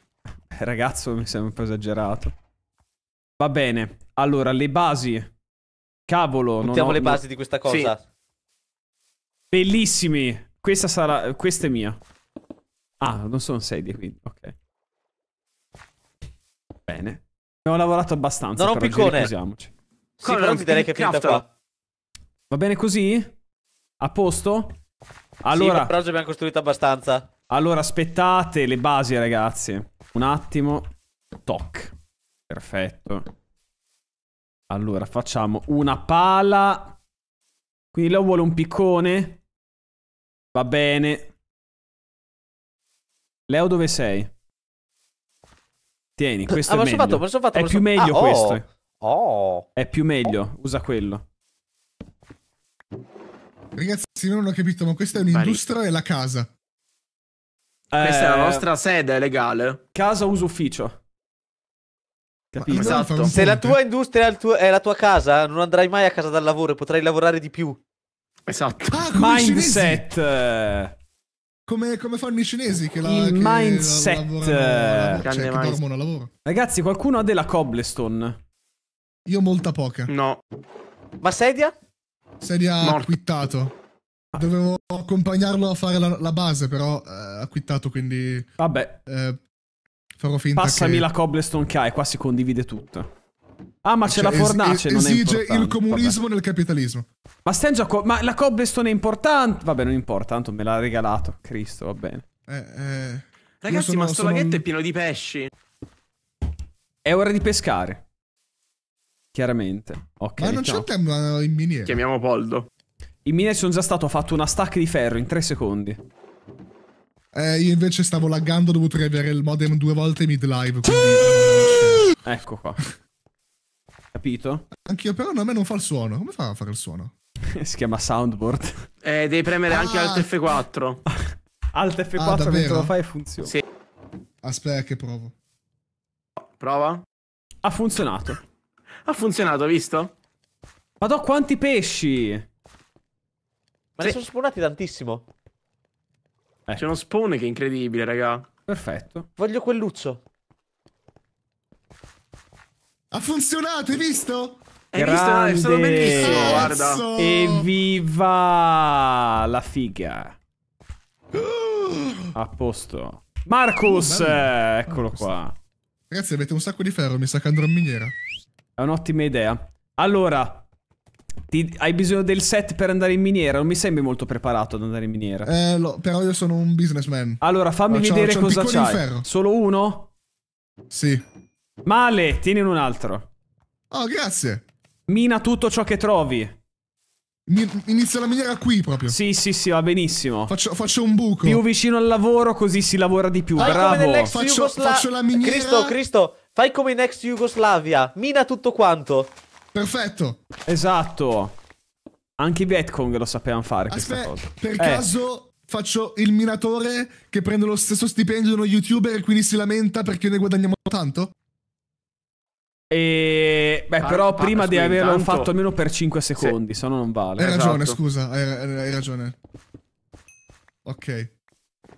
Eh, ragazzo mi sembra un po' esagerato. Va bene. Allora, le basi. Cavolo. Mettiamo le basi di questa cosa. Sì. Bellissimi. Questa sarà... Questa è mia. Ah, non sono sedie, quindi. Ok. Bene. Abbiamo lavorato abbastanza. Non ho piccone. Sì, però ti direi che è finita qua. Va bene così? A posto? Allora, sì, però ci abbiamo costruito abbastanza. Allora, aspettate le basi, ragazzi. Un attimo. Toc. Perfetto. Allora, facciamo una pala. Quindi lo vuole un piccone. Va bene. Leo, dove sei? Tieni, questo ah, è meglio. Fatto, fatto, è più meglio ah, oh. questo. Oh. È più meglio, usa quello. Ragazzi, se non ho capito, ma questa è un'industria e la casa. Eh, questa è la eh, nostra sede legale. Casa uso ufficio. Capito? Esatto. Se la tua industria è, tuo, è la tua casa, non andrai mai a casa dal lavoro e potrai lavorare di più. Esatto. Ah, mindset. Come, come, fanno i cinesi che la Il che mindset. lavorano, cioè, mindset. dormono a lavoro. Ragazzi, qualcuno ha della cobblestone? Io molta poca. No. Ma sedia? Sedia Morto. acquittato. Dovevo accompagnarlo a fare la, la base, però ha eh, acquittato, quindi... Vabbè. Eh, farò finta Passami che... la cobblestone Kai, qua si condivide tutto. Ah, ma c'è cioè, la fornace, es non Esige il comunismo Vabbè. nel capitalismo. Ma stiamo Co- ma la cobblestone è importante? Vabbè, non importa, tanto me l'ha regalato. Cristo, va bene. Eh, eh, Ragazzi, sono, ma sto sono... laghetto è pieno di pesci. È ora di pescare. Chiaramente. Ok. Ma non diciamo. c'è tempo in miniera. Chiamiamo Poldo. In miniera sono già stato, fatto una stack di ferro in 3 secondi. Eh, io invece stavo laggando, ho dovuto riavere il modem due volte mid live. Quindi... ecco qua. Capito? Anch'io però a me non fa il suono. Come fa a fare il suono? si chiama soundboard. Eh, devi premere ah. anche Alt F4. Alt F4 ah, mentre lo fai e funziona. Sì. Aspetta che provo. Prova. Ha funzionato. Ha funzionato, hai visto? do quanti pesci! Ma sì. ne sono spawnati tantissimo. Eh. C'è uno spawn che è incredibile, raga. Perfetto. Voglio quelluccio. Ha funzionato, hai visto? Hai Grande. visto? È stato bellissimo, Cazzo. guarda. Evviva la figa. A posto. Marcus, oh, eccolo qua. Ragazzi, avete un sacco di ferro, mi sa che andrò in miniera. È un'ottima idea. Allora, ti, hai bisogno del set per andare in miniera? Non mi sembri molto preparato ad andare in miniera. Eh, lo, però io sono un businessman. Allora, fammi allora, vedere cosa c'hai. Solo uno? Sì. Male, tieni un altro. Oh, grazie. Mina tutto ciò che trovi. Inizio la miniera qui proprio. Sì, sì, sì, va benissimo. Faccio, faccio, un buco. Più vicino al lavoro, così si lavora di più. Ah, Bravo. Faccio, faccio la miniera. Cristo, Cristo, Fai come in ex Yugoslavia. mina tutto quanto. Perfetto. Esatto. Anche i Vietcong lo sapevano fare Aspetta, Per eh. caso faccio il minatore che prende lo stesso stipendio di uno youtuber e quindi si lamenta perché ne guadagniamo tanto? E... Beh, ah, però prima di averlo intanto... fatto almeno per 5 secondi, sì. se no non vale. Hai ragione, esatto. scusa, hai, hai, ragione. Ok,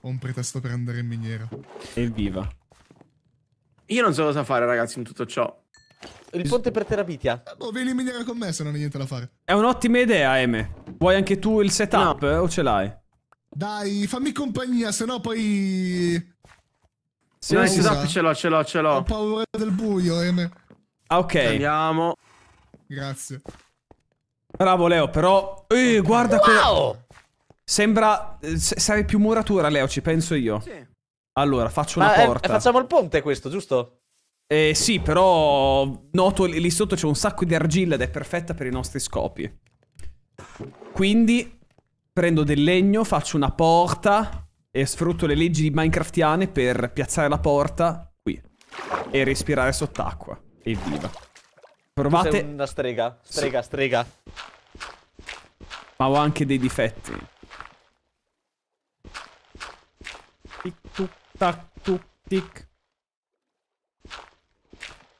ho un pretesto per andare in miniera. Evviva. Io non so cosa fare, ragazzi, in tutto ciò. Il per Terapitia. Eh, boh, vieni in miniera con me se non hai niente da fare. È un'ottima idea, Eme. Vuoi anche tu il setup no. o ce l'hai? Dai, fammi compagnia, sennò poi... Sì, no, il setup ce l'ho, ce l'ho, ce l'ho. Ho paura del buio, Eme. Ah, ok. Andiamo. Grazie. Bravo, Leo, però... Eh, guarda wow! Quella... Sembra... S eh, sarei più muratura, Leo, ci penso io. Sì. Allora, faccio Ma una è, porta. facciamo il ponte questo, giusto? Eh, sì, però noto lì sotto c'è un sacco di argilla ed è perfetta per i nostri scopi. Quindi prendo del legno, faccio una porta e sfrutto le leggi minecraftiane per piazzare la porta qui e respirare sott'acqua. Evviva. Provate. una strega, strega, strega. Ma ho anche dei difetti. Tac, tuc, tic.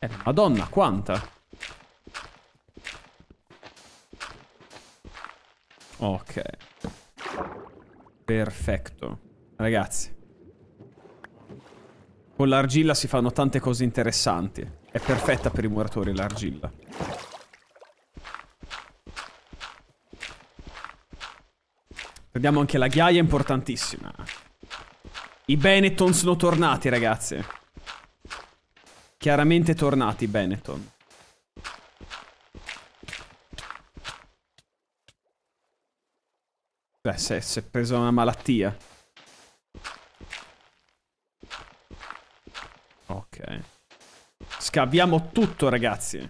Eh, madonna, quanta. Ok. Perfetto. Ragazzi. Con l'argilla si fanno tante cose interessanti. È perfetta per i muratori l'argilla. Prendiamo anche la ghiaia, importantissima. I Benetton sono tornati, ragazzi. Chiaramente tornati i Benetton. Beh, si è preso una malattia. Ok. Scaviamo tutto, ragazzi.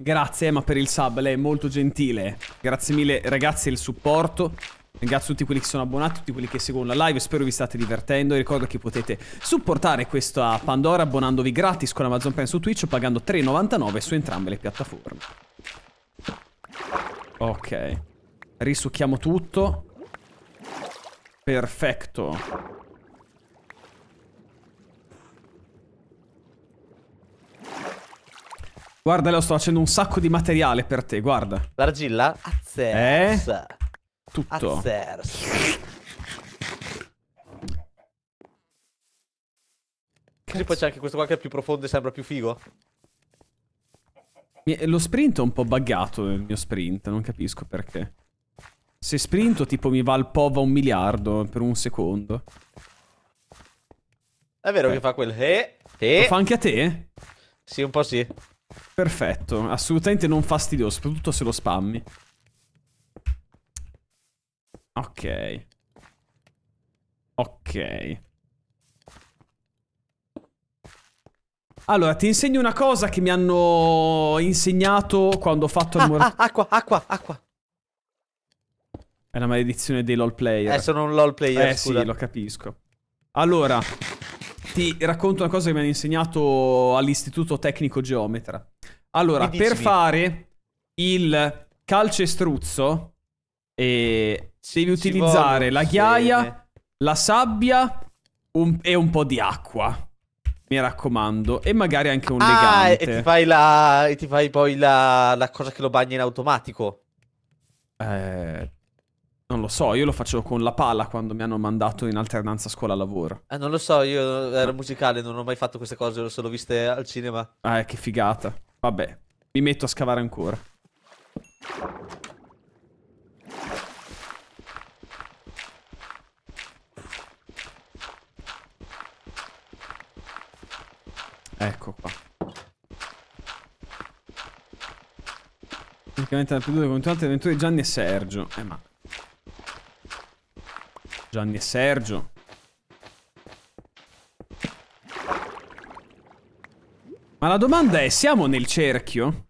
Grazie Emma eh, per il sub, lei è molto gentile. Grazie mille ragazzi il supporto. Ringrazio tutti quelli che sono abbonati, tutti quelli che seguono la live, spero vi state divertendo. Vi ricordo che potete supportare questa Pandora abbonandovi gratis con Amazon Prime su Twitch o pagando 3,99 su entrambe le piattaforme. Ok. Risucchiamo tutto. Perfetto. Guarda, Leo, sto facendo un sacco di materiale per te, guarda. L'argilla? Azzezza. Eh? tutto. Azzers. Così poi c'è anche questo qua che è più profondo e sembra più figo. Lo sprint è un po' buggato il mio sprint, non capisco perché. Se sprinto tipo mi va il POV a un miliardo per un secondo. È vero Beh. che fa quel eh, eh. Lo fa anche a te? Sì, un po' sì. Perfetto, assolutamente non fastidioso, soprattutto se lo spammi. Ok. Ok. Allora, ti insegno una cosa che mi hanno insegnato quando ho fatto il muro. Ah, ah, acqua, acqua, acqua. È la maledizione dei LOL player. Eh, sono un LOL player, Eh scusa. sì, lo capisco. Allora, ti racconto una cosa che mi hanno insegnato all'istituto tecnico geometra. Allora, per fare il calcestruzzo, e devi utilizzare la ghiaia, bene. la sabbia un, e un po' di acqua. Mi raccomando. E magari anche un ah, legante. E ti fai, la, e ti fai poi la, la, cosa che lo bagna in automatico. Eh, non lo so, io lo facevo con la pala quando mi hanno mandato in alternanza scuola-lavoro. Eh, non lo so, io ero musicale, non ho mai fatto queste cose, l'ho solo viste al cinema. Ah, eh, che figata. Vabbè, mi metto a scavare ancora. Ecco qua. Praticamente la più dura contro altre avventure di Gianni e Sergio. Eh ma... Gianni e Sergio. Ma la domanda è, siamo nel cerchio?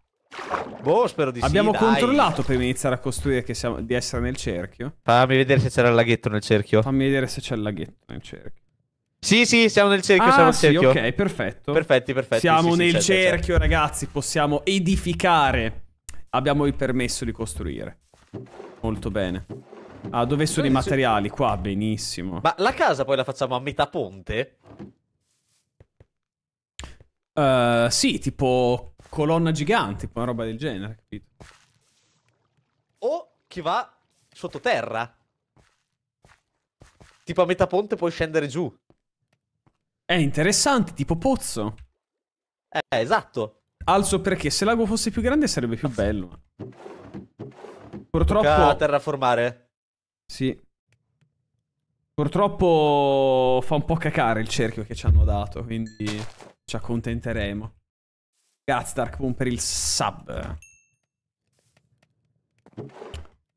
Boh, spero di sì. Abbiamo controllato prima di iniziare a costruire che siamo, di essere nel cerchio. Fammi vedere se c'era il laghetto nel cerchio. Fammi vedere se c'è il laghetto nel cerchio. Sì, sì, siamo nel cerchio, ah, siamo nel sì, cerchio. ok, perfetto. Perfetti, perfetti. Siamo sì, nel sì, cerchio, certo. ragazzi, possiamo edificare. Abbiamo il permesso di costruire. Molto bene. Ah, dove sono dove i materiali? Qua, benissimo. Ma la casa poi la facciamo a metà ponte? Uh, sì, tipo colonna gigante, una roba del genere, capito? O che va sottoterra. Tipo a metà ponte puoi scendere giù. È interessante, tipo pozzo. Eh, esatto. Alzo perché se l'ago fosse più grande sarebbe più bello. Purtroppo... Tocca terraformare. Sì. Purtroppo fa un po' cacare il cerchio che ci hanno dato, quindi ci accontenteremo. Grazie Darkmoon per il sub.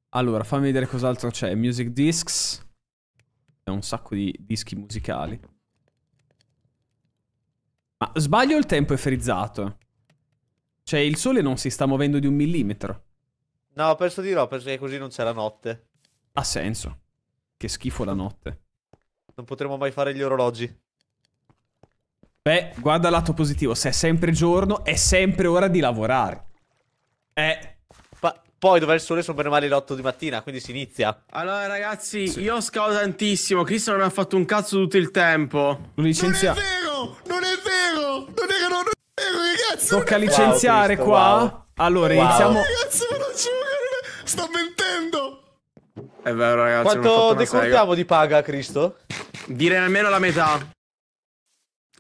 Allora, fammi vedere cos'altro c'è. Music Discs. C'è un sacco di dischi musicali. Ma sbaglio il tempo è frizzato? Cioè il sole non si sta muovendo di un millimetro. No, penso di no, perché così non c'è la notte. Ha senso. Che schifo la notte. Non potremo mai fare gli orologi. Beh, guarda il lato positivo. Se è sempre giorno, è sempre ora di lavorare. Eh. Pa poi dov'è il sole sono bene male le 8 di mattina, quindi si inizia. Allora ragazzi, sì. io scavo tantissimo. Chris non ha fatto un cazzo tutto il tempo. Lo licenzia. Non non è vero! Non è, non è vero, ragazzi! Tocca licenziare wow, qua? Wow. Allora, wow. iniziamo... Ragazzi, ve lo giuro! Sto mentendo! È eh vero, ragazzi. Quanto decontiamo di paga, Cristo? Direi almeno la metà.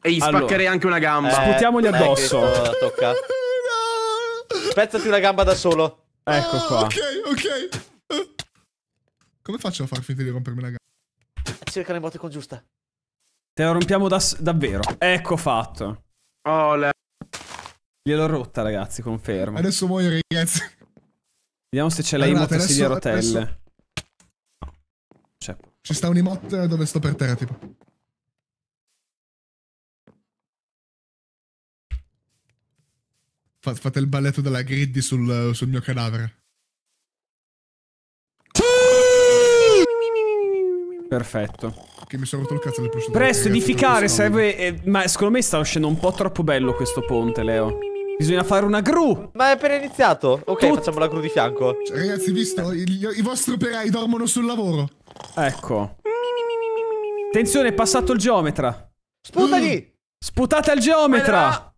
E gli allora, spaccherei anche una gamba. Eh, Sputiamogli eh, addosso. Cristo, tocca. no. Spezzati una gamba da solo. Ecco ah, qua. Ah, ok, ok. Eh. Come faccio a far finta di rompermi la gamba? Cerca le botte con giusta. Te lo rompiamo da davvero. Ecco fatto. Oh, Gliel'ho rotta, ragazzi, confermo. Adesso muoio, ragazzi. Vediamo se c'è l'hai allora, in sedia a rotelle. Adesso... C'è. Cioè, Ci sta un emote dove sto per terra, tipo. Fate il balletto della Griddy sul, sul mio cadavere. Perfetto. Che mi sono rotto il cazzo del prosciutto. Presto, edificare, serve... Eh, ma secondo me sta uscendo un po' troppo bello questo ponte, Leo. Bisogna fare una gru. Ma è appena iniziato. Ok, Tut facciamo la gru di fianco. Cioè, ragazzi, visto? Il, I vostri operai dormono sul lavoro. Ecco. Attenzione, è passato il geometra. Sputali! Mm. Sputate al geometra!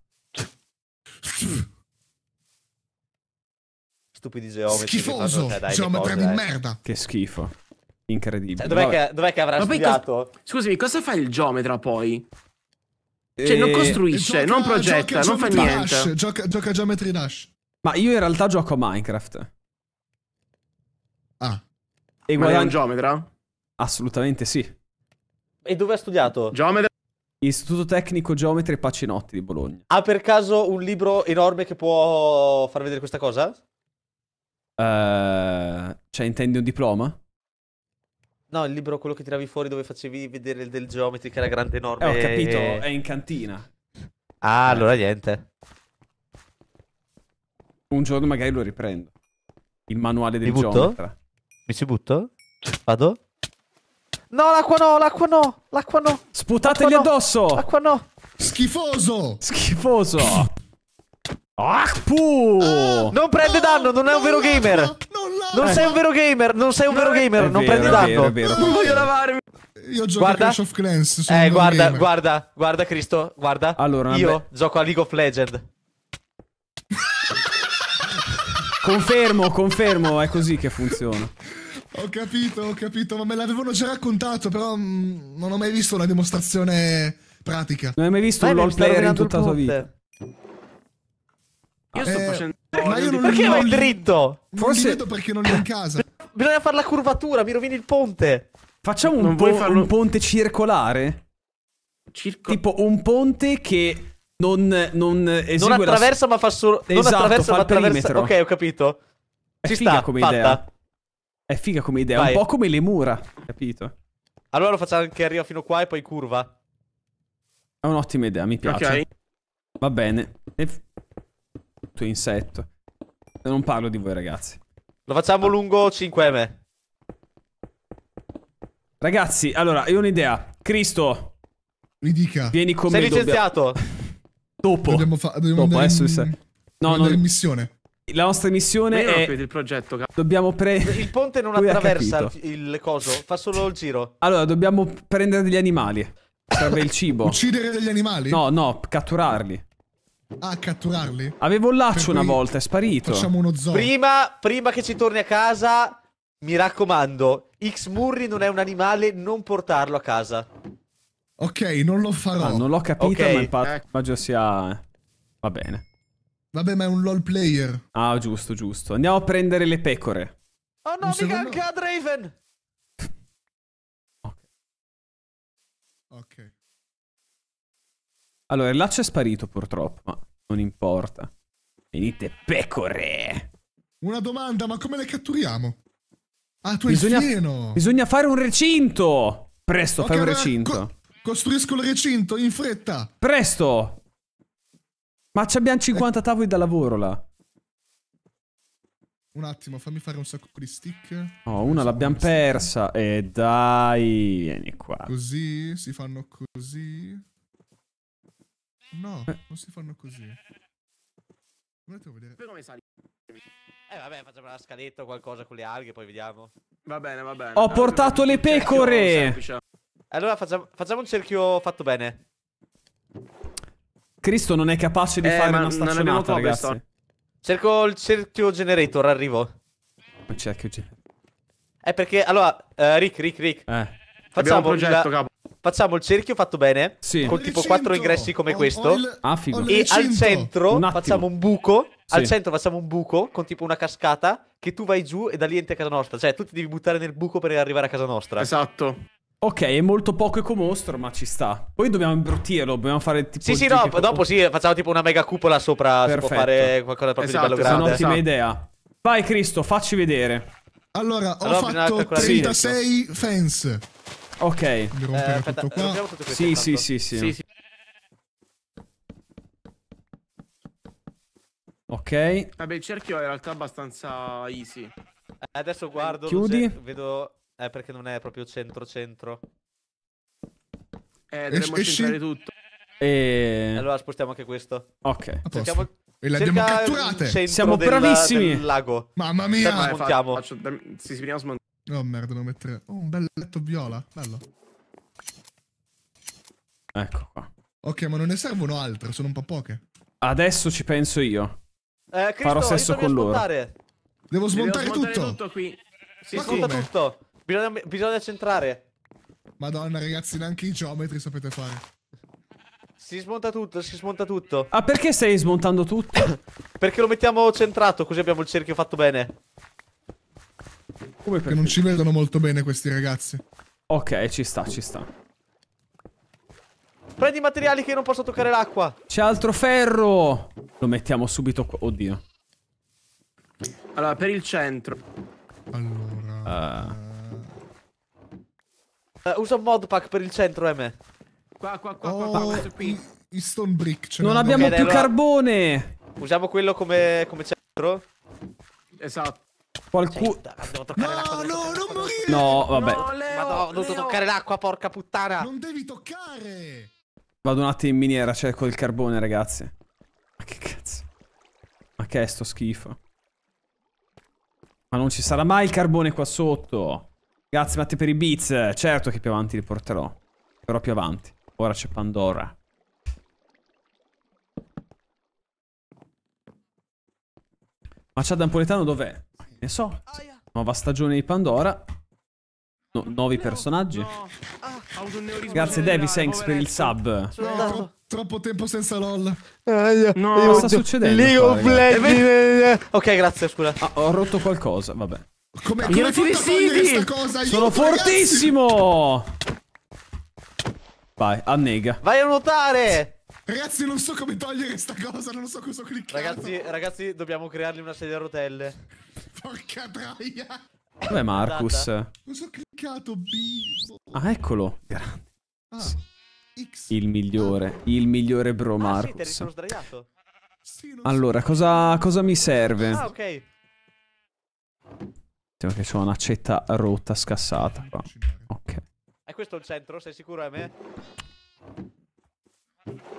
Stupidi geometri. Schifoso! Fanno, cioè, dai, geometra cose, di eh. merda! Che schifo. Incredibile. Cioè, dov'è, che, dov'è, che, avrà Ma studiato? Cos- scusami, cosa fa il geometra poi? Cioè, non eh, costruisce, gioca, non progetta, non fa niente. gioca, gioca Geometry Dash. Ma io in realtà gioco a Minecraft. Ah. E guarda un geometra? Assolutamente sì. E dove ha studiato? Geometra. Istituto Tecnico Geometri e Pacinotti di Bologna. Ha per caso un libro enorme che può far vedere questa cosa? Uh, cioè, intendi un diploma? No, il libro, quello che tiravi fuori dove facevi vedere del geometri che era grande enorme. Eh, ho capito, è in cantina. Ah, allora niente. Un giorno magari lo riprendo. Il manuale del Mi geometra. Mi ci butto? Vado? No, l'acqua no, l'acqua no, l'acqua no. Sputateli addosso. No. L'acqua no. Schifoso. Schifoso. Akpu! Ah, non prende danno, non è un vero gamer. Non, sei un vero gamer, non sei un vero gamer, non prendi danno. Non voglio lavarmi. Io gioco guarda. a Clash of Clans. Eh, guarda, gamer. guarda, guarda, Cristo, guarda. Allora, io vabbè. gioco a League of Legends. confermo, confermo, è così che funziona. Ho capito, ho capito, ma me l'avevano già raccontato, però mh, mm, non ho mai visto una dimostrazione pratica. Non hai mai visto ma un LoL player in tutta la tua vita? Io eh, sto facendo. Ma io non perché vai dritto? Non Forse vedo perché non è in casa. Bisogna fare la curvatura, mi rovini il ponte. Facciamo un, po farlo... un ponte circolare? Circo... Tipo un ponte che non, non esegue Non attraversa, la... ma fa solo. Esatto, non attraversa, fa ma attraversa. Ok, ho capito. È Ci figa sta, come fatta. idea. È figa come idea, Vai. un po' come le mura. Capito? Allora lo facciamo che arriva fino qua e poi curva. È un'ottima idea, mi piace. Ok. Va bene. E brutto insetto. Non parlo di voi, ragazzi. Lo facciamo lungo 5M. Ragazzi, allora, io ho un'idea. Cristo. Mi dica. Vieni con Sei me. Sei licenziato. Dopo. Dobbiamo fa- dobbiamo Dopo, adesso. In... No, no. missione. La nostra missione è... il progetto, dobbiamo prendere... Il ponte non attraversa il coso, fa solo il giro. Allora, dobbiamo prendere degli animali. Serve il cibo. Uccidere degli animali? No, no, catturarli a catturarli. Avevo un laccio una volta, è sparito. Facciamo uno zoo. Prima, prima che ci torni a casa, mi raccomando, X Murri non è un animale, non portarlo a casa. Ok, non lo farò. Ah, non l'ho capito, okay. ma immagino sia... Va bene. Vabbè, ma è un LOL player. Ah, giusto, giusto. Andiamo a prendere le pecore. Oh no, mica anche a Draven! ok. Ok. Allora, il laccio è sparito purtroppo, ma non importa. Venite pecore! Una domanda, ma come le catturiamo? Ah, tu hai bisogna, il fieno! Bisogna fare un recinto! Presto, okay, fai un recinto. Co costruisco il recinto, in fretta! Presto! Ma abbiamo 50 eh. tavoli da lavoro là. Un attimo, fammi fare un sacco di stick. Oh, una l'abbiamo persa. E eh, dai, vieni qua. Così, si fanno così. No, eh. non si fanno così. Andatelo a vedere. Poi come sali? Eh vabbè, facciamo una scaletta o qualcosa con le alghe, poi vediamo. Va bene, va bene. Ho portato le pecore! Allora facciamo, facciamo un cerchio fatto bene. Cristo non è capace di eh, fare una staccionata, ragazzi. Questo. Cerco il cerchio generator, arrivo. Il cerchio generator. Eh, perché, allora, uh, Rick, Rick, Rick. Eh. Facciamo un progetto, la... capo facciamo il cerchio fatto bene, sì. con tipo quattro ingressi come ho, questo. Ah, ho il, ah, figo. E al centro un facciamo un buco. Sì. Al centro facciamo un buco con tipo una cascata che tu vai giù e da lì entri a casa nostra. Cioè, tu ti devi buttare nel buco per arrivare a casa nostra. Esatto. Ok, è molto poco ecomostro, ma ci sta. Poi dobbiamo imbruttirlo, dobbiamo fare tipo... Sì, sì, no, dopo sì, facciamo tipo una mega cupola sopra, Perfetto. si può fare qualcosa proprio esatto, di bello grande. È un'ottima idea. Vai Cristo, facci vedere. Allora, ho allora, fatto 36 fence. Ok. Eh, aspetta, tutto qua. Tutto sì, sì, sì, sì, sì, Ok. Vabbè, il cerchio è in realtà abbastanza easy. Eh, adesso guardo. Chiudi. Cioè, vedo. Eh, perché non è proprio centro-centro. Eh, dovremmo es- centrare tutto. E... Allora spostiamo anche questo. Ok. Cerchiamo... E l'abbiamo catturate. Siamo della, bravissimi. Del lago. Mamma mia. Certo, sì, faccio... sì, prima smontiamo. Oh merda, devo mettere... Oh, un bel letto viola, bello. Ecco qua. Ok, ma non ne servono altre, sono un po' poche. Adesso ci penso io. Eh, Cristo, Farò sesso con loro. Smontare. Devo smontare, devo smontare tutto. tutto qui. Sì, ma sì. Come? tutto. Bisogna, bisogna centrare. Madonna, ragazzi, neanche i geometri sapete fare. Si smonta tutto, si smonta tutto. Ah, perché stai smontando tutto? perché lo mettiamo centrato, così abbiamo il cerchio fatto bene. Come perché non ci vedono molto bene questi ragazzi. Ok, ci sta, ci sta. Prendi i materiali che io non posso toccare l'acqua. C'è altro ferro. Lo mettiamo subito qua. Oddio. Allora, per il centro. Allora... Uh. Uh, usa un modpack per il centro, eh, me. Qua, qua, qua, oh, qua, qua, qui. I stone brick. Ce non abbiamo più allora... carbone. Usiamo quello come, come centro. Esatto. Qualcuno. Cioè, no, no, non morire! No, vabbè. No, Leo, Ma no, ho dovuto toccare l'acqua, porca puttana! Non devi toccare! Vado un attimo in miniera, cioè col carbone, ragazzi. Ma che cazzo? Ma che è sto schifo? Ma non ci sarà mai il carbone qua sotto. Grazie Matte per i beats. Certo che più avanti li porterò. Però più avanti. Ora c'è Pandora. Ma c'è Napoletano dov'è? Ne so. Nuova stagione di Pandora. No, nuovi personaggi. Ah, grazie Davy Sanks per il sub. Tro troppo tempo senza LOL. Eh, no, no. sta succedendo? League of Legends. Eh, ok, grazie, scusa. Ah, ho rotto qualcosa, vabbè. Come, come ti vestiti? Sono fortissimo! Ragazzi. Vai, annega. Vai a nuotare! Ragazzi, non so come togliere sta cosa, non so cosa cliccare. Ragazzi, ragazzi, dobbiamo creargli una sedia a rotelle. Porca troia. Dov'è Marcus? Non so cliccato, bimbo. Ah, eccolo. Grande. Ah, il migliore, il migliore bro ah, Marcus. Sì, sono sdraiato. Sì, allora, so. cosa, cosa mi serve? Ah, ok. Sembra che c'ho un'accetta rotta, scassata qua. Ok. È questo il centro, sei sicuro è me?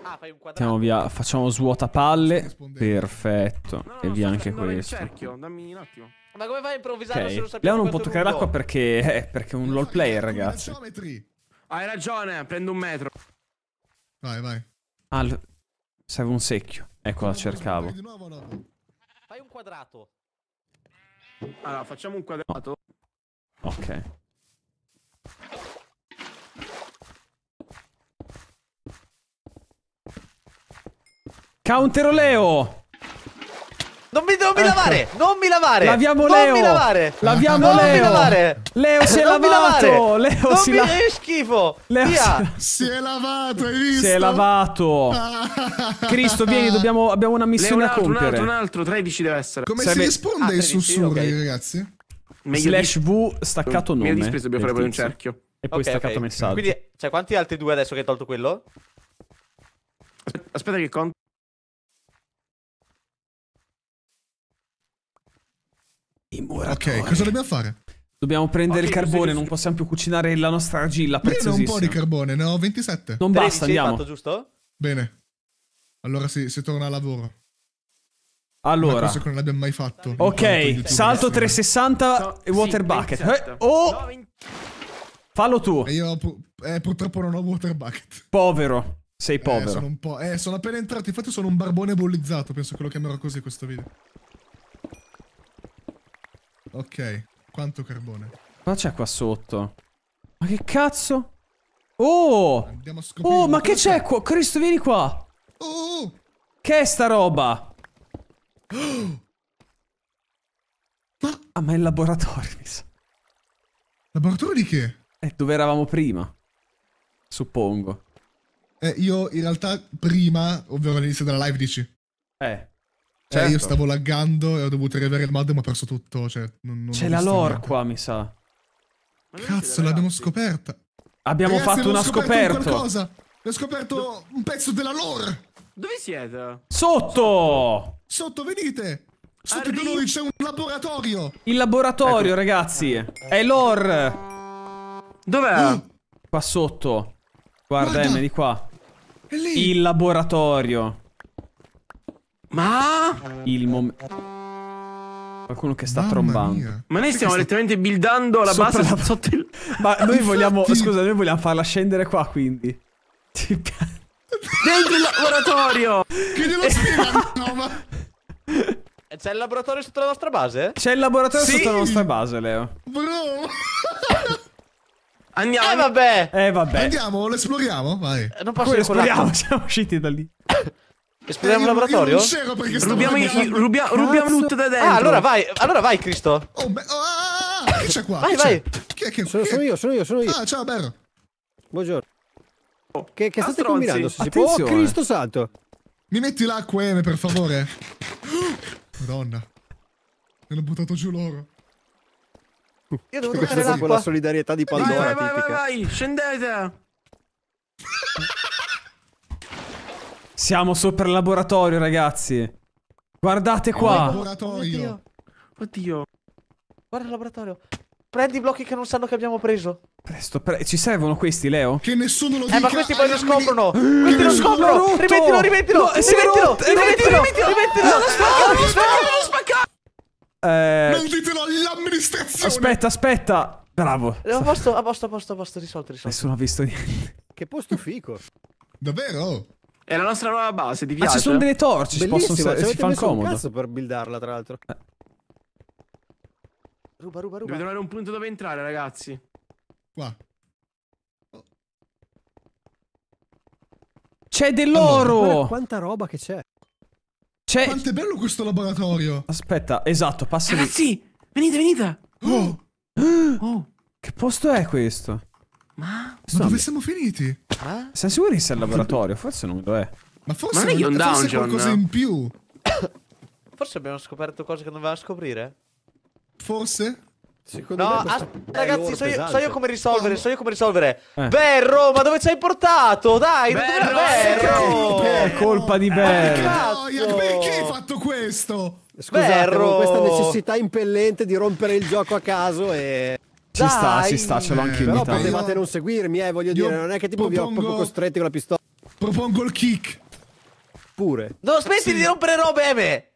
Ah, fai un quadrato. Andiamo via, facciamo svuota palle. Perfetto. No, no, e via anche questo. Cerchio, dammi un attimo. Ma come fai a improvvisare okay. se Leon non può toccare l'acqua perché, eh, perché è un lol player, ragazzi. Hai ragione, prendo un metro. Vai, vai. Ah, serve un secchio. Ecco, la cercavo. Fai un quadrato. Allora, facciamo un quadrato. Ok. Counter Leo! Non mi, non mi ecco. lavare! Non mi lavare! Laviamo non Leo! Non mi lavare! Laviamo non Leo! mi lavare! Leo si è non lavato! Leo non si mi... la... è schifo! Leo Via. Si... è lavato, hai visto? Si è lavato! Ah. Cristo, vieni, dobbiamo... abbiamo una missione Leo, un altro, da compiere. Un altro, un altro, 13 deve essere. Come Sei si risponde ah, ai sussurri, okay. ragazzi? Meglio Slash di... V staccato nome. Mi ha dispreso, dobbiamo fare poi un cerchio. E poi okay, staccato okay. messaggio. Quindi, cioè, quanti altri due adesso che hai tolto quello? Aspetta, aspetta che conto. I muratori. Ok, cosa dobbiamo fare? Dobbiamo prendere okay, il carbone, non possiamo più cucinare la nostra argilla preziosissima. Io ne ho un po' di carbone, ne ho 27. Non basta, andiamo. Fatto, giusto? Bene. Allora sì, si torna a lavoro. Allora, Una che non l'abbiamo mai fatto. Ok, salto 360 no, water sì, bucket. Eh, oh! No, Fallo tu. E io eh, purtroppo non ho water bucket. Povero. Sei eh, povero. Eh, sono, po eh, sono appena entrato, infatti sono un barbone bollizzato. penso che lo chiamerò così questo video. Ok, quanto carbone? Cosa c'è qua sotto? Ma che cazzo? Oh! Andiamo a scoprire. Oh, ma che c'è qua? Cristo, vieni qua! Oh! Che è sta roba? Ma... Ah, ma è il laboratorio, mi sa. Laboratorio di che? È dove eravamo prima. Suppongo. Eh, io in realtà prima, ovvero all'inizio della live, dici? Eh. Eh, certo. io stavo laggando e ho dovuto revere il mod ma ho perso tutto. Cioè, non, non C'è la lore niente. qua, mi sa. Cazzo, l'abbiamo scoperta. Abbiamo Ragazzi, fatto una scoperta. qualcosa. Ho scoperto un pezzo della lore. Dove siete? Sotto! Sotto, venite! Sotto Arri- di noi c'è un laboratorio! Il laboratorio, ecco. ragazzi! È lore! Dov'è? Uh. Qua sotto. Guarda, Guarda. M, di qua. È lì. Il laboratorio. Ma... Il momento... Qualcuno che sta Mamma trombando. Mia. Ma noi stiamo letteralmente buildando la Sopra base la... sotto il... Ma noi vogliamo... Infatti... Scusa, noi vogliamo farla scendere qua, quindi. Ti piace? Dentro il laboratorio! Che devo spiegare? no, eh, C'è il laboratorio sotto la nostra base? C'è il laboratorio sì. sotto la nostra base, Leo. Bro! Andiamo. Eh vabbè. Eh vabbè. Andiamo, lo esploriamo, vai. Eh, non posso Poi esploriamo, siamo usciti da lì. Esploriamo eh, il laboratorio? Rubiamo, i, rubia, rubiamo tutto da dentro. Ah, allora vai, allora vai, Cristo. Oh, beh, oh, ah, che c'è qua? Vai, vai. Chi è, chi è? Sono, io, sono io, sono io. Ah, ciao, Berro. Buongiorno. Che, che state combinando? Si può? Oh, Cristo santo. Mi metti l'acqua, Eme, per favore. Madonna. Me l'ho buttato giù loro. Io devo toccare l'acqua. la solidarietà di Pandora vai, vai, vai, vai, vai, scendete. Siamo sopra il laboratorio, ragazzi. Guardate qua. Laboratorio. Oddio. Oddio. Guarda il laboratorio. Prendi i blocchi che non sanno che abbiamo preso. Presto, pre ci servono questi, Leo? Che nessuno lo dica. Eh, ma questi poi lo scoprono. Questi lo scoprono. Rimettilo, rimettilo. No, rimettilo, rimettilo, rimettilo, rimettilo. Non lo spaccare, non spaccare, non spaccare. Eh... Non ditelo all'amministrazione. Aspetta, aspetta. Bravo. A posto, a posto, a posto, a posto, risolto, risolto. Nessuno ha visto niente. Che posto fico. Davvero? È la nostra nuova base, di piace? Ma ci sono delle torce, Bellissimo, si possono si fa comodo. cazzo per buildarla, tra l'altro. Eh. Ruba, ruba, ruba. Devo trovare un punto dove entrare, ragazzi. Qua. C'è dell'oro! Allora, quanta roba che c'è. C'è... Quanto è bello questo laboratorio. Aspetta, esatto, passa Ragazzi, venite, venite. Oh. oh. Che posto è questo? Ma, ma dove siamo finiti? Eh? Sei sicuro che sia il laboratorio? Forse non lo è. Ma forse, ma non è un dungeon. qualcosa in più. forse abbiamo scoperto cose che non dovevamo scoprire. Forse? Secondo no, ah, questo... ragazzi, eh, so io, so io, come risolvere, so io come risolvere. Eh. Berro, ma dove ci hai portato? Dai, Berro! Berro! È colpa di Berro. Eh, perché hai fatto questo? Scusate, Berro. questa necessità impellente di rompere il gioco a caso e... Ci sta, ci sta, ce l'ho anche eh, in Italia. potevate non seguirmi, eh, voglio dire, non è che tipo vi ho proprio costretti con la pistola. Propongo il kick. Pure. Non smetti sì. di rompere robe, Eve! Eh,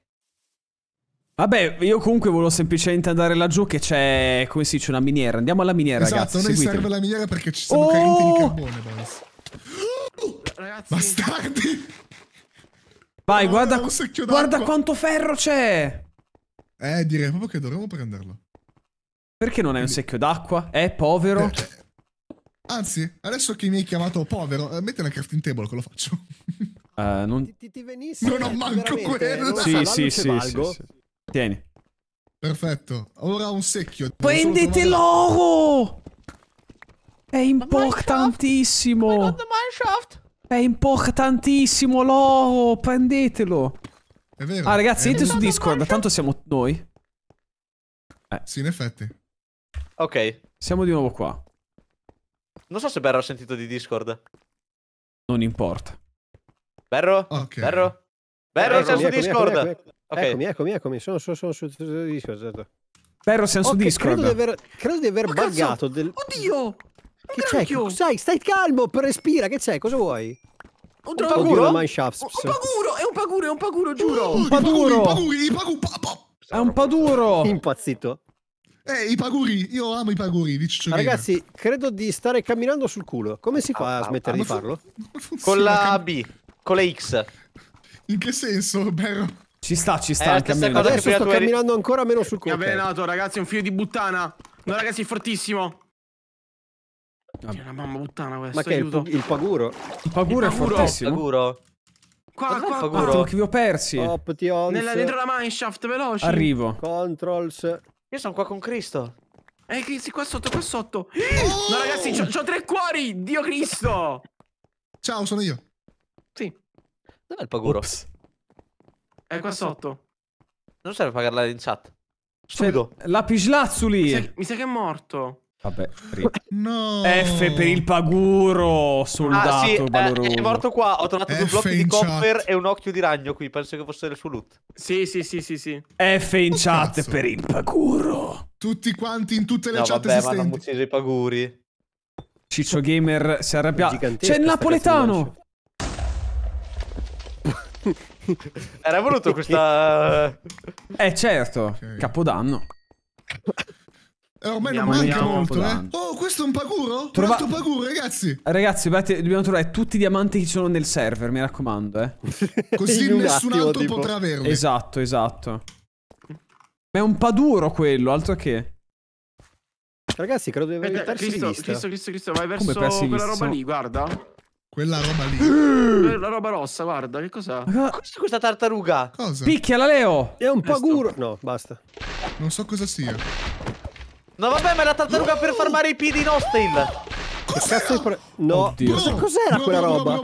Vabbè, io comunque volevo semplicemente andare laggiù che c'è, come si dice, una miniera. Andiamo alla miniera, esatto, ragazzi. Esatto, noi seguitemi. serve la miniera perché ci sono oh! carenti di oh! carbone, boys. Ragazzi. Bastardi! Vai, oh, guarda, guarda quanto ferro c'è! Eh, direi proprio che dovremmo prenderlo. Perché non hai un secchio d'acqua? È povero? Eh, cioè, anzi, adesso che mi hai chiamato povero, eh, metti una crafting table che lo faccio. Uh, non... Ti, ti venisse, non ho manco quello. Sì, so, sì, sì, sì, sì. Tieni. Perfetto. Ora un secchio. Prendete l'oro! È importantissimo. È importantissimo l'oro. Prendetelo. È vero. Ah, ragazzi, entrate su Discord. Tanto siamo noi. Eh. Sì, in effetti. Ok. Siamo di nuovo qua. Non so se Berro ha sentito di Discord. Non importa. Berro? Okay. Berro? Berro, siamo su Discord. Eccomi, eccomi, eccomi, eccomi, Sono, sono, sono su Discord, certo. Berro, siamo okay, su Discord. Credo di aver, credo di aver oh, buggato del... Oddio! Che c'è? Sai, stai calmo, respira, che c'è? Cosa vuoi? Un paguro? Un, un paguro, è un paguro, è un paguro, giuro. un paduro. I paguri, È un paduro. Impazzito. Eh, i paguri, io amo i paguri di Ragazzi, credo di stare camminando sul culo. Come si fa ah, a ah, smettere ah, di farlo? Con la B, con la X. In che senso, Berro? Ci sta, ci sta. Eh, camminando. Adesso sto camminando ancora meno sul culo. Mi ha avvelenato, ragazzi, è un figlio di buttana. No, ragazzi, è fortissimo. Oddio, una mamma puttana questa. Ma che aiuto. il, paguro? Il paguro il è fortissimo. Il Paguro. Qua, qua, qua. Fatto, che vi ho persi. Top, Nella, dentro la mineshaft, veloce. Arrivo. Controls. Io sono qua con Cristo. Eh, Cristi, qua sotto, qua sotto. Oh! No, ragazzi, ho tre cuori! Dio Cristo! Ciao, sono io. Sì. Dov'è il paguro? Ops. È qua sotto. Non serve pagarla in chat. Cioè, Stupido. Lapislazzuli! Mi, mi sa che è morto. Vabbè, no. F per il paguro soldato ah, dato sì, eh, è morto qua, ho trovato F due blocchi di copper chat. e un occhio di ragno qui, penso che fosse il suo loot. Sì, sì, sì, sì, sì. F in oh, chat cazzo. per il paguro. Tutti quanti in tutte le no, chat vabbè, esistenti. ma hanno ucciso i paguri. Ciccio Gamer si arrabbia. C'è il napoletano! Era voluto questa... eh certo, okay. Capodanno. Eh, ormai non manca molto, eh. Oh, questo è un paguro? Trova... Un paguro, ragazzi. Eh, ragazzi, dobbiamo trovare tutti i diamanti che ci sono nel server, mi raccomando, eh. Così nessun attimo, altro tipo... potrà averlo. Esatto, esatto. Ma è un paduro quello, altro che. Ragazzi, credo di aver eh, perso Cristo, Cristo, Cristo, Cristo, vai verso quella roba lì, guarda. Quella roba lì. Eh, la roba rossa, guarda, che cos'ha? Cos'è questa tartaruga? Cosa? Picchiala, Leo! È un paguro! No, basta. Non so cosa sia. No vabbè, ma è la tartaruga per farmare i piedi in hostel. Che cazzo di pro... cosa cos'era quella roba?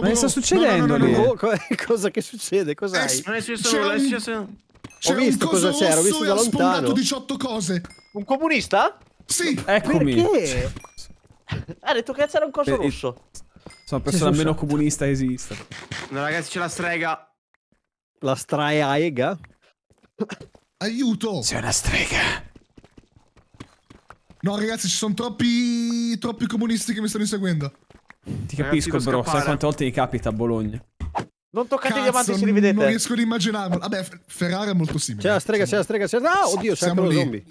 Ma che sta succedendo lì? Cosa che succede? Cos'hai? Eh, non è successo nulla, è Ho visto cosa c'era, ho visto da lontano. 18 cose. Un comunista? Sì. Eccomi. Eh, perché? ha detto che c'era un coso rosso. Sono la persona meno comunista che esista. No, ragazzi, c'è la strega. La straega? Aiuto! C'è una strega. No, ragazzi, ci sono troppi, troppi comunisti che mi stanno inseguendo. Ti capisco, bro. Sai quante volte gli capita a Bologna? Non toccate Cazzo, i diamanti se li vedete. Non riesco ad immaginarlo. Vabbè, Ferrari è molto simile. C'è la strega, c'è la strega, c'è la strega. No, ah, oddio, c'è lo zombie.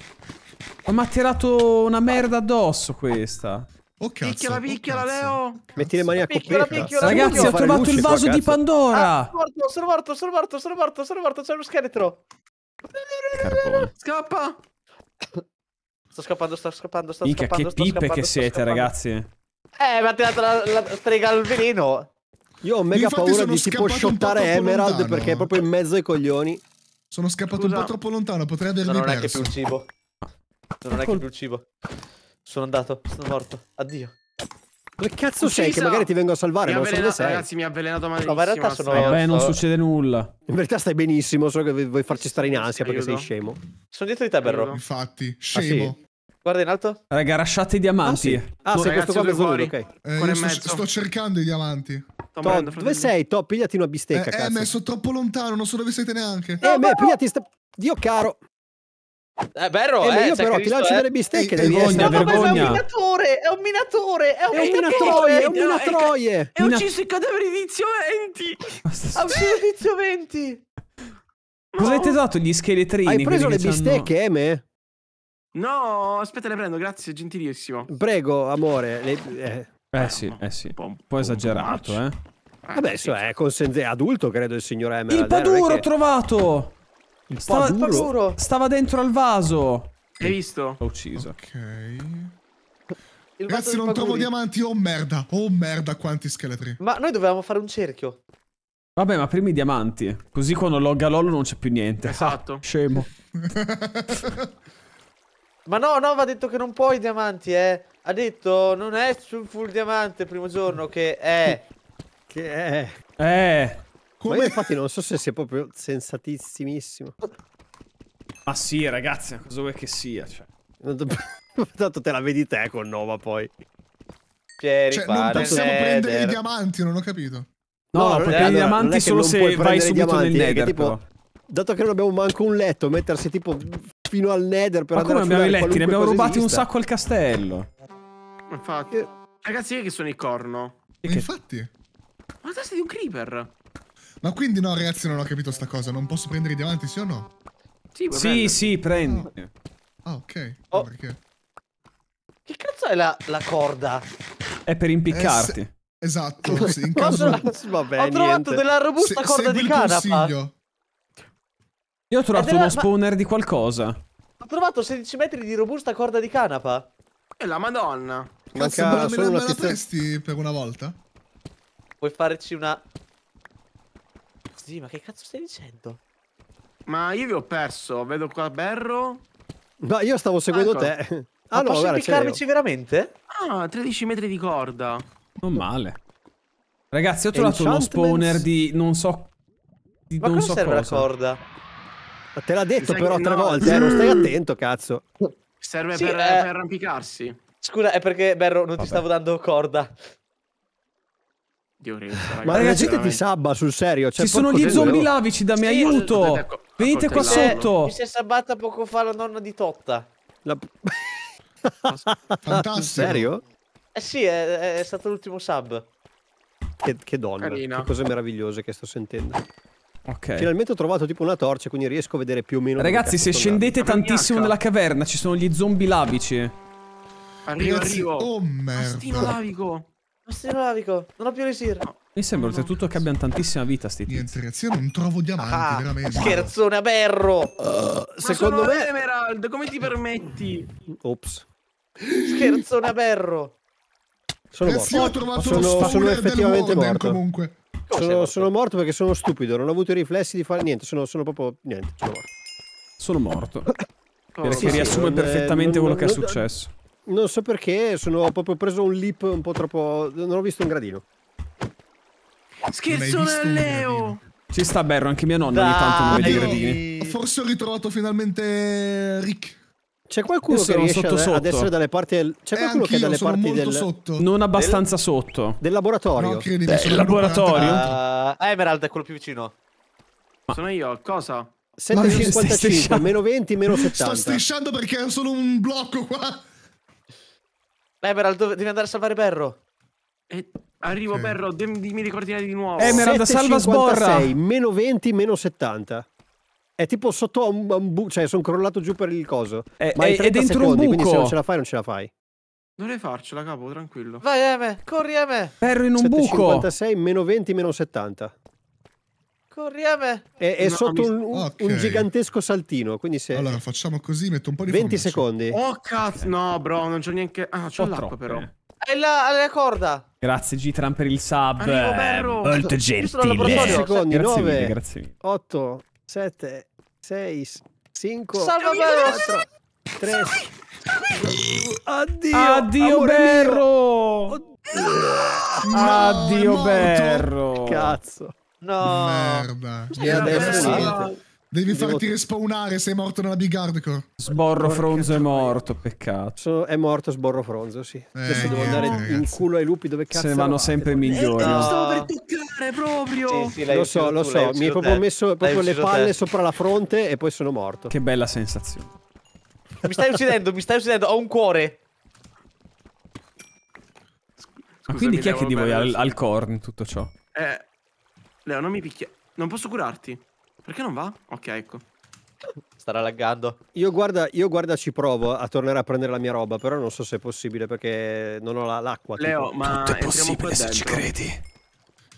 Ma mi ha tirato una merda addosso questa. Oh cazzo, picchiala, picchiola, oh, Leo! Cazzo. Metti le mani a picchiola, coperta. Ragazzi, ho trovato il vaso qua, di Pandora! Ah, sono morto, sono morto, sono morto, sono morto, sono morto, c'è lo scheletro! Scappa! Sto scappando, sto scappando, sto Minchia, scappando. Minchia, che pippe che siete, ragazzi. Eh, mi ha tirato la, la strega al veleno. Io ho mega Infatti paura di tipo shottare Emerald lontano. perché è proprio in mezzo ai coglioni. Sono scappato Scusa. un po' troppo lontano, potrei avermi no, non perso. Non è che più cibo. Non è che più cibo. Sono andato, sono morto. Addio. Dove cazzo Uccisa. sei? Che magari ti vengo a salvare, mi non avvelena... so Ragazzi, mi ha avvelenato malissimo. No, in realtà sono... Vabbè, non succede nulla. In verità stai benissimo, solo che vuoi farci stare in ansia perché sei scemo. Sono dietro di te, Berro. Infatti, scemo. Ah, sì. Guarda in alto. Raga, lasciate i diamanti. Ah, sì, ah, no, ragazzi, questo qua è fuori. Okay. Eh, sto, sto, cercando i diamanti. Tom, Tom, dove sei? Top, pigliati una bistecca. Eh, eh, ma sono troppo lontano, non so dove siete neanche. Eh, no, pigliati sta... Dio caro. È vero, eh, eh, eh, io però ti lancio eh? delle bistecche. Vergogna, vergogna. È un minatore, è un minatore, è un, è minatore, è un minatroie. È ucciso il cadavere di Tizio 20. Ha ucciso Tizio 20. Cosa avete dato gli scheletrini? Hai preso le bistecche, Eme? No, aspetta, le prendo, grazie, gentilissimo. Prego, amore. Le... Eh, eh ah, sì, eh sì. Un po' esagerato, eh. Vabbè, è adulto, credo, il signor Emerald. Il eh, paduro ho trovato! Il stava, paduro. stava dentro al vaso. Hai visto? L'ho ucciso. Ok. Il Ragazzi, non trovo diamanti. Oh merda. Oh merda, quanti scheletri. Ma noi dovevamo fare un cerchio. Vabbè, ma prima i diamanti. Così quando logga Lolo non c'è più niente. Esatto. Ah, scemo. ma no, no, ha detto che non puoi i diamanti, eh. Ha detto non è sul full diamante primo giorno che è... che è... Eh... Come... infatti non so se sia proprio sensatissimissimo. Ma sì, ragazzi, cosa vuoi che sia? Cioè. Tanto te la vedi te con Nova poi. Cioè, cioè non possiamo nether. prendere i diamanti, non ho capito. No, no puoi eh, allora, diamanti solo se vai subito diamanti, nel nether, tipo, Dato che non abbiamo manco un letto, mettersi tipo fino al nether per Ma come abbiamo i letti? Ne abbiamo rubati esista. un sacco al castello. Infatti. Ragazzi, io che sono il corno. Infatti. Ma testa di un creeper. Ma quindi no, ragazzi, non ho capito sta cosa. Non posso prendere i diamanti, sì o no? Sì, sì, sì, prendi. Ah, oh. oh, ok. Oh. perché? Che cazzo è la, la corda? È per impiccarti. Eh, se... Esatto, sì, in caso... Vabbè, ho trovato niente. della robusta se, corda di canapa. Consiglio. Io ho trovato della... uno spawner ma... di qualcosa. Ho trovato 16 metri di robusta corda di canapa. E la madonna. Cazzo, Manca me, me, me la presti per una volta? Vuoi farci una sì, ma che cazzo stai dicendo? Ma io vi ho perso, vedo qua Berro. No, io stavo seguendo ah, ecco. te. Ah, ma no, posso impiccarmici veramente? Ah, 13 metri di corda. Non male. Ragazzi, ho trovato uno spawner di non so... Di ma non so serve cosa. la corda? Ma te l'ha detto però tre no. volte, eh, non stai attento, cazzo. Serve sì, per, eh... per, arrampicarsi. Scusa, è perché, Berro, non Vabbè. ti stavo dando corda di Orezza. Ma la gente ti sabba sul serio. Cioè, Ci sono gli zombie lavici da me, sì, aiuto! Eh, ecco, Venite qua sotto! Mi si è sabbata poco fa la nonna di Totta. La... Fantastico. Serio? Eh sì, è, è stato l'ultimo sub. Che, che donna, Carina. che cose meravigliose che sto sentendo. Okay. Finalmente ho trovato tipo una torcia, quindi riesco a vedere più o meno... Ragazzi, se scendete andando. tantissimo nella caverna, ci sono gli zombie lavici. Arrivo, arrivo. Oh merda. Astino lavico. Non si ravico, non ho più l'esir. No. Mi sembra oltretutto no. che abbiano tantissima vita sti tizi. Niente ragazzi, io non trovo diamanti, ah, veramente. Scherzone a berro. Uh, eh, secondo me... Emerald, come ti permetti? Ops. Scherzone a berro. Sono eh morto. ho sono, sono, effettivamente morto. Comunque. Sono, sono, morto perché sono stupido, non ho avuto i riflessi di fare niente, sono, sono proprio niente, sono morto. Sono morto. Oh, sì, riassume non, perfettamente non, quello non, che è successo. Non so perché, sono proprio preso un leap un po' troppo... Non ho visto un gradino. Scherzo Leo! Ci sta Berro, anche mia nonna Dai. ogni tanto non vede i gradini. Forse ho ritrovato finalmente Rick. C'è qualcuno che riesce sotto, ad, sotto. ad essere dalle parti del... C'è eh, qualcuno che è dalle parti del... Sotto. Non abbastanza del... sotto. Del laboratorio. No, credi, del laboratorio? Uh, Emerald è quello più vicino. Ma... Sono io, cosa? 7,55, meno 20, meno 70. Sto strisciando perché è solo un blocco qua. Emerald, dove... devi andare a salvare Perro. E... Arrivo, sì. Perro, dimmi di coordinare di nuovo. Emerald, salva sborra. meno 20, meno 70. È tipo sotto a un, un buco, cioè sono crollato giù per il coso. Eh, eh, è, Ma è, è dentro secondi, un buco. Quindi se non ce la fai, non ce la fai. Dovrei farcela, capo, tranquillo. Vai, Eme, corri, Eme. Perro in un 7, buco. 56, meno 20, meno 70. Corriere. Eh, è, è no, sotto mi... un, un, okay. un, gigantesco saltino. Quindi se... Allora facciamo così, metto un po' di 20 formaggio. secondi. Oh cazzo, no, bro, non c'ho neanche. Ah, c'ho oh, l'acqua però. È eh. la, la, corda. Grazie G-Tram, per il sub. Arrivo, eh, molto gentile. 10 secondi, 9, grazie mille, 8, 7, 6, 5, Salve, 4, 3. Addio, Addio Berro. Mio. Oddio. No, Addio Berro. Cazzo. No. Merda. E adesso no. Devi farti Devo... respawnare, sei morto nella big hardcore. Sborro Fronzo è morto, peccato. È morto Sborro Fronzo, sì. Eh, Adesso devo andare ragazzi. in culo ai lupi dove cazzo. Se vanno sempre migliori. Eh, no. stavo per toccare proprio. Sì, sì, lo so, lo so. Mi hai proprio te. messo proprio le palle te. sopra la fronte e poi sono morto. Che bella sensazione. mi stai uccidendo, mi stai uccidendo, ho un cuore. Scusa, Ma quindi chi è che di voi ha il corn tutto ciò? Eh. Leo, non mi picchia. Non posso curarti. Perché non va? Ok, ecco. Starà laggando. Io guarda, io guarda, ci provo a tornare a prendere la mia roba, però non so se è possibile perché non ho l'acqua. Leo, tipo. ma Tutto è possibile se ci credi.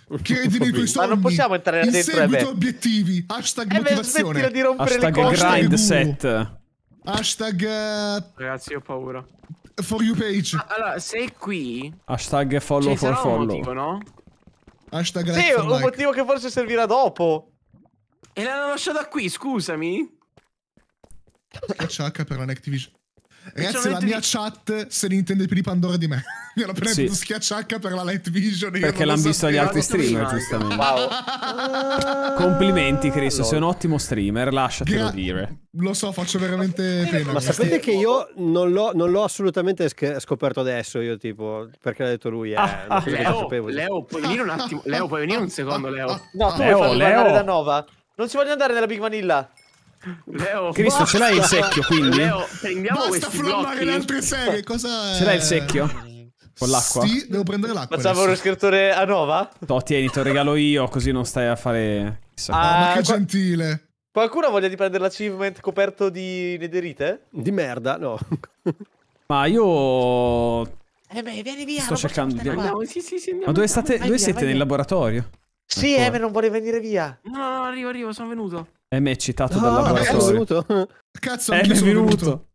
Chiedi nei tuoi sogni. Ma non possiamo entrare in dentro seguito ebbe. Eh obiettivi. Eh hashtag eh motivazione. di rompere hashtag le cose. grind set. Hashtag Ragazzi, ho paura. For you page. Ah, allora, sei qui. Hashtag follow cioè, for follow. Motivo, no? Hashtag Sì, un Mike. motivo che forse servirà dopo. E l'hanno lasciata qui, scusami. Schiaccia H per la Activision. Ragazzi, la mia di... chat se ne intende più di Pandora di me. Mi hanno appena sì. schiacciacca per la light vision. Perché l'hanno visto gli altri streamer, giustamente. Wow. Complimenti, Cristo. Allora. Sei un ottimo streamer, lasciatelo Gra- dire. Lo so, faccio veramente pena. Ma sapete che io non l'ho, non l'ho assolutamente sc- scoperto adesso. Io, tipo, perché l'ha detto lui. Eh. Ah, ah, Leo, Leo, puoi venire un attimo. Leo, puoi venire un secondo, Leo. No, tu Leo, Leo. da Nova. Non ci voglio andare nella Big Vanilla. Leo, Cristo, basta. ce l'hai il secchio quindi? Leo, prendiamo basta questi le altre serie, cosa Ce l'hai il secchio? Con l'acqua? Sì, devo prendere l'acqua. Pensavo uno scrittore a Nova? No, tieni, te lo regalo io, così non stai a fare... Chissà. Ah, ma che gentile. Qualcuno ha voglia di prendere l'achievement coperto di nederite? Di merda, no. ma io... Eh beh, vieni via. Sto cercando di... Andiamo, sì, sì, sì, andiamo, ma dove, state... dove via, siete? Nel laboratorio? Sì, Ancora. eh, ma non vuole venire via. No, no, arrivo, arrivo, sono venuto. Eh, M è eccitato ah, dal laboratorio. Cazzo, eh, cazzo M è venuto.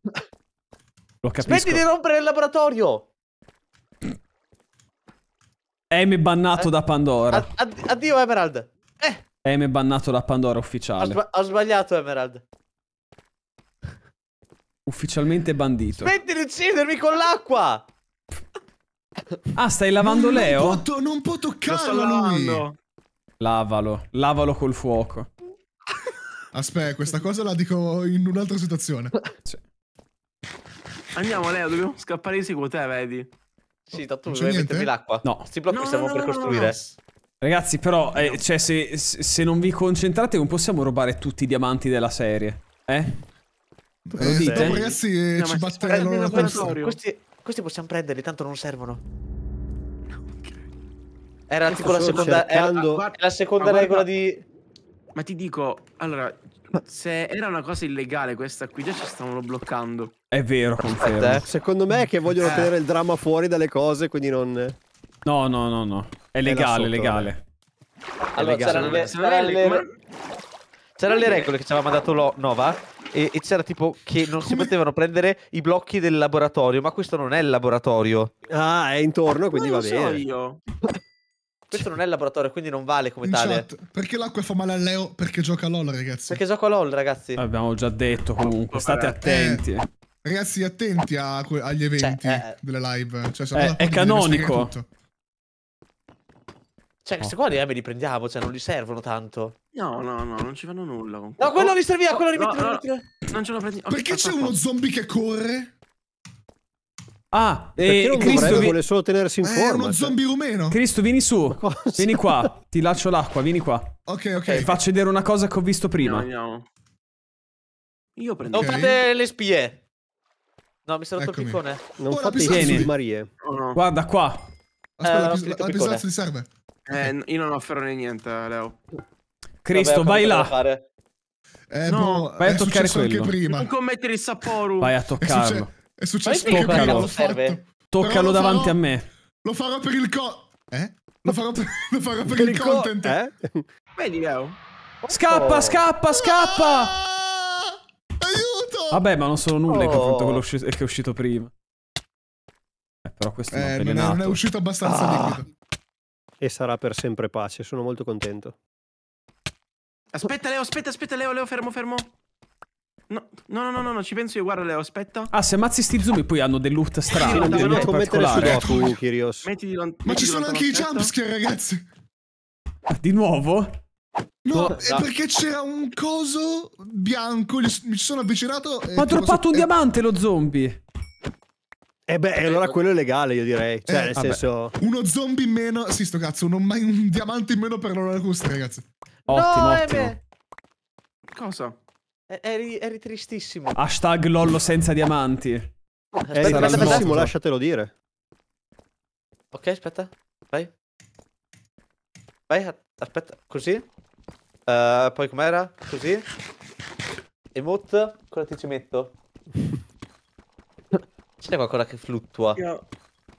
Lo capisco. Smetti di rompere il laboratorio! Eh, M è bannato eh, da Pandora. Ad, ad, addio Emerald. Eh. M è bannato da Pandora ufficiale. Ho, sba ho sbagliato Emerald. Ufficialmente bandito. Smetti di uccidermi con l'acqua! Ah, stai lavando Leo? Non, non può toccarlo Lavalo, lavalo col fuoco. Aspetta, questa cosa la dico in un'altra situazione. Sì. Andiamo, Leo, dobbiamo scappare di sicuro, te, vedi? Sì, oh, tanto vuoi mettermi l'acqua? No. Sti blocchi no, stiamo no, per no, costruire. Ragazzi, però, eh, cioè, se, se, non vi concentrate non possiamo rubare tutti i diamanti della serie, eh? eh lo dite? Dopo, ragazzi, eh, no, ci batteremo la testa. Questi, questi possiamo prenderli, tanto non servono. Era tipo la seconda, cercando... era, era la seconda ah, regola di ma ti dico, allora, se era una cosa illegale questa qui, già ci stavano bloccando. È vero, confermo. Eh. Secondo me è che vogliono eh. tenere il dramma fuori dalle cose, quindi non... No, no, no, no. È legale, è legale. Allora, c'erano le, le, le, regole che ci aveva mandato lo, Nova e, e c'era tipo che non si potevano prendere i blocchi del laboratorio, ma questo non è il laboratorio. Ah, è intorno, quindi ma va bene. lo So io. Questo non è il laboratorio, quindi non vale come In tale. Chat, perché l'acqua fa male a Leo? Perché gioca a LOL, ragazzi. Perché gioca a LOL, ragazzi. Abbiamo già detto comunque, state attenti. Eh, ragazzi, attenti agli cioè, eventi cioè, eh, delle live. Cioè, eh, è canonico. Cioè, questi qua eh, li prendiamo, cioè non li servono tanto. No, no, no, non ci fanno nulla. Con... No, quello oh, li serviva, oh, quello li oh, mettiamo. No, no, non ce lo prendi. Perché c'è uno zombie che corre? Ah, e Cristo vi... vuole solo tenersi in eh, forma. È uno cioè. zombie rumeno. Cristo, vieni su. Vieni qua. Ti lascio l'acqua, vieni qua. Ok, ok. Eh, faccio vedere una cosa che ho visto prima. Andiamo. Io prendo. Okay. Non fate le spie. No, mi sono rotto il piccone. Non oh, fate i Marie. Oh, no. Guarda qua. Aspetta, eh, la, pistola ti serve. Eh, io non ho ferro né niente, Leo. Cristo, Vabbè, vai là. Fare. Eh, no, boh, vai a toccare quello. Non commettere il Saporu. Vai a toccarlo. È successo che toccalo, serve. toccalo davanti farò, a me. Lo farò per il co... Eh? Lo farò per, lo farò per, per il, il content. eh? Vedi, Leo. Scappa, oh. scappa, scappa! Ah! Aiuto! Vabbè, ma non sono nulla oh. in confronto a quello oh. che è uscito prima. Eh, però questo eh, non, è, non è uscito abbastanza ah. E sarà per sempre pace, sono molto contento. Aspetta Leo, aspetta, aspetta Leo, Leo, fermo, fermo. No, no, no, no, no, ci penso io, guarda Leo, aspetta. Ah, se ammazzi sti zombie poi hanno del loot strano, sì, del loot particolare. Sudoku, Kyrios. Mettiti Ma ci sono anche i jumpscare, ragazzi. Ah, di nuovo? No, no, è perché c'era un coso bianco, mi sono avvicinato Ma ha droppato un diamante lo zombie. Eh beh, eh, allora eh. quello è legale, io direi. Cioè, eh, nel senso... Uno zombie in meno... Sì, sto cazzo, non mai un diamante in meno per l'ora custa, ragazzi. Ottimo, no, ottimo. Cosa? Eh, eri, eri tristissimo. Hashtag Lollo senza diamanti. Eh, aspetta, eri tristissimo, lasciatelo dire. Ok, aspetta. Vai. Vai, aspetta. Così. Uh, poi com'era? Così. Emote, cosa ti ci metto? C'è qualcosa che fluttua. Io...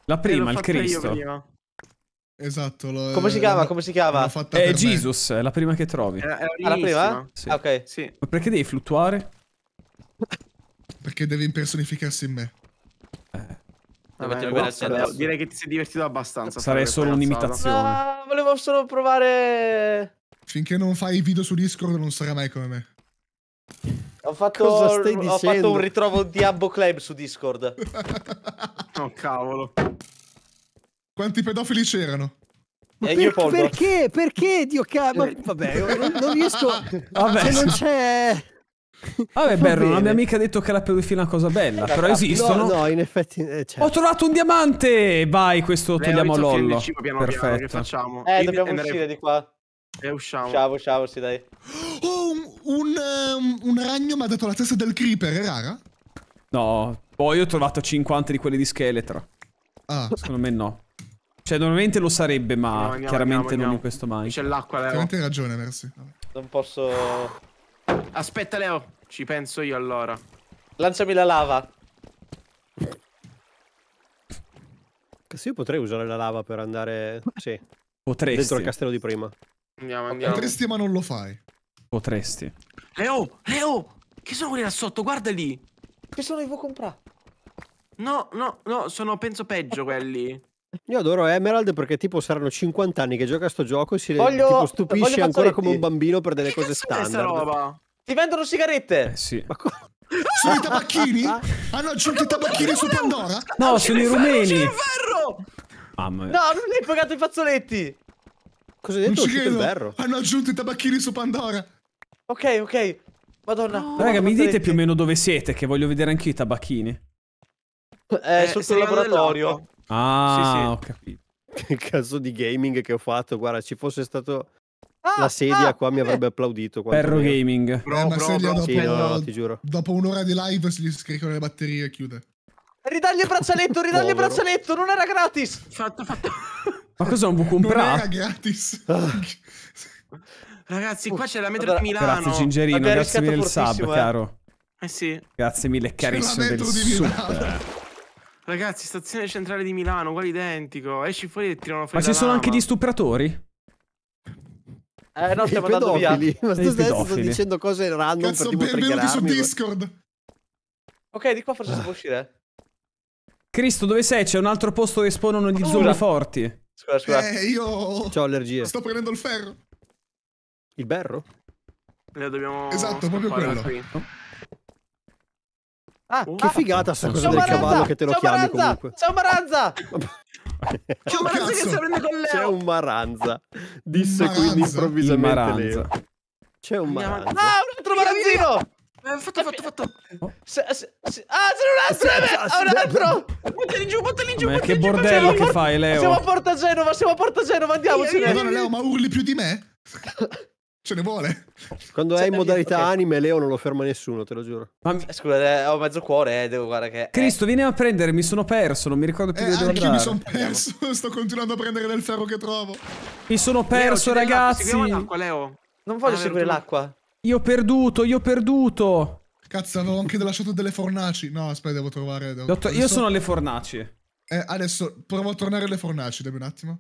La prima, il Cristo. Prima. Esatto. Lo, come si chiama? Come si chiama? È eh, Jesus, me. è la prima che trovi. Eh, è, è la prima? Sì. Ah, ok. Sì. Ma perché devi fluttuare? Perché devi impersonificarsi in me. Eh. Vabbè, boh, direi che ti sei divertito abbastanza. Sarei solo un'imitazione. No, volevo solo provare. Finché non fai video su Discord, non sarai mai come me. Ho fatto, ho fatto un ritrovo di Abbo Club su Discord. oh, cavolo. Quanti pedofili c'erano? Ma eh, per, perché? Perché? Dio cazzo. Eh, vabbè, eh. non, non riesco. Vabbè, se non c'è. Vabbè, Berro, non abbiamo mica detto che la pedofilia è una cosa bella, però ah, esistono. No, no, in effetti. Eh, certo. Ho trovato un diamante! Vai, questo togliamo l'ollo. Perfetto. che facciamo? Eh, dobbiamo In... uscire di qua. E usciamo. Ciao, ciao, sì, dai. Oh, un, un, ehm, un ragno mi ha dato la testa del creeper, è rara? No, poi ho trovato 50 di quelli di scheletro. Ah. Secondo me no. Cioè, normalmente lo sarebbe, ma andiamo, andiamo, chiaramente andiamo, non in questo mai. C'è l'acqua, Leo. Chiaramente hai ragione, Mercy. Non posso... Aspetta, Leo. Ci penso io, allora. Lanciami la lava. Sì, io potrei usare la lava per andare... Sì. Potresti. Dentro il castello di prima. Andiamo, andiamo. Potresti, ma non lo fai. Potresti. Leo, Leo! Che sono quelli là sotto? Guarda lì! Che sono i vuoi comprare? No, no, no, sono penso peggio quelli. Io adoro Emerald perché tipo saranno 50 anni che gioca a sto gioco e si voglio, tipo, stupisce ancora come un bambino per delle cose standard. roba? Ti vendono sigarette? Eh, sì. Ma co- sono i tabacchini? Hanno aggiunto i tabacchini su Pandora? No, sono i rumeni. C'è il ferro! Mamma ah, mia. No, non hai pagato i fazzoletti. Cosa hai detto? Uscito il ferro. Hanno aggiunto i tabacchini su Pandora. Ok, ok. Madonna. No, Raga, mi dite più o meno dove siete, che voglio vedere anche i tabacchini. Eh, eh sotto il laboratorio. Ah, sì, sì. ho capito. Che cazzo di gaming che ho fatto, guarda, ci fosse stato ah, la sedia ah, qua mi avrebbe applaudito. Perro mio. gaming. Bro, eh, ma bro, bro. Dopo, sì, no, ti giuro. dopo un'ora di live si scaricano le batterie e chiude. Ridagli il braccialetto, ridagli il braccialetto, non era gratis. Fatto, fatto. Ma cosa non vuoi comprare? Non era gratis. Ragazzi, qua c'è la metro di Milano. Grazie Gingerino, Vabbè, grazie mille il sub, eh. caro. Eh sì. Grazie mille, carissimo del sub. Ragazzi, stazione centrale di Milano, uguale identico. Esci fuori e tirano fuori. Ma ci sono lama. anche gli stupratori? Eh, no, stiamo andando via. Ma tu adesso sto dicendo cose random Cazzo, per tipo benvenuti su Discord. Ok, di qua forse si può uscire. Cristo, dove sei? C'è un altro posto che spawnano gli oh, zombie forti. Scusa, scusa. Eh, io... Ho allergie. Sto prendendo il ferro. Il berro? Le eh, dobbiamo... Esatto, proprio quello. Qui. Oh. Ah, che figata sta cosa del cavallo che te lo chiami comunque. C'è un maranza! C'è un maranza che si prende con Leo! C'è un maranza. Disse quindi improvvisamente Leo. C'è un maranza. Ah, un altro maranzino! Eh, fatto, fatto, fatto. Oh. Ah, c'è un altro! Ah, un altro! Buttali giù, buttali giù! Ma che bordello che fai, Leo? Siamo a Porta Genova, siamo a Porta Genova, andiamocene! Allora, Leo, ma urli più di me? ce ne vuole. Quando è in modalità okay. anime, Leo non lo ferma nessuno, te lo giuro. Ma... Eh, scusa, eh, ho mezzo cuore, eh, devo guardare che... Cristo, eh. vieni a prendere, mi sono perso, non mi ricordo più eh, dove devo andare. mi sono perso, sto continuando a prendere del ferro che trovo. Mi sono perso, Leo, ragazzi. L'acqua, Leo. Non voglio ah, seguire l'acqua. Io ho perduto, io ho perduto. Cazzo, avevo anche lasciato delle fornaci. No, aspetta, devo trovare... Devo... Dottor, adesso... Io sono alle fornaci. Eh, adesso provo a tornare alle fornaci, dammi un attimo.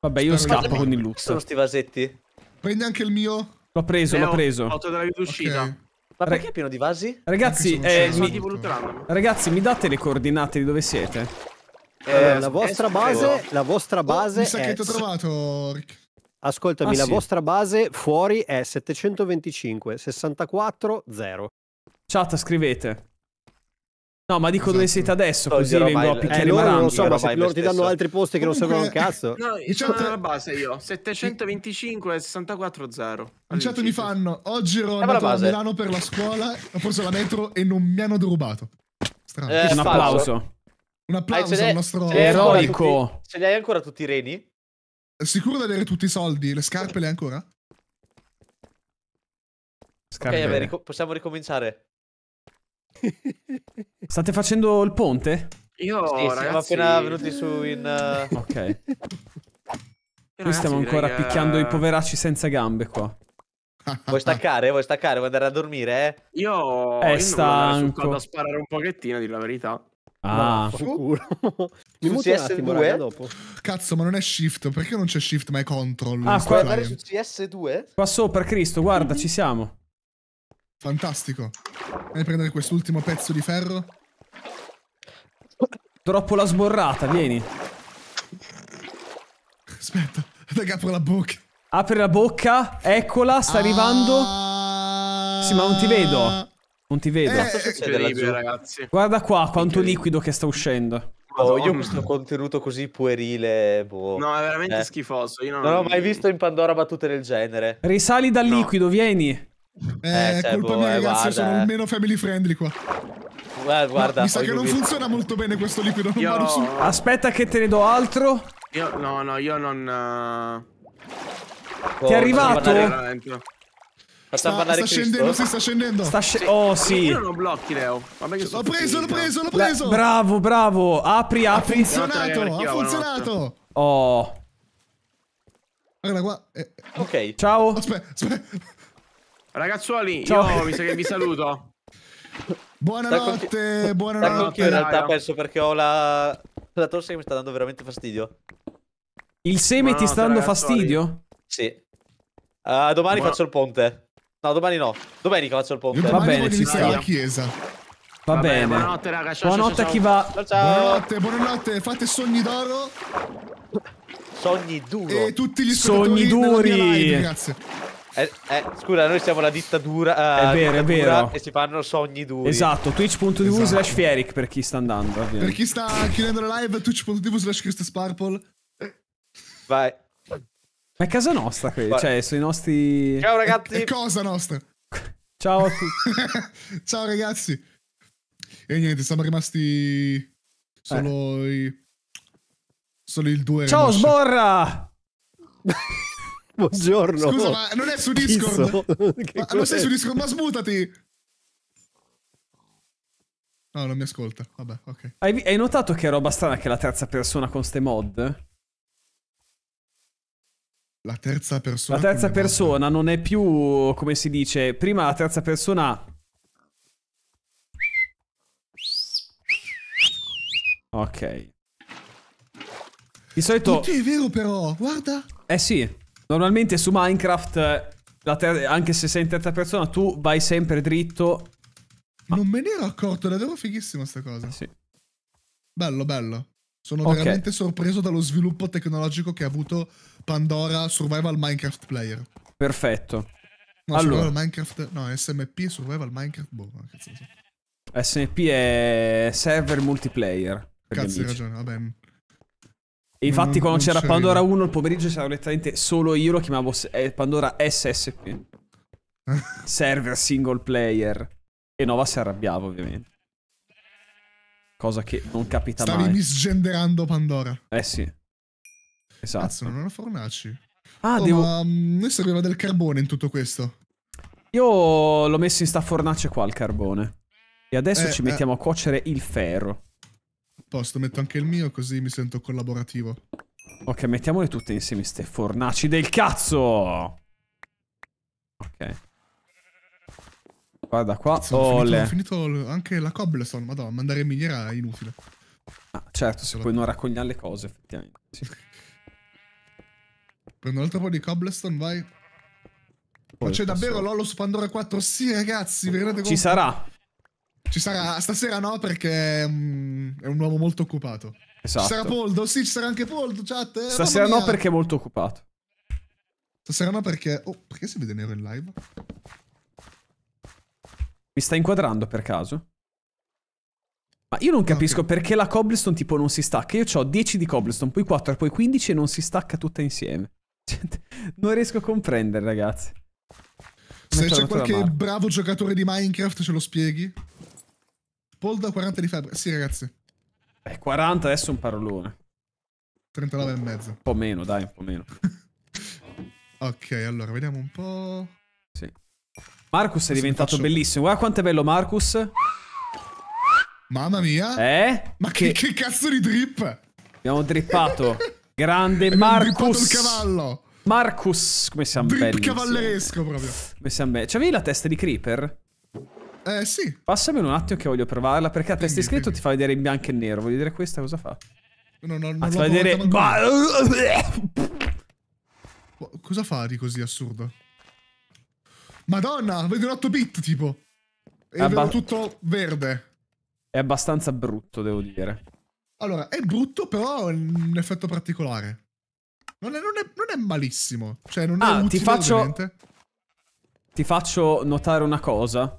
Vabbè, io Spero scappo con il loot. Sono sti vasetti. Prendi anche il mio. L'ho preso, l'ho eh, preso. Foto della riuscita. Okay. Ma perché è pieno di vasi? Ragazzi, eh, mi... Ragazzi, mi date le coordinate di dove siete? Eh, la vostra eh, base, eh, la vostra oh, base oh, mi sa che ti ho trovato, Rick. Ascoltami, ah, la vostra base fuori è 725 64 0. Chat, scrivete. No, ma dico esatto. dove siete adesso, so, così vengo a picchiare eh, loro maranti. non lo so, ma se loro ti danno altri posti che Comunque... non servono un cazzo. No, io sono alla base io, 725 e 64 0. In chat mi fanno, oggi ero andato a Milano per la scuola, ho preso la metro e non mi hanno derubato. Strano. Eh, un falso. applauso. Un applauso al nostro... Eroico. Ce li hai ancora tutti i reni? Eh, sicuro di avere tutti i soldi, le scarpe le hai ancora? Scarpe. Ok, vabbè, rico possiamo ricominciare. State facendo il ponte? Io sì, ragazzi... siamo appena venuti su in... Uh... Ok. Io, Noi stiamo ancora che... Eh, picchiando i poveracci senza gambe qua. Vuoi staccare? Vuoi staccare? Vuoi andare a dormire? Eh? Io... È io stanco. a sparare un pochettino, di la verità. Ah, no, sicuro. Mi su CS2 dopo. Cazzo, ma non è shift, perché non c'è shift ma è control? Ah, qua andare su CS2? Qua sopra, Cristo, guarda, mhm. ci siamo. Fantastico. Vai a prendere quest'ultimo pezzo di ferro. Troppo la sborrata, vieni. Aspetta, raga, apro la bocca. Apri la bocca, eccola, sta ah... arrivando. Sì, ma non ti vedo. Non ti vedo. Eh, succede, ragazzi? Guarda qua quanto liquido che sta uscendo. Oh, io questo contenuto così puerile. Boh. No, è veramente eh. schifoso. Io non, non ho mai visto in Pandora battute del genere. Risali dal no. liquido, vieni. Eh, eh cioè, colpa boh, mia, eh, ragazzi, guarda, sono eh. meno family friendly qua. Guarda, eh, guarda, mi sa che non vi... funziona molto bene questo liquido. Io... Aspetta che te ne do altro. Io, no, no, io non... Uh... Ti è arrivato? Sta, sta, sta scendendo, si sta scendendo. Sta sc sì. Oh, sì. Io non blocchi, Leo. l'ho preso, l'ho preso, l'ho preso. Beh, bravo, bravo. Apri, apri. Ha funzionato, no, ha funzionato. Oh. Guarda qua. Eh. Ok. Ciao. Aspetta, aspetta. Ragazzuoli, Ciao. io mi sa che vi saluto. Buonanotte, buonanotte. Io in realtà penso perché ho la... La tosse che mi sta dando veramente fastidio. Il seme ti sta dando fastidio? Sì. Uh, domani Buona... faccio il ponte. No, domani no. Domenica faccio il ponte. Va bene, ci sta. la chiesa. Va, Va bene. Buonanotte, raga. Ciao, buonanotte a chi va. Ciao, ciao. Buonanotte, buonanotte. Fate sogni d'oro. Sogni duro. E tutti gli sogni duri. Live, ragazzi. Eh, eh, scusa, noi siamo la dittatura. Uh, è vero, è vero. E si fanno sogni duri. Esatto, twitch.tv esatto. slash fieric per chi sta andando. Ovviamente. Per chi sta chiudendo la live, twitch.tv slash Sparple. Vai. Ma è casa nostra, qui. Cioè, sono i nostri. Ciao ragazzi. È, è cosa nostra. Ciao a tutti. Ciao ragazzi. E niente, siamo rimasti solo eh. i... Solo il due. Ciao Sborra! Buongiorno. Scusa, ma non è su Discord? Ma, non sei su Discord, ma smutati. No, non mi ascolta. Vabbè, ok. Hai, hai notato che è roba strana che la terza persona con ste mod? La terza persona. La terza persona non è più, come si dice, prima la terza persona... Ok. Di solito... Tutti è vero però, guarda. Eh sì. Normalmente su Minecraft, eh, anche se sei in terza persona, tu vai sempre dritto. Ma... Non me ne ero accorto, la devo fighissima sta cosa. Sì. Bello, bello. Sono okay. veramente sorpreso dallo sviluppo tecnologico che ha avuto Pandora Survival Minecraft Player. Perfetto. No, allora. Survival Minecraft... No, SMP Survival Minecraft... Boh, cazzo. SMP è server multiplayer. Cazzo, hai ragione, vabbè. E infatti no, mm, quando c'era Pandora 1 il pomeriggio c'era letteralmente solo io, lo chiamavo eh, Pandora SSP. Server single player. E Nova si arrabbiava ovviamente. Cosa che non capita Stavi mai. Stavi misgenderando Pandora. Eh sì. Esatto. Cazzo, non ho fornaci. Ah, oh, devo... Ma mm, noi serviva del carbone in tutto questo. Io l'ho messo in sta fornace qua il carbone. E adesso eh, ci eh. mettiamo eh. a cuocere il ferro. Posto, metto anche il mio così mi sento collaborativo. Ok, mettiamole tutte insieme, ste fornaci del cazzo! Ok. Guarda qua, cazzo, ho, finito, ho finito anche la cobblestone, madonna, mandare in miniera è inutile. Ah, certo, se puoi non raccogliere le cose, effettivamente. Sì. Prendo un altro po' di cobblestone, vai. Ma c'è davvero Lolo su Pandora 4? Sì, ragazzi, vi rendete conto? Ci sarà. Ci sarà, stasera no perché mm, è un uomo molto occupato. Esatto. Ci sarà Poldo, sì, ci sarà anche Poldo, chat. Eh, stasera no perché è molto occupato. Stasera no perché... Oh, perché si vede nero in live? Mi sta inquadrando per caso? Ma io non ah, capisco okay. perché la cobblestone tipo non si stacca. Io ho 10 di cobblestone, poi 4, poi 15 e non si stacca tutta insieme. non riesco a comprendere, ragazzi. Se c'è qualche bravo giocatore di Minecraft ce lo spieghi? Polda 40 di febbre. Sì, ragazzi. Beh, 40 adesso è un parolone. 39 e mezzo. Un po' meno, dai, un po' meno. ok, allora, vediamo un po'... Sì. Marcus è diventato faccio... bellissimo. Guarda quanto è bello Marcus. Mamma mia. Eh? Ma che, che cazzo di drip? Abbiamo drippato. Grande abbiamo Marcus. Abbiamo il cavallo. Marcus, come siamo drip belli. Drip cavalleresco insieme. proprio. Come siamo belli. C'avevi la testa di Creeper? Eh sì. Passamelo un attimo che voglio provarla perché a testa quindi, iscritto ti fa vedere in bianco e nero. Voglio dire questa cosa fa. No, no, non ah, ti fa vedere... Cosa fa di così assurdo? Madonna, vedo un 8 bit tipo. E Abba... vedo tutto verde. È abbastanza brutto, devo dire. Allora, è brutto, però ha un effetto particolare. Non è, non è, non è malissimo. Cioè, non ah, è utile, ti faccio... Ovviamente. Ti faccio notare una cosa.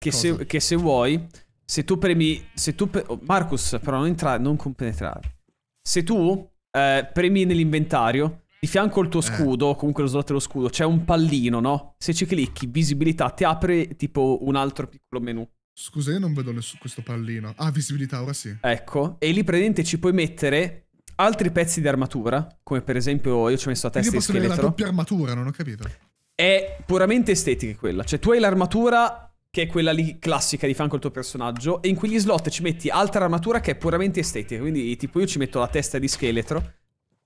Che se, che se, vuoi, se tu premi... Se tu pre oh, Marcus, però non entrare, non compenetrare. Se tu eh, premi nell'inventario, di fianco al tuo eh. scudo, eh. comunque lo slot dello scudo, c'è un pallino, no? Se ci clicchi, visibilità, ti apre tipo un altro piccolo menu. Scusa, io non vedo questo pallino. Ah, visibilità, ora sì. Ecco, e lì praticamente ci puoi mettere altri pezzi di armatura, come per esempio io ci ho messo a testa di scheletro. Io posso avere la doppia armatura, non ho capito. È puramente estetica quella. Cioè tu hai l'armatura che è quella lì classica di fianco al tuo personaggio, e in quegli slot ci metti altra armatura che è puramente estetica, quindi tipo io ci metto la testa di scheletro,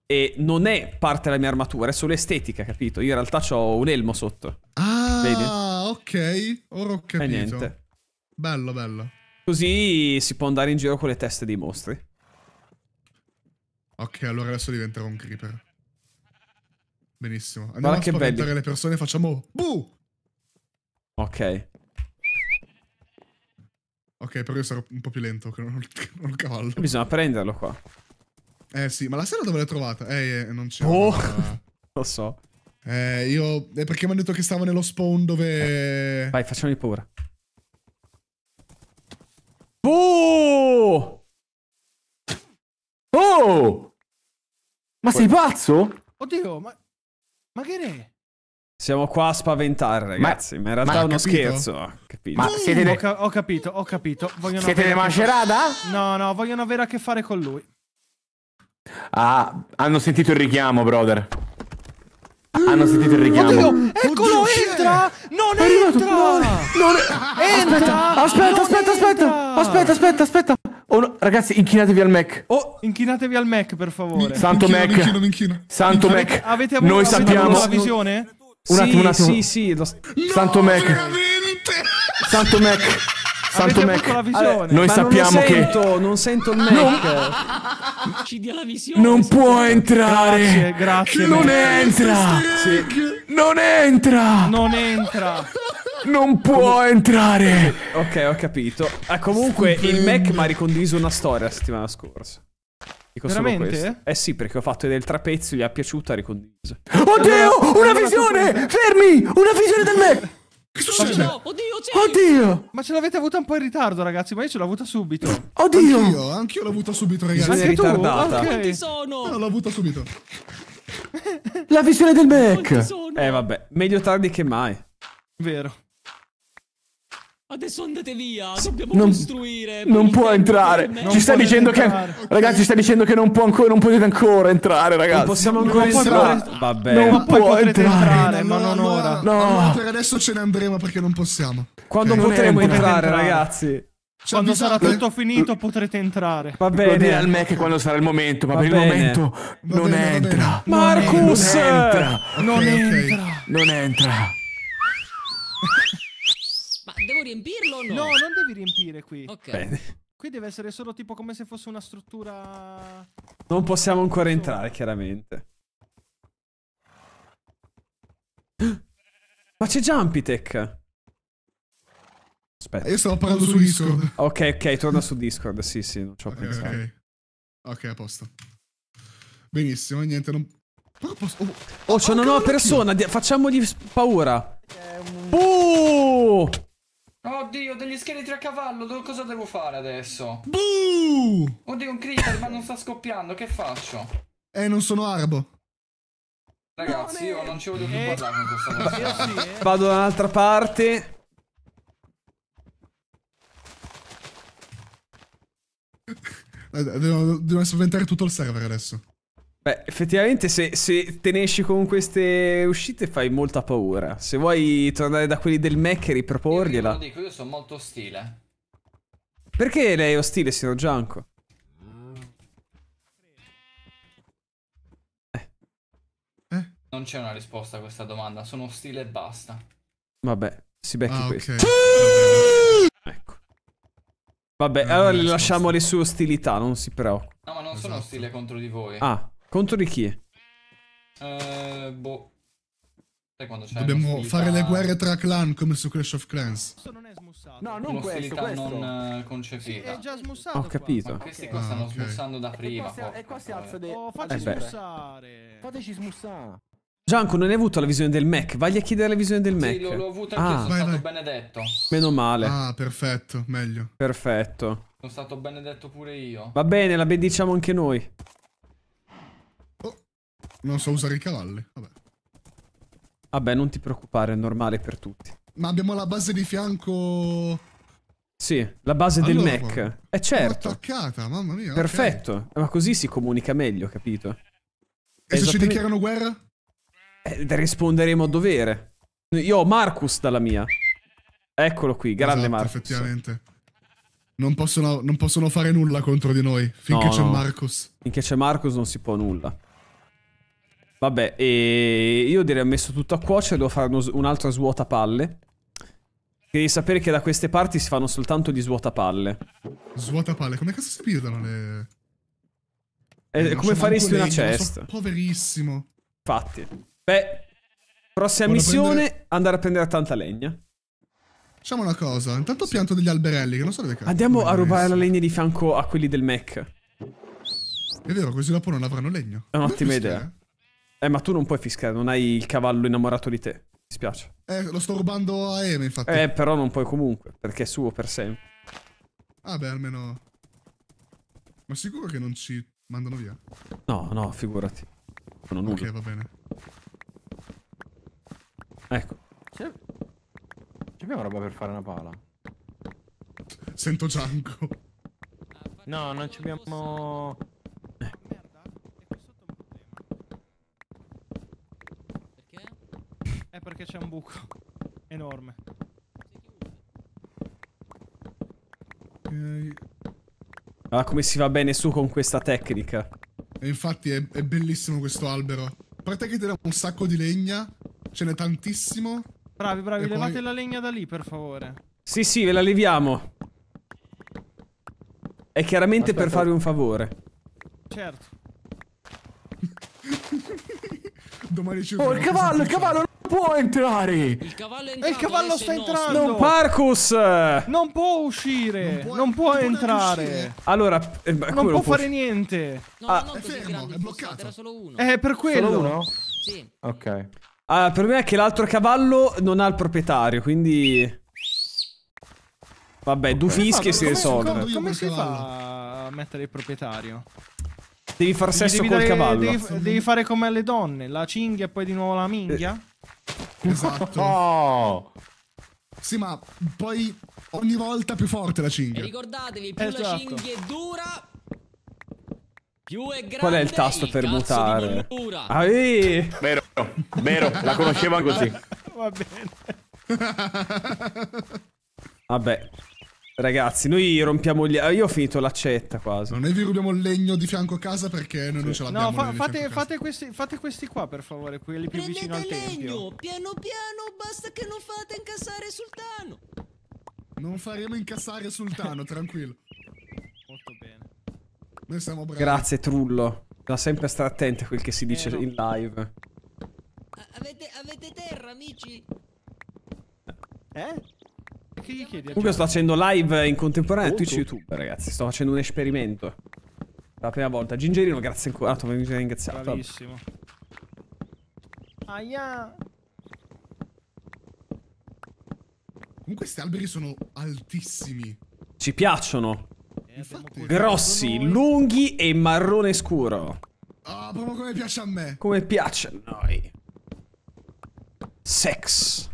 e non è parte della mia armatura, è solo estetica, capito? Io in realtà ho un elmo sotto. Ah, Vedi? ok, ora ho capito. E niente. Bello, bello. Così si può andare in giro con le teste dei mostri. Ok, allora adesso diventerò un creeper. Benissimo. Andiamo Guarda a spaventare belli. le persone e facciamo... Buh! Ok. Ok, però io sarò un po' più lento che non, che non il cavallo. Bisogna prenderlo qua. Eh sì, ma la sera dove l'hai trovata? Eh, eh non c'è. Oh, una... lo so. Eh, io... Eh, perché mi hanno detto che stavo nello spawn dove... Eh, vai, facciamogli paura. Oh! Oh! Ma Poi... sei pazzo? Oddio, ma... Ma che è? Siamo qua a spaventare, ragazzi. Ma, ma in realtà è uno capito? scherzo. Capito. Ma siete de... ho, ca ho, capito, ho capito. Vogliono siete de Macerada? No, no, vogliono avere a che fare con lui. Ah, hanno sentito il richiamo, brother. Hanno sentito il richiamo. Oddio, eccolo, Oddio, entra! Non entra! No, non entra! Aspetta, non aspetta, aspetta, aspetta, aspetta, aspetta, aspetta. Oh, no. Ragazzi, inchinatevi al Mac. Oh, inchinatevi al Mac, per favore. Santo inchino, Mac. Mi inchino, mi inchino. Santo Mac. Avete avuto, Noi avete sappiamo... avuto la visione? Un sì, attimo, un attimo. Sì, sì. Lo... Santo no, Mac. Veramente. Santo Mac. Santo Mac. Allora, noi Ma sappiamo non sento, che. Non sento il Mac. Non... Ci dia la visione. Non può entrare. Grazie, grazie. Non entra. Sì. non entra. Non entra. Non entra. Non può Com entrare. Ok, ho capito. Ah, comunque, Stupendo. il Mac mi ha ricondiviso una storia la settimana scorsa. Dico Veramente? Eh sì, perché ho fatto del trapezio, gli è piaciuta, ricondivisa. Oddio! Una visione! Fermi! Una visione del me! Che succede? Oddio, oddio, oddio! Ma ce l'avete avuta un po' in ritardo, ragazzi, ma io ce l'ho avuta subito. Oddio! Anch'io, eh, anch'io l'ho avuta subito, ragazzi. Anche ritardata. tu? Okay. sono? No, l'ho avuta subito. La visione del Mac! Eh vabbè, meglio tardi che mai. Vero. Adesso andate via, dobbiamo non, costruire. Non può entrare. ci sta dicendo entrare. che. Okay. Ragazzi, sta dicendo che non, può ancora, non potete ancora entrare, ragazzi. Non possiamo ancora non entrare. Vabbè. Non ma può entrare, entrare ma non ora. No. Allora, per adesso ce ne andremo perché non possiamo. Quando okay. potremo entrare, entrare, ragazzi? Cioè, quando sarà tutto finito potrete entrare. Va bene. Lo dire al Mac quando sarà il momento, ma va per bene. il momento va non bene, entra. Marcus! Non entra. Non entra. Non entra. Devo riempirlo o no? No, non devi riempire qui. Ok. Bene. Qui deve essere solo tipo come se fosse una struttura... Non possiamo ancora entrare, chiaramente. Ma c'è Jumpitech! Aspetta. Eh, io stavo parlando su Discord. Ok, ok, torna su Discord. Sì, sì, non ci ho okay, pensato. Ok, okay a posto. Benissimo, niente, non... Oh, oh c'è oh, una nuova persona, facciamogli paura. Boh! Oddio, degli scheletri a cavallo, Do cosa devo fare adesso? Buu! Oddio, un creeper, ma non sta scoppiando, che faccio? Eh, non sono arabo. Ragazzi, io non ci voglio più eh. parlare in questa cosa. Eh. Vado da un'altra parte. Devo, devo, devo tutto il server adesso. Beh, effettivamente se, se, te ne esci con queste uscite fai molta paura. Se vuoi tornare da quelli del Mac e riproporgliela... Io, lo dico, io sono molto ostile. Perché lei è ostile, signor Gianco? Eh. Eh? Non c'è una risposta a questa domanda, sono ostile e basta. Vabbè, si becchi ah, questo. Okay. Ecco. Vabbè, eh, allora le lasciamo le sue ostilità, non si preoccupi. No, ma non esatto. sono ostile contro di voi. Ah. Contro di chi? Eh, boh. c'è Dobbiamo fare le guerre tra clan come su Clash of Clans. Questo non è smussato. No, non questo, questo. non uh, concepita. Sì, è già smussato. Ho capito. Qua. Ma questi qua ah, stanno okay. smussando da prima. E qua si, si alza dei... Oh, facci eh smussare. Fateci smussare. Gianco, non hai avuto la visione del Mac. Vagli a chiedere la visione del Mac. Sì, l'ho avuto anche ah. sono vai, stato vai. benedetto. Meno male. Ah, perfetto, meglio. Perfetto. Sono stato benedetto pure io. Va bene, la benediciamo anche noi. Non so usare i cavalli, vabbè. Vabbè, non ti preoccupare, è normale per tutti. Ma abbiamo la base di fianco... Sì, la base allora, del Mac. È eh, certo. attaccata, mamma mia. Perfetto, okay. Eh, ma così si comunica meglio, capito? E se ci dichiarano guerra? Eh, risponderemo a dovere. Io ho Marcus dalla mia. Eccolo qui, grande esatto, Marcus. effettivamente. Non possono, non possono, fare nulla contro di noi finché no, c'è no. Marcus. Finché c'è Marcus non si può nulla. Vabbè, e io direi ho messo tutto a cuocere, devo fare un'altra svuota palle. Devi sapere che da queste parti si fanno soltanto di svuota palle. Svuota palle? Come cazzo si pigliano le... Eh, come faresti una chest? So poverissimo. Infatti. Beh, prossima Vado missione, prendere... andare a prendere tanta legna. Facciamo una cosa, intanto pianto degli alberelli che non so dove cazzo. Andiamo a rubare la legna di fianco a quelli del mech. È vero, così dopo non avranno legno. È un'ottima idea. Eh, ma tu non puoi fischiare, non hai il cavallo innamorato di te. Mi spiace. Eh, lo sto rubando a Eme, infatti. Eh, però non puoi comunque, perché è suo per sempre. Ah, beh, almeno... Ma sicuro che non ci mandano via? No, no, figurati. Sono nulla. Ok, va bene. Ecco. C'è... abbiamo roba per fare una pala? Sento Gianco. No, non ci abbiamo... Eh. perché c'è un buco enorme. Ah, come si va bene su con questa tecnica. E infatti è, è bellissimo questo albero. A parte che ti dà un sacco di legna, ce n'è tantissimo. Bravi, bravi, levate poi... la legna da lì, per favore. Sì, sì, ve la leviamo. È chiaramente Aspetta. per farvi un favore. Certo. Domani ci oh, il cavallo, il cavallo! può entrare! Il cavallo, è entrato, il cavallo sta entrando! Non Parcus! Non può uscire! Non può, entrare! Allora, eh, non può fare niente! No, ah, non è fermo, è bloccato. Era solo uno. È eh, per quello. Solo uno? Sì. Ok. Allora, ah, per me è che l'altro cavallo non ha il proprietario, quindi... Vabbè, okay. due fischi e si risolve. Come si fa a mettere il proprietario? Devi far sesso devi col dare, cavallo. Devi, devi, fare come alle donne, la cinghia e poi di nuovo la minghia. Eh. Esatto. Oh! Sì, ma poi ogni volta più forte la cinghia. E ricordatevi, più esatto. la cinghia è dura, più è grande. Qual è il tasto per mutare? Ah, eh. Vero, vero, la conoscevo così. Va bene. Vabbè. Ragazzi, noi rompiamo gli... Io ho finito l'accetta quasi. Non noi vi rubiamo il legno di fianco a casa perché noi sì. non ce l'abbiamo. No, fa fate, fate, questi, fate, questi, qua per favore, quelli più Prendete vicino al legno, tempio. piano piano, basta che non fate incassare Sultano. Non faremo incassare Sultano, tranquillo. Molto bene. Noi siamo bravi. Grazie Trullo. Da sempre stare attenti a quel che si dice eh, no. in live. A avete, avete terra, amici? Eh? Perché gli chiedi? Comunque sto facendo live in contemporanea oh, Twitch YouTube, ragazzi. Sto facendo un esperimento. La prima volta. Gingerino, grazie ancora. Ah, mi ho ringraziato. Bravissimo. Aia. Comunque questi alberi sono altissimi. Ci piacciono. Eh, Grossi, lunghi e marrone scuro. Ah, oh, proprio come piace a me. Come piace a noi. Sex.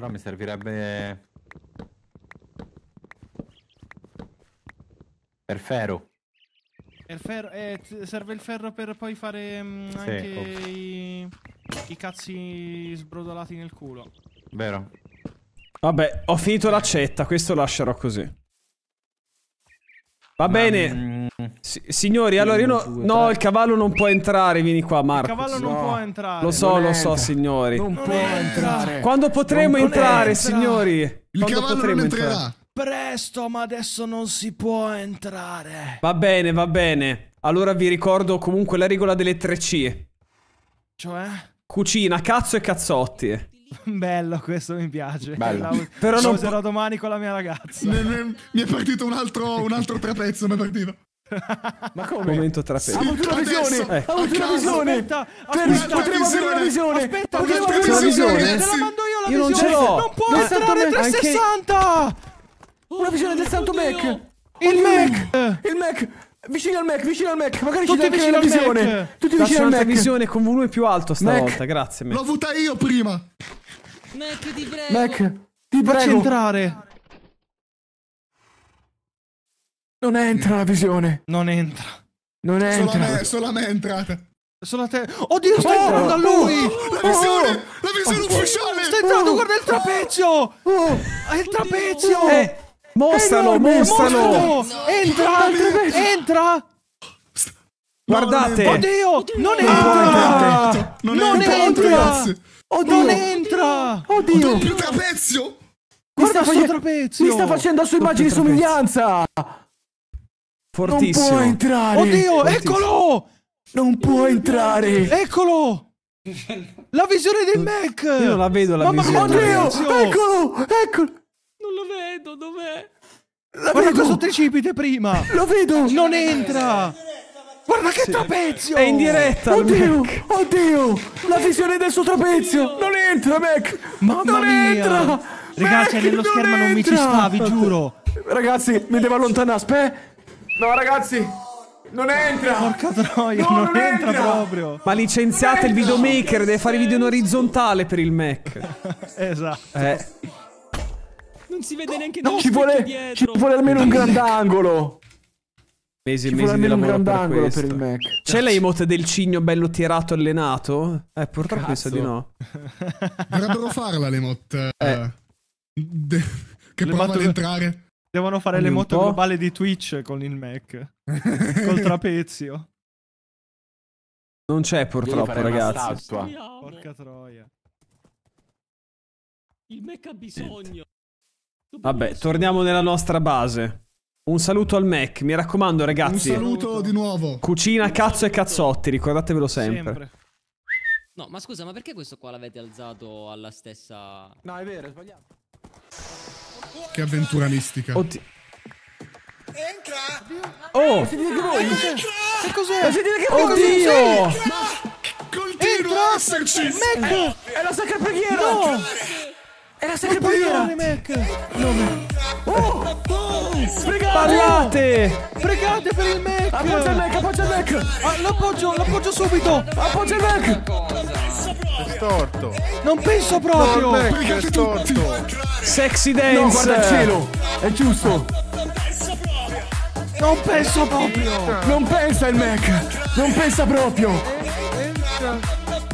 Però mi servirebbe... Per ferro. Ferro, eh, serve il ferro per poi fare mh, mm, sì, anche oh. i, i, cazzi sbrodolati nel culo. Vero. Vabbè, ho finito l'accetta, questo lascerò così. Va Ma, bene. Mm, signori, allora io no, no, il cavallo non può entrare, vieni qua Marco. Il cavallo non può entrare. Lo so, non lo entra. so, signori. Non, non può entrare. Quando potremo non entrare, entra. signori? Il Quando cavallo potremo non entrerà. entrare? Presto, ma adesso non si può entrare. Va bene, va bene. Allora vi ricordo comunque la regola delle 3C. Cioè? Cucina, cazzo e cazzotti. Bello, questo mi piace. Bello. La, Però lo userò po- domani con la mia ragazza. Ne, ne, mi è partito un altro, un altro trapezzo, mi è partito. Ma come? Momento trapezzo. Sì, ha avuto una visione! Eh. Ha avuto una visione! Aspetta, aspetta, potremmo avere una visione! Aspetta, potremmo avere una visione! Eh, te la mando io la io visione! Io non ce l'ho! Non può Ma entrare 360! Anche... Una visione del Santo Mac! Il Mac! Il Mac! Vicino al Mac, vicino al Mac, magari Tutti ci dai anche visione. Mac. Tutti Dacci vicino al Mac. visione con volume più alto stavolta, Mac. grazie Mac. L'ho avuta io prima. Mac, ti prego. Mac, ti prego. entrare. Non entra la visione. Non entra. Non entra. Solo a me, solo a me è entrata. Solo a te. Oddio, sta oh, entrando oh, a lui. Oh, la oh! visione. la visione oh! ufficiale. Sta entrando, oh! guarda il trapezio. Oh, è il trapezio. Eh, eh mostralo, mostralo. No. Entra, entra. Guardate. Oddio, non ah! entra. Non entra. Non entra. Oddio! Non entra! Oddio! Doppio trapezio! Guarda sto trapezio! Mi sta facendo la sua immagine di somiglianza! Fortissimo! Non può entrare! Oddio, Fortissimo. eccolo! Non può entrare! Eccolo! La visione del Mac! Io non la vedo la Mamma visione. Oddio! Eccolo! Eccolo! Non lo vedo, dov'è? La Guarda vedo. cosa tricipite prima! Lo vedo! Non entra! Guarda che sì. trapezio! È in diretta! Oddio! Oddio! La visione del suo trapezio! Non entra, Mac! Mamma non mia. entra! Ragazzi, Mac, nello schermo non, non mi ci sta, vi giuro! Ragazzi, mi devo allontanare, aspetta! No, ragazzi! Non entra! Porca troia, no, non, non entra. entra. proprio! Ma licenziate il videomaker, deve fare video in orizzontale per il Mac! esatto! Eh. Non si vede neanche no, ci vuole, dietro! Ci vuole almeno un grandangolo! Mesi e mesi di lavoro un per angolo Per il Mac. C'è l'emote del cigno bello tirato allenato? Eh, purtroppo penso di no. Dovrebbero farla l'emote. Eh. eh. De- che le prova matu- ad entrare. Devono fare l'emote globale di Twitch con il Mac. Col trapezio. Non c'è purtroppo, ragazzi. Porca troia. Il Mac ha bisogno. Vabbè, torniamo nella nostra base. Un saluto al Mac, mi raccomando ragazzi. Un saluto di nuovo. Cucina cazzo e cazzotti, ricordatevelo sempre. sempre. No, ma scusa, ma perché questo qua l'avete alzato alla stessa... No, è vero, è sbagliato. Che avventura mistica. Entra! Oh! Eh, sentite che voi! Che cos'è? Ma sentite che voi! Oddio! Ma continua a esserci! Mac! È la sacra preghiera! No! È la segreteria! Nome. Oh! Pregate! Parlate! Pregate per il Mac! Appoggia il Mac, appoggia il Mac! Ah, l'appoggio, l'appoggio subito! Appoggia il Mac! È storto! Non penso proprio! Mac, è storto! Sexy dance! No, guarda il cielo! È giusto! Non penso proprio! Non pensa il Mac! Non pensa proprio!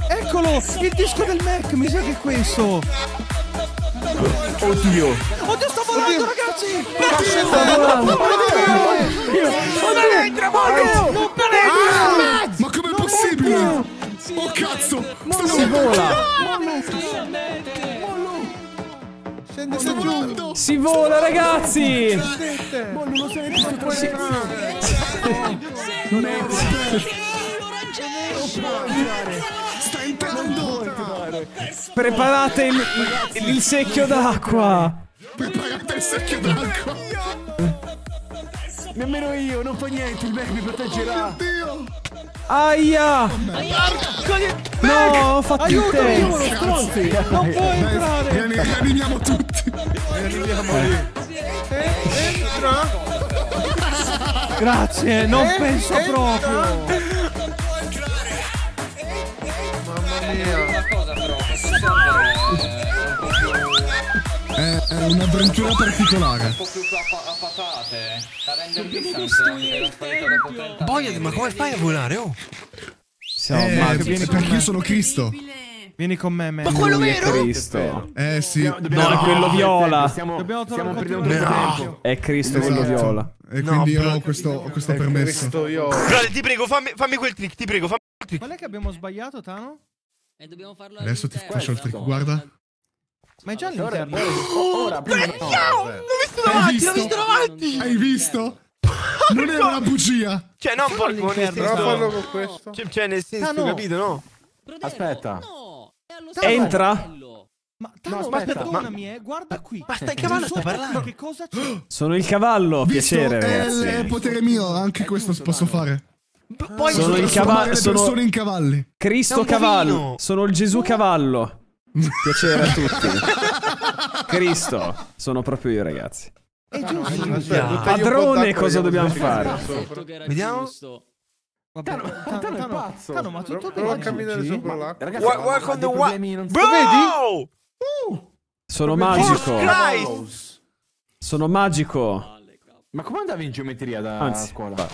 Eccolo! Il disco del Mac, mi sa che è questo! Oddio. Oddio sto volando Oddio. ragazzi. Ma sta volando. Oddio. Non entra Morgan. Non entra. Ma com'è possibile? Oh cazzo. Non Sto volando. Scende, sta volando. Si vola ragazzi. Non lo sei rimasto Non è Sta entrando. Preparate il, il, il secchio d'acqua. Preparate il secchio d'acqua. Nemmeno io, non fa niente, il Mac mi proteggerà. Oddio. Oh Aia! No, ho fatto Aiuto, il test. stronzi. Non puoi entrare. Rianimiamo tutti. Rianimiamo eh, Rianimiamoli. Eh, entra. Grazie, non penso proprio. un'avventura particolare. Un po' più a, patate. La render Boia, ma come fai a volare? Oh? Siamo eh, ma vieni perché io sono Cristo. Vieni con me, man. Ma quello vero? È Cristo. Eh sì. No, no è quello viola. Stiamo, dobbiamo stiamo perdendo tempo. È Cristo esatto. quello viola. E eh, quindi no, io ho questo, ho questo permesso. Brother, ti prego, fammi, fammi, quel trick, ti prego, fammi quel trick. Qual è che abbiamo sbagliato, Tano? E eh, dobbiamo farlo Adesso ti faccio il trick, guarda. Ma è già all'interno. Ora, prima no. L'ho visto davanti, l'ho visto davanti! Hai visto? Non è una bugia! Cioè, non porco, non senso... Però farlo con questo. Cioè, cioè nel senso, ah, capito, no? Aspetta. Entra. Ma, Tano, no, aspetta, ma perdonami, ma... Eh, guarda qui. Ma stai cavallo, sta parlando. Che cosa c'è? Sono il cavallo, Visto, piacere. Eh, è il potere mio, anche questo Aiuto, posso vale. fare. P poi sono il cavallo. Sono... persone in cavalli. Cristo cavallo. Sono il Gesù cavallo. Piacere a tutti. Cristo, sono proprio io, ragazzi. È giusto. Ah, Aspetta, Padrone, cosa dobbiamo fare? Vediamo. Vabbè, Tano, Tano, Tano è pazzo. Tano, ma tutto bene. Prova a camminare Wa- Bro! sono magico. Sono magico. Ma come andavi in geometria da Anzi, scuola?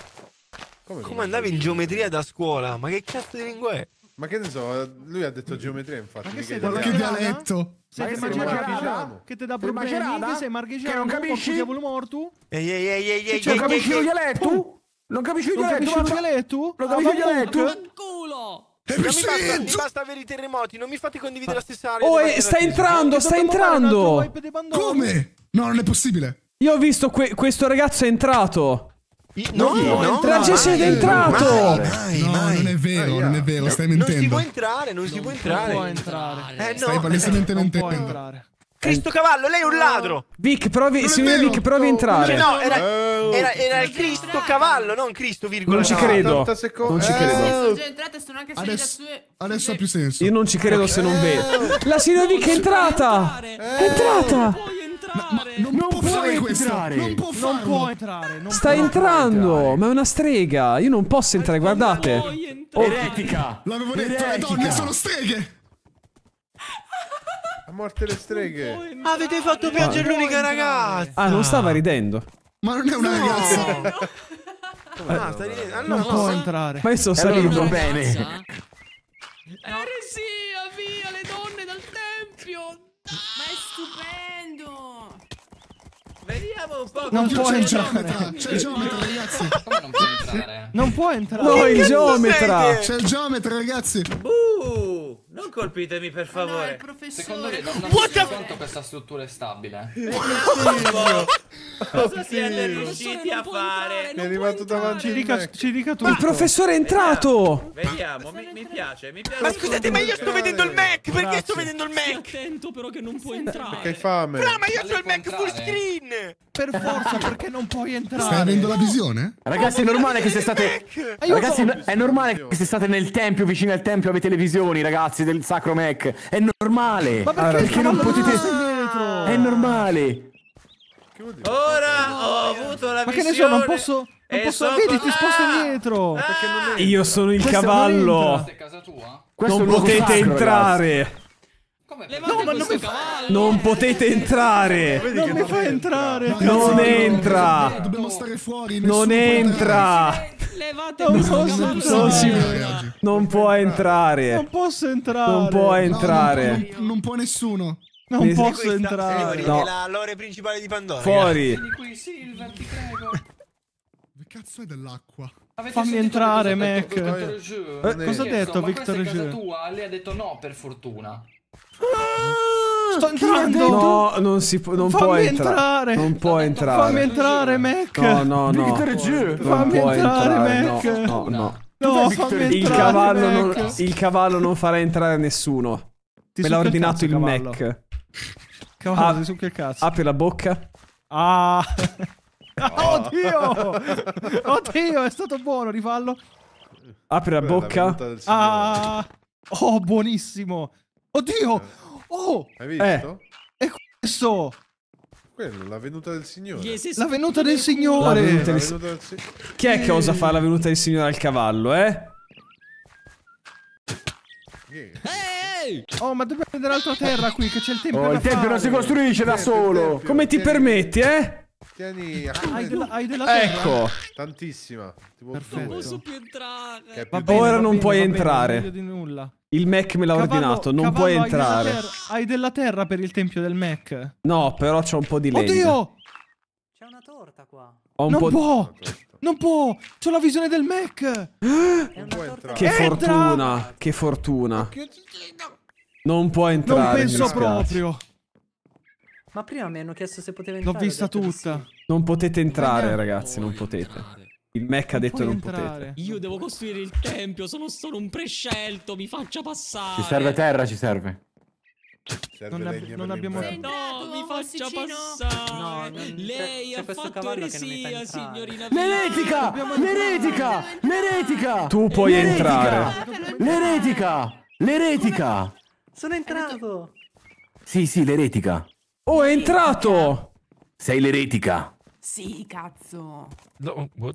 Come, come andavi in geometria da scuola? Ma che cazzo di lingua è? Ma che ne so, lui ha detto geometria infatti. Ma che sei dalla dialetto? Sei margherata? Che te dà problemi? Che sei margherata? Che non capisci? Che Ehi ehi ehi ehi Non capisci lo dialetto? Non capisci il dialetto? Non capisci il dialetto? Non capisci il dialetto? Vaffanculo! Non mi basta, mi basta avere i terremoti, non mi fate condividere la stessa area. Oh, eh, e sta entrando, sta entrando! Come? No, non è possibile. Io ho visto questo ragazzo è entrato. No, no, no, entra- no sei entrato. Mai, mai, no, non è vero, non è vero, stai mentendo. Non si può entrare, non si può entrare. Non può entrare. Eh, no. Stai palesemente mentendo. Cristo cavallo, lei è un ladro. Vic, provi, signore Vic, provi a entrare. no, era, eh, oh. era, era il Cristo cavallo, non Cristo virgola. Non ci credo. Non ci eh, credo. adesso, adesso ha più senso. Io non ci credo se non eh. vedo. La signora Vic è entrata. È entrata entrare! non, può, entrare! Non può, entrare! Sta entrando! Ma è una strega! Io non posso entrare, guardate! Oh, eretica! L'avevo detto, le donne sono streghe! A morte le streghe! Avete fatto piangere l'unica ragazza! Ah, non stava ridendo! Ma non è una ragazza! Ah, allora, non no, può entrare. Ma io sto salendo bene. Eresia, eh, via le donne dal tempio. Ma è stupendo. Vediamo un po'. Non può entrare. C'è il geometra, ragazzi. Come non può entrare? Non può entrare. No, il geometra. C'è il geometra, ragazzi. Uh. Non colpitemi per ah, favore. No, il Secondo me non, non si rende questa struttura è stabile? Cosa siete riusciti a fare? Mi è arrivato davanti ci dica, ci dica tutto. Ma il professore è entrato. Vediamo, mi, mi, piace, mi piace. Ma scusate, ma io sto vedendo il Mac, Grazie. perché sto vedendo il Mac? Stai attento però che non puoi entrare. Perché hai fame. No, ma io ho il Mac full screen. Per forza, perché non puoi entrare? Stai avendo la visione? Ragazzi, è normale che se state Ragazzi, è normale che se state nel tempio, vicino al tempio, avete le visioni, ragazzi ragazzi del Sacro Mac. È normale. Ma perché, allora, perché non potete... Dentro? È normale. Ora ho avuto la visione. Ma che ne so, non posso... Non posso... So... Vedi, ti sposto indietro. Ah, Io sono il Questo cavallo. È casa tua? non potete entrare. Ragazzi no, ma non mi fa... Non eh. potete entrare! Non, mi fa entrare! non entra! dobbiamo stare fuori! Non entra! Levate un po' non, non, si... non può entrare! Non posso entrare! Non può entrare! No, non può nessuno! Non ne posso questa, entrare. No. È la lore principale di Pandora. Fuori. Che cazzo è dell'acqua? Fammi entrare, Mac. Cosa ha detto Victor G? Eh, cosa ha detto Victor G? Ma questa è casa tua? Lei ha detto no, per fortuna. Ah, Sto entrando! No, non si può, non può entra entrare! Non può entrare! Fammi entrare, Mac! No, no, no! Victor G! Fammi entrare, entrare, Mac! No, no, no. no fammi il, cavallo Mac. Non, il cavallo non farà entrare nessuno. Ti Me l'ha ordinato il, il cavallo. Mac. Cavallo, ah, su che cazzo? Apri la bocca. Ah! Oh. Oddio! Oddio, è stato buono, rifallo. Apri la bocca. ah! Oh, buonissimo! Oddio! Eh. Oh! Hai visto? Eh, è questo! Quello, la venuta del Signore. La venuta del Signore! La venuta del... Si... Chi è che osa fare la venuta del Signore al cavallo, eh? Hey! Oh, ma dobbiamo prendere altra terra qui, che c'è il tempio. Oh, il tempio non si costruisce da solo! Come ti permetti, eh? Tieni, hai, della, hai della terra? Ecco. Eh. Tantissima. Tipo Non posso più entrare. Va bene, Ora non puoi entrare. non di nulla. Il Mac me l'ha ordinato, non cavallo, puoi hai entrare. Della hai della terra per il tempio del Mac? No, però c'è un po' di legno. Oddio! C'è una torta qua. Ho un non po può! Non può! C'ho la visione del Mac! Che fortuna, che fortuna. Non può entrare. Non penso proprio. Ma prima mi hanno chiesto se potevo entrare. L'ho vista tutta. Sì. Non potete entrare, non ragazzi, non potete. Entrare. Il Mac ha detto non, non potete. Io devo costruire il tempio, sono solo un prescelto, mi faccia passare. Ci serve terra, ci serve. serve non, ab non abbiamo tempo. No, mi faccia passare. No, Lei ha fatto eresia, signorina. L'eretica! L'eretica! L'eretica! Tu puoi entrare. L'eretica! L'eretica! Sono entrato. Sì, sì, l'eretica. Oh, è entrato! Sei l'eretica. Sì, cazzo. No, eh?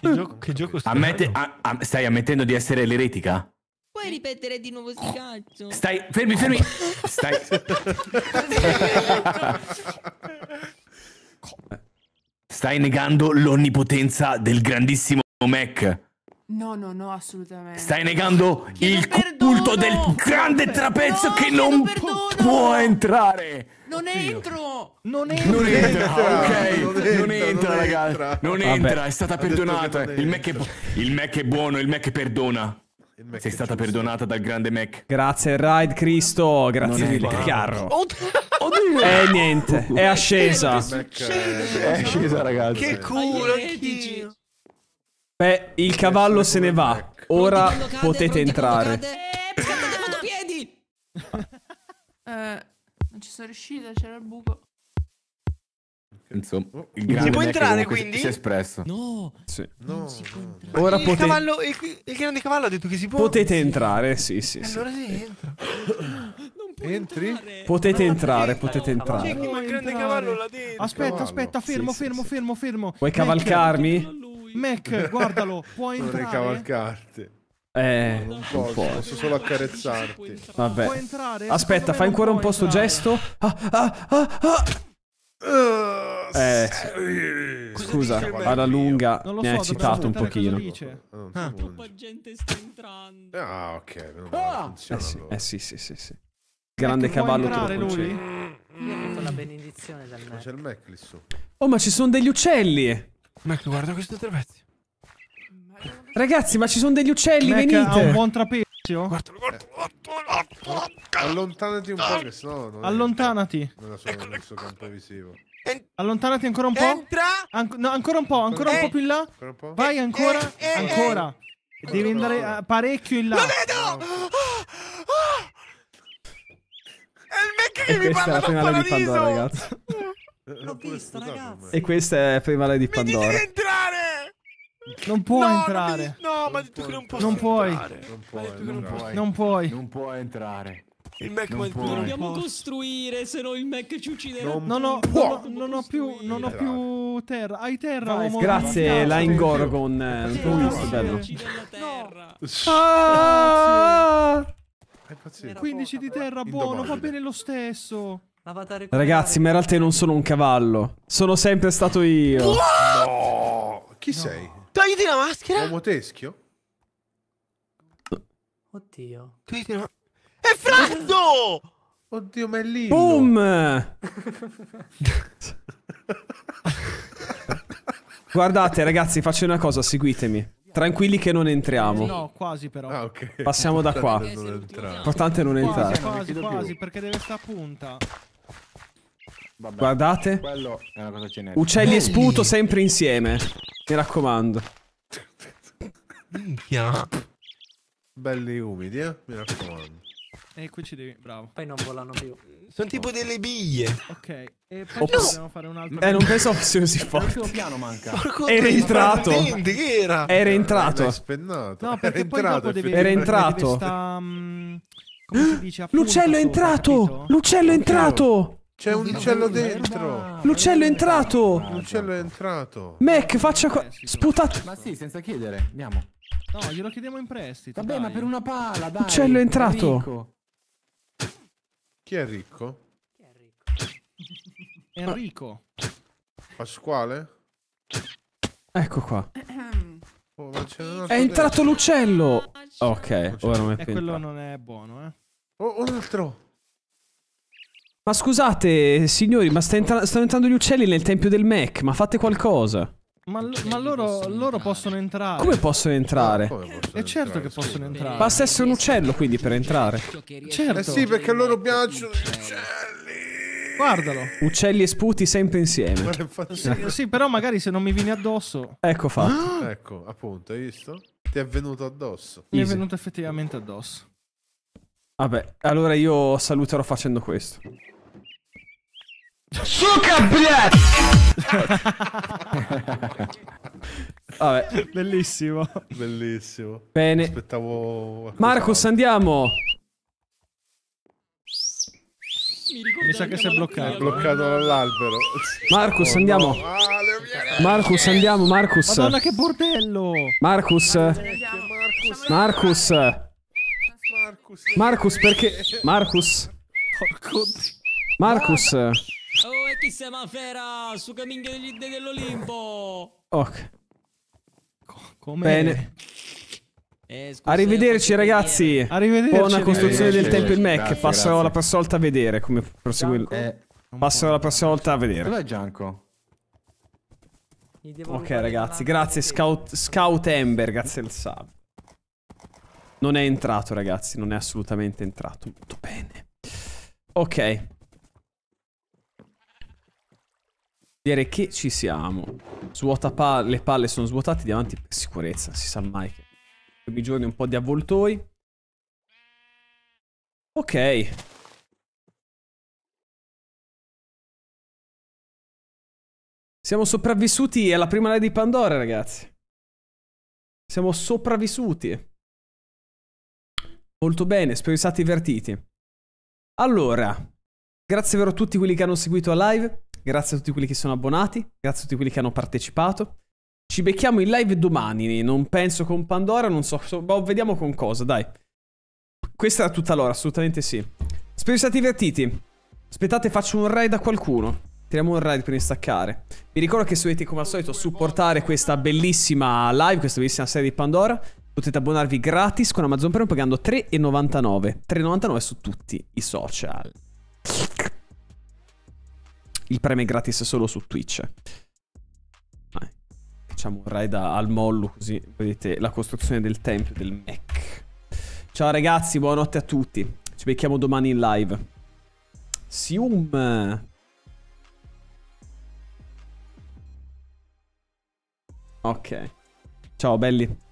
che gioco, che gioco stai Ammette, a, a, Stai ammettendo di essere l'eretica? Puoi ripetere di nuovo sti cazzo? Stai, fermi, fermi. stai. stai negando l'onnipotenza del grandissimo Mac. No, no, no, assolutamente. Stai negando che il culto del grande trapezzo no, che non pu può entrare. Non entro! Non entra! Non entra, ok. Non entra, non entra ragazzi. Entra. Non entra, Vabbè. è stata perdonata. Il Mac è, il Mac è buono, il Mac perdona. Mac Sei stata perdonata dal grande Mac. Grazie, Ride Cristo. Grazie mille, Carro. Oddio. Eh, niente, è ascesa. È ascesa, ragazzi. Che culo, che dici? Beh, il cavallo se ne va. Ecco. Ora cade, potete entrare. Eh, Scattate piedi! eh, non ci sono riuscita, c'era il buco. Insomma, oh, il si può entrare quindi? Si è espresso. No, sì. no. si può entrare. Ora il, potete... cavallo, il, il grande cavallo ha detto che si può. Potete sì. entrare, sì, sì. sì. Allora si entra. Entri? Entrare. Potete no, entrare, no, potete entrare. ma il grande cavallo là dentro. Aspetta, aspetta, fermo, fermo, fermo, fermo. Vuoi cavalcarmi? Mac, guardalo, puoi entrare. Vorrei cavalcarti. Eh, non posso, posso solo accarezzarti. Vabbè. Aspetta, fai ancora un po' sto gesto. Ah, ah, ah, ah. ah eh, scusa, alla lunga so, mi ha eccitato un pochino. Ah. ah troppa gente sta entrando. Ah, ok. Ah. Eh, sì, eh sì, sì, sì, sì. Grande ecco, cavallo te lo Io ho avuto la benedizione dal Mac. C'è il Mac lì su. Oh, ma ci sono degli uccelli! Mac, guarda questo trapezio. Ragazzi, ma ci sono degli uccelli, Mac venite. Ha un buon trapezio. Guardalo, guardalo, eh. guardalo, Allontanati un po', che sennò non Allontanati. non la so ecco, nel ecco. campo visivo. Allontanati ancora un po'. Entra. An no, ancora un po', ancora un eh. po' più in là. Po'. Vai eh, ancora, eh, eh, ancora. Eh, Devi andare parecchio in là. Lo vedo! No. Ah! ah! ah! È il Mac che e mi parla con Paradiso. Di Pandora, ragazzi. Eh, eh, L'ho visto, ragazzi. E questa è prima lei di Pandora. Mi entrare! Non può no, entrare. No, non ma detto che non posso non puoi. Non puoi. Non puoi. Non puoi. Non puoi entrare. Il Mac non può. Dobbiamo costruire, se no il Mac ci ucciderà. Non, non, ho, non, ho, più, non ho più terra. Hai terra, Vai, uomo. Grazie, la Ingorgon. Non ho bello. terra. Ah! 15 di terra, buono, va bene lo stesso. Avatar Ragazzi, Meraltè non sono un cavallo. Sono sempre stato io. No! Chi no. sei? Togliti la maschera! Uomo teschio? Oddio. Togliti la... È Frazzo! Oddio, ma è lì. Boom! Guardate, ragazzi, faccio una cosa, seguitemi. Tranquilli che non entriamo. Eh, no, quasi però. Ah, okay. Passiamo da qua. L'importante è non entrare. Quasi, quasi, quasi, perché deve stare a punta. Vabbè, Guardate. Quello è una cosa generica. Uccelli e sputo sempre insieme. Mi raccomando. Minchia. Belli umidi, eh? Mi raccomando. E qui ci devi... Bravo. Poi non volano più. Sono tipo delle biglie. Ok. E poi Ops. dobbiamo fare un altro... Eh, non penso fosse così forte. Il piano manca. Era entrato. Che era? Era entrato. No, perché era poi entrato, dopo Era entrato. Sta, um, come si dice? L'uccello è entrato! L'uccello è entrato! C'è un uccello dentro. L'uccello è entrato. L'uccello è entrato. Mac, faccia qua. Eh, Sputate. Ma sì, senza chiedere. Andiamo. No, glielo chiediamo in prestito. Vabbè, dai. ma per una pala, dai. L'uccello è entrato. Chi è ricco? Chi è ricco? Enrico. Pasquale? Ecco qua. Oh, è entrato l'uccello. Ah, ok, ora non è più. Eh, e quello non è buono, eh. Oh, un altro. Ma scusate, signori, ma sta entra stanno entrando gli uccelli nel tempio del Mac, ma fate qualcosa. Ma, ma loro, loro, possono entrare. Come possono entrare? E possono eh, certo che possono sì, entrare. Basta essere un uccello quindi per entrare. Certo. Eh sì, perché loro piacciono gli uccelli. Guardalo. Uccelli e sputi sempre insieme. Eh, sì, però magari se non mi vieni addosso. Ecco fatto. Ah! Ecco, appunto, hai visto? Ti è venuto addosso. Mi è venuto effettivamente addosso. Vabbè, allora io saluterò facendo questo. Suca, bleh! Vabbè. Bellissimo. Bellissimo. Bene. Aspettavo... Marcus, andiamo. Mi, Mi sa che si è bloccato. È bloccato dall'albero. Marcus, oh, andiamo. No. Marcus, andiamo, Marcus. Madonna, che bordello. Marcus. Marcus. Marcus. Marcus, Marcus perché... Marcus. Marcus. Oh, e chi sei Mafera? Su che degli dei dell'Olimpo! Ok. Come? Bene. Eh, scusa, Arrivederci ragazzi. Arrivederci. Buona costruzione del Temple Mac. Grazie, Passo grazie. la prossima volta a vedere come proseguire. Eh, Passo la prossima volta a vedere. Dov'è Gianco? Ok ragazzi, grazie Scout, Scout Ember, grazie al sub. Non è entrato ragazzi, non è assolutamente entrato. Molto bene. Ok. Dire che ci siamo. Svuota pa le palle sono svuotate, davanti per sicurezza, si sa mai che... Primi giorni un po' di avvoltoi. Ok. Siamo sopravvissuti alla prima lei di Pandora, ragazzi. Siamo sopravvissuti. Molto bene, spero vi siate divertiti. Allora, grazie vero a tutti quelli che hanno seguito la live grazie a tutti quelli che sono abbonati, grazie a tutti quelli che hanno partecipato. Ci becchiamo in live domani, non penso con Pandora, non so, so boh, vediamo con cosa, dai. Questa era tutta l'ora, assolutamente sì. Spero siate divertiti. Aspettate, faccio un raid a qualcuno. Tiriamo un raid prima di staccare. Vi ricordo che se volete, come al solito, supportare questa bellissima live, questa bellissima serie di Pandora, potete abbonarvi gratis con Amazon Prime pagando 3,99. 3,99 su tutti i social il premio è gratis solo su Twitch. Vai. Facciamo un raid al mollo così vedete la costruzione del tempio del Mac. Ciao ragazzi, buonanotte a tutti. Ci becchiamo domani in live. Sium. Ok. Ciao belli.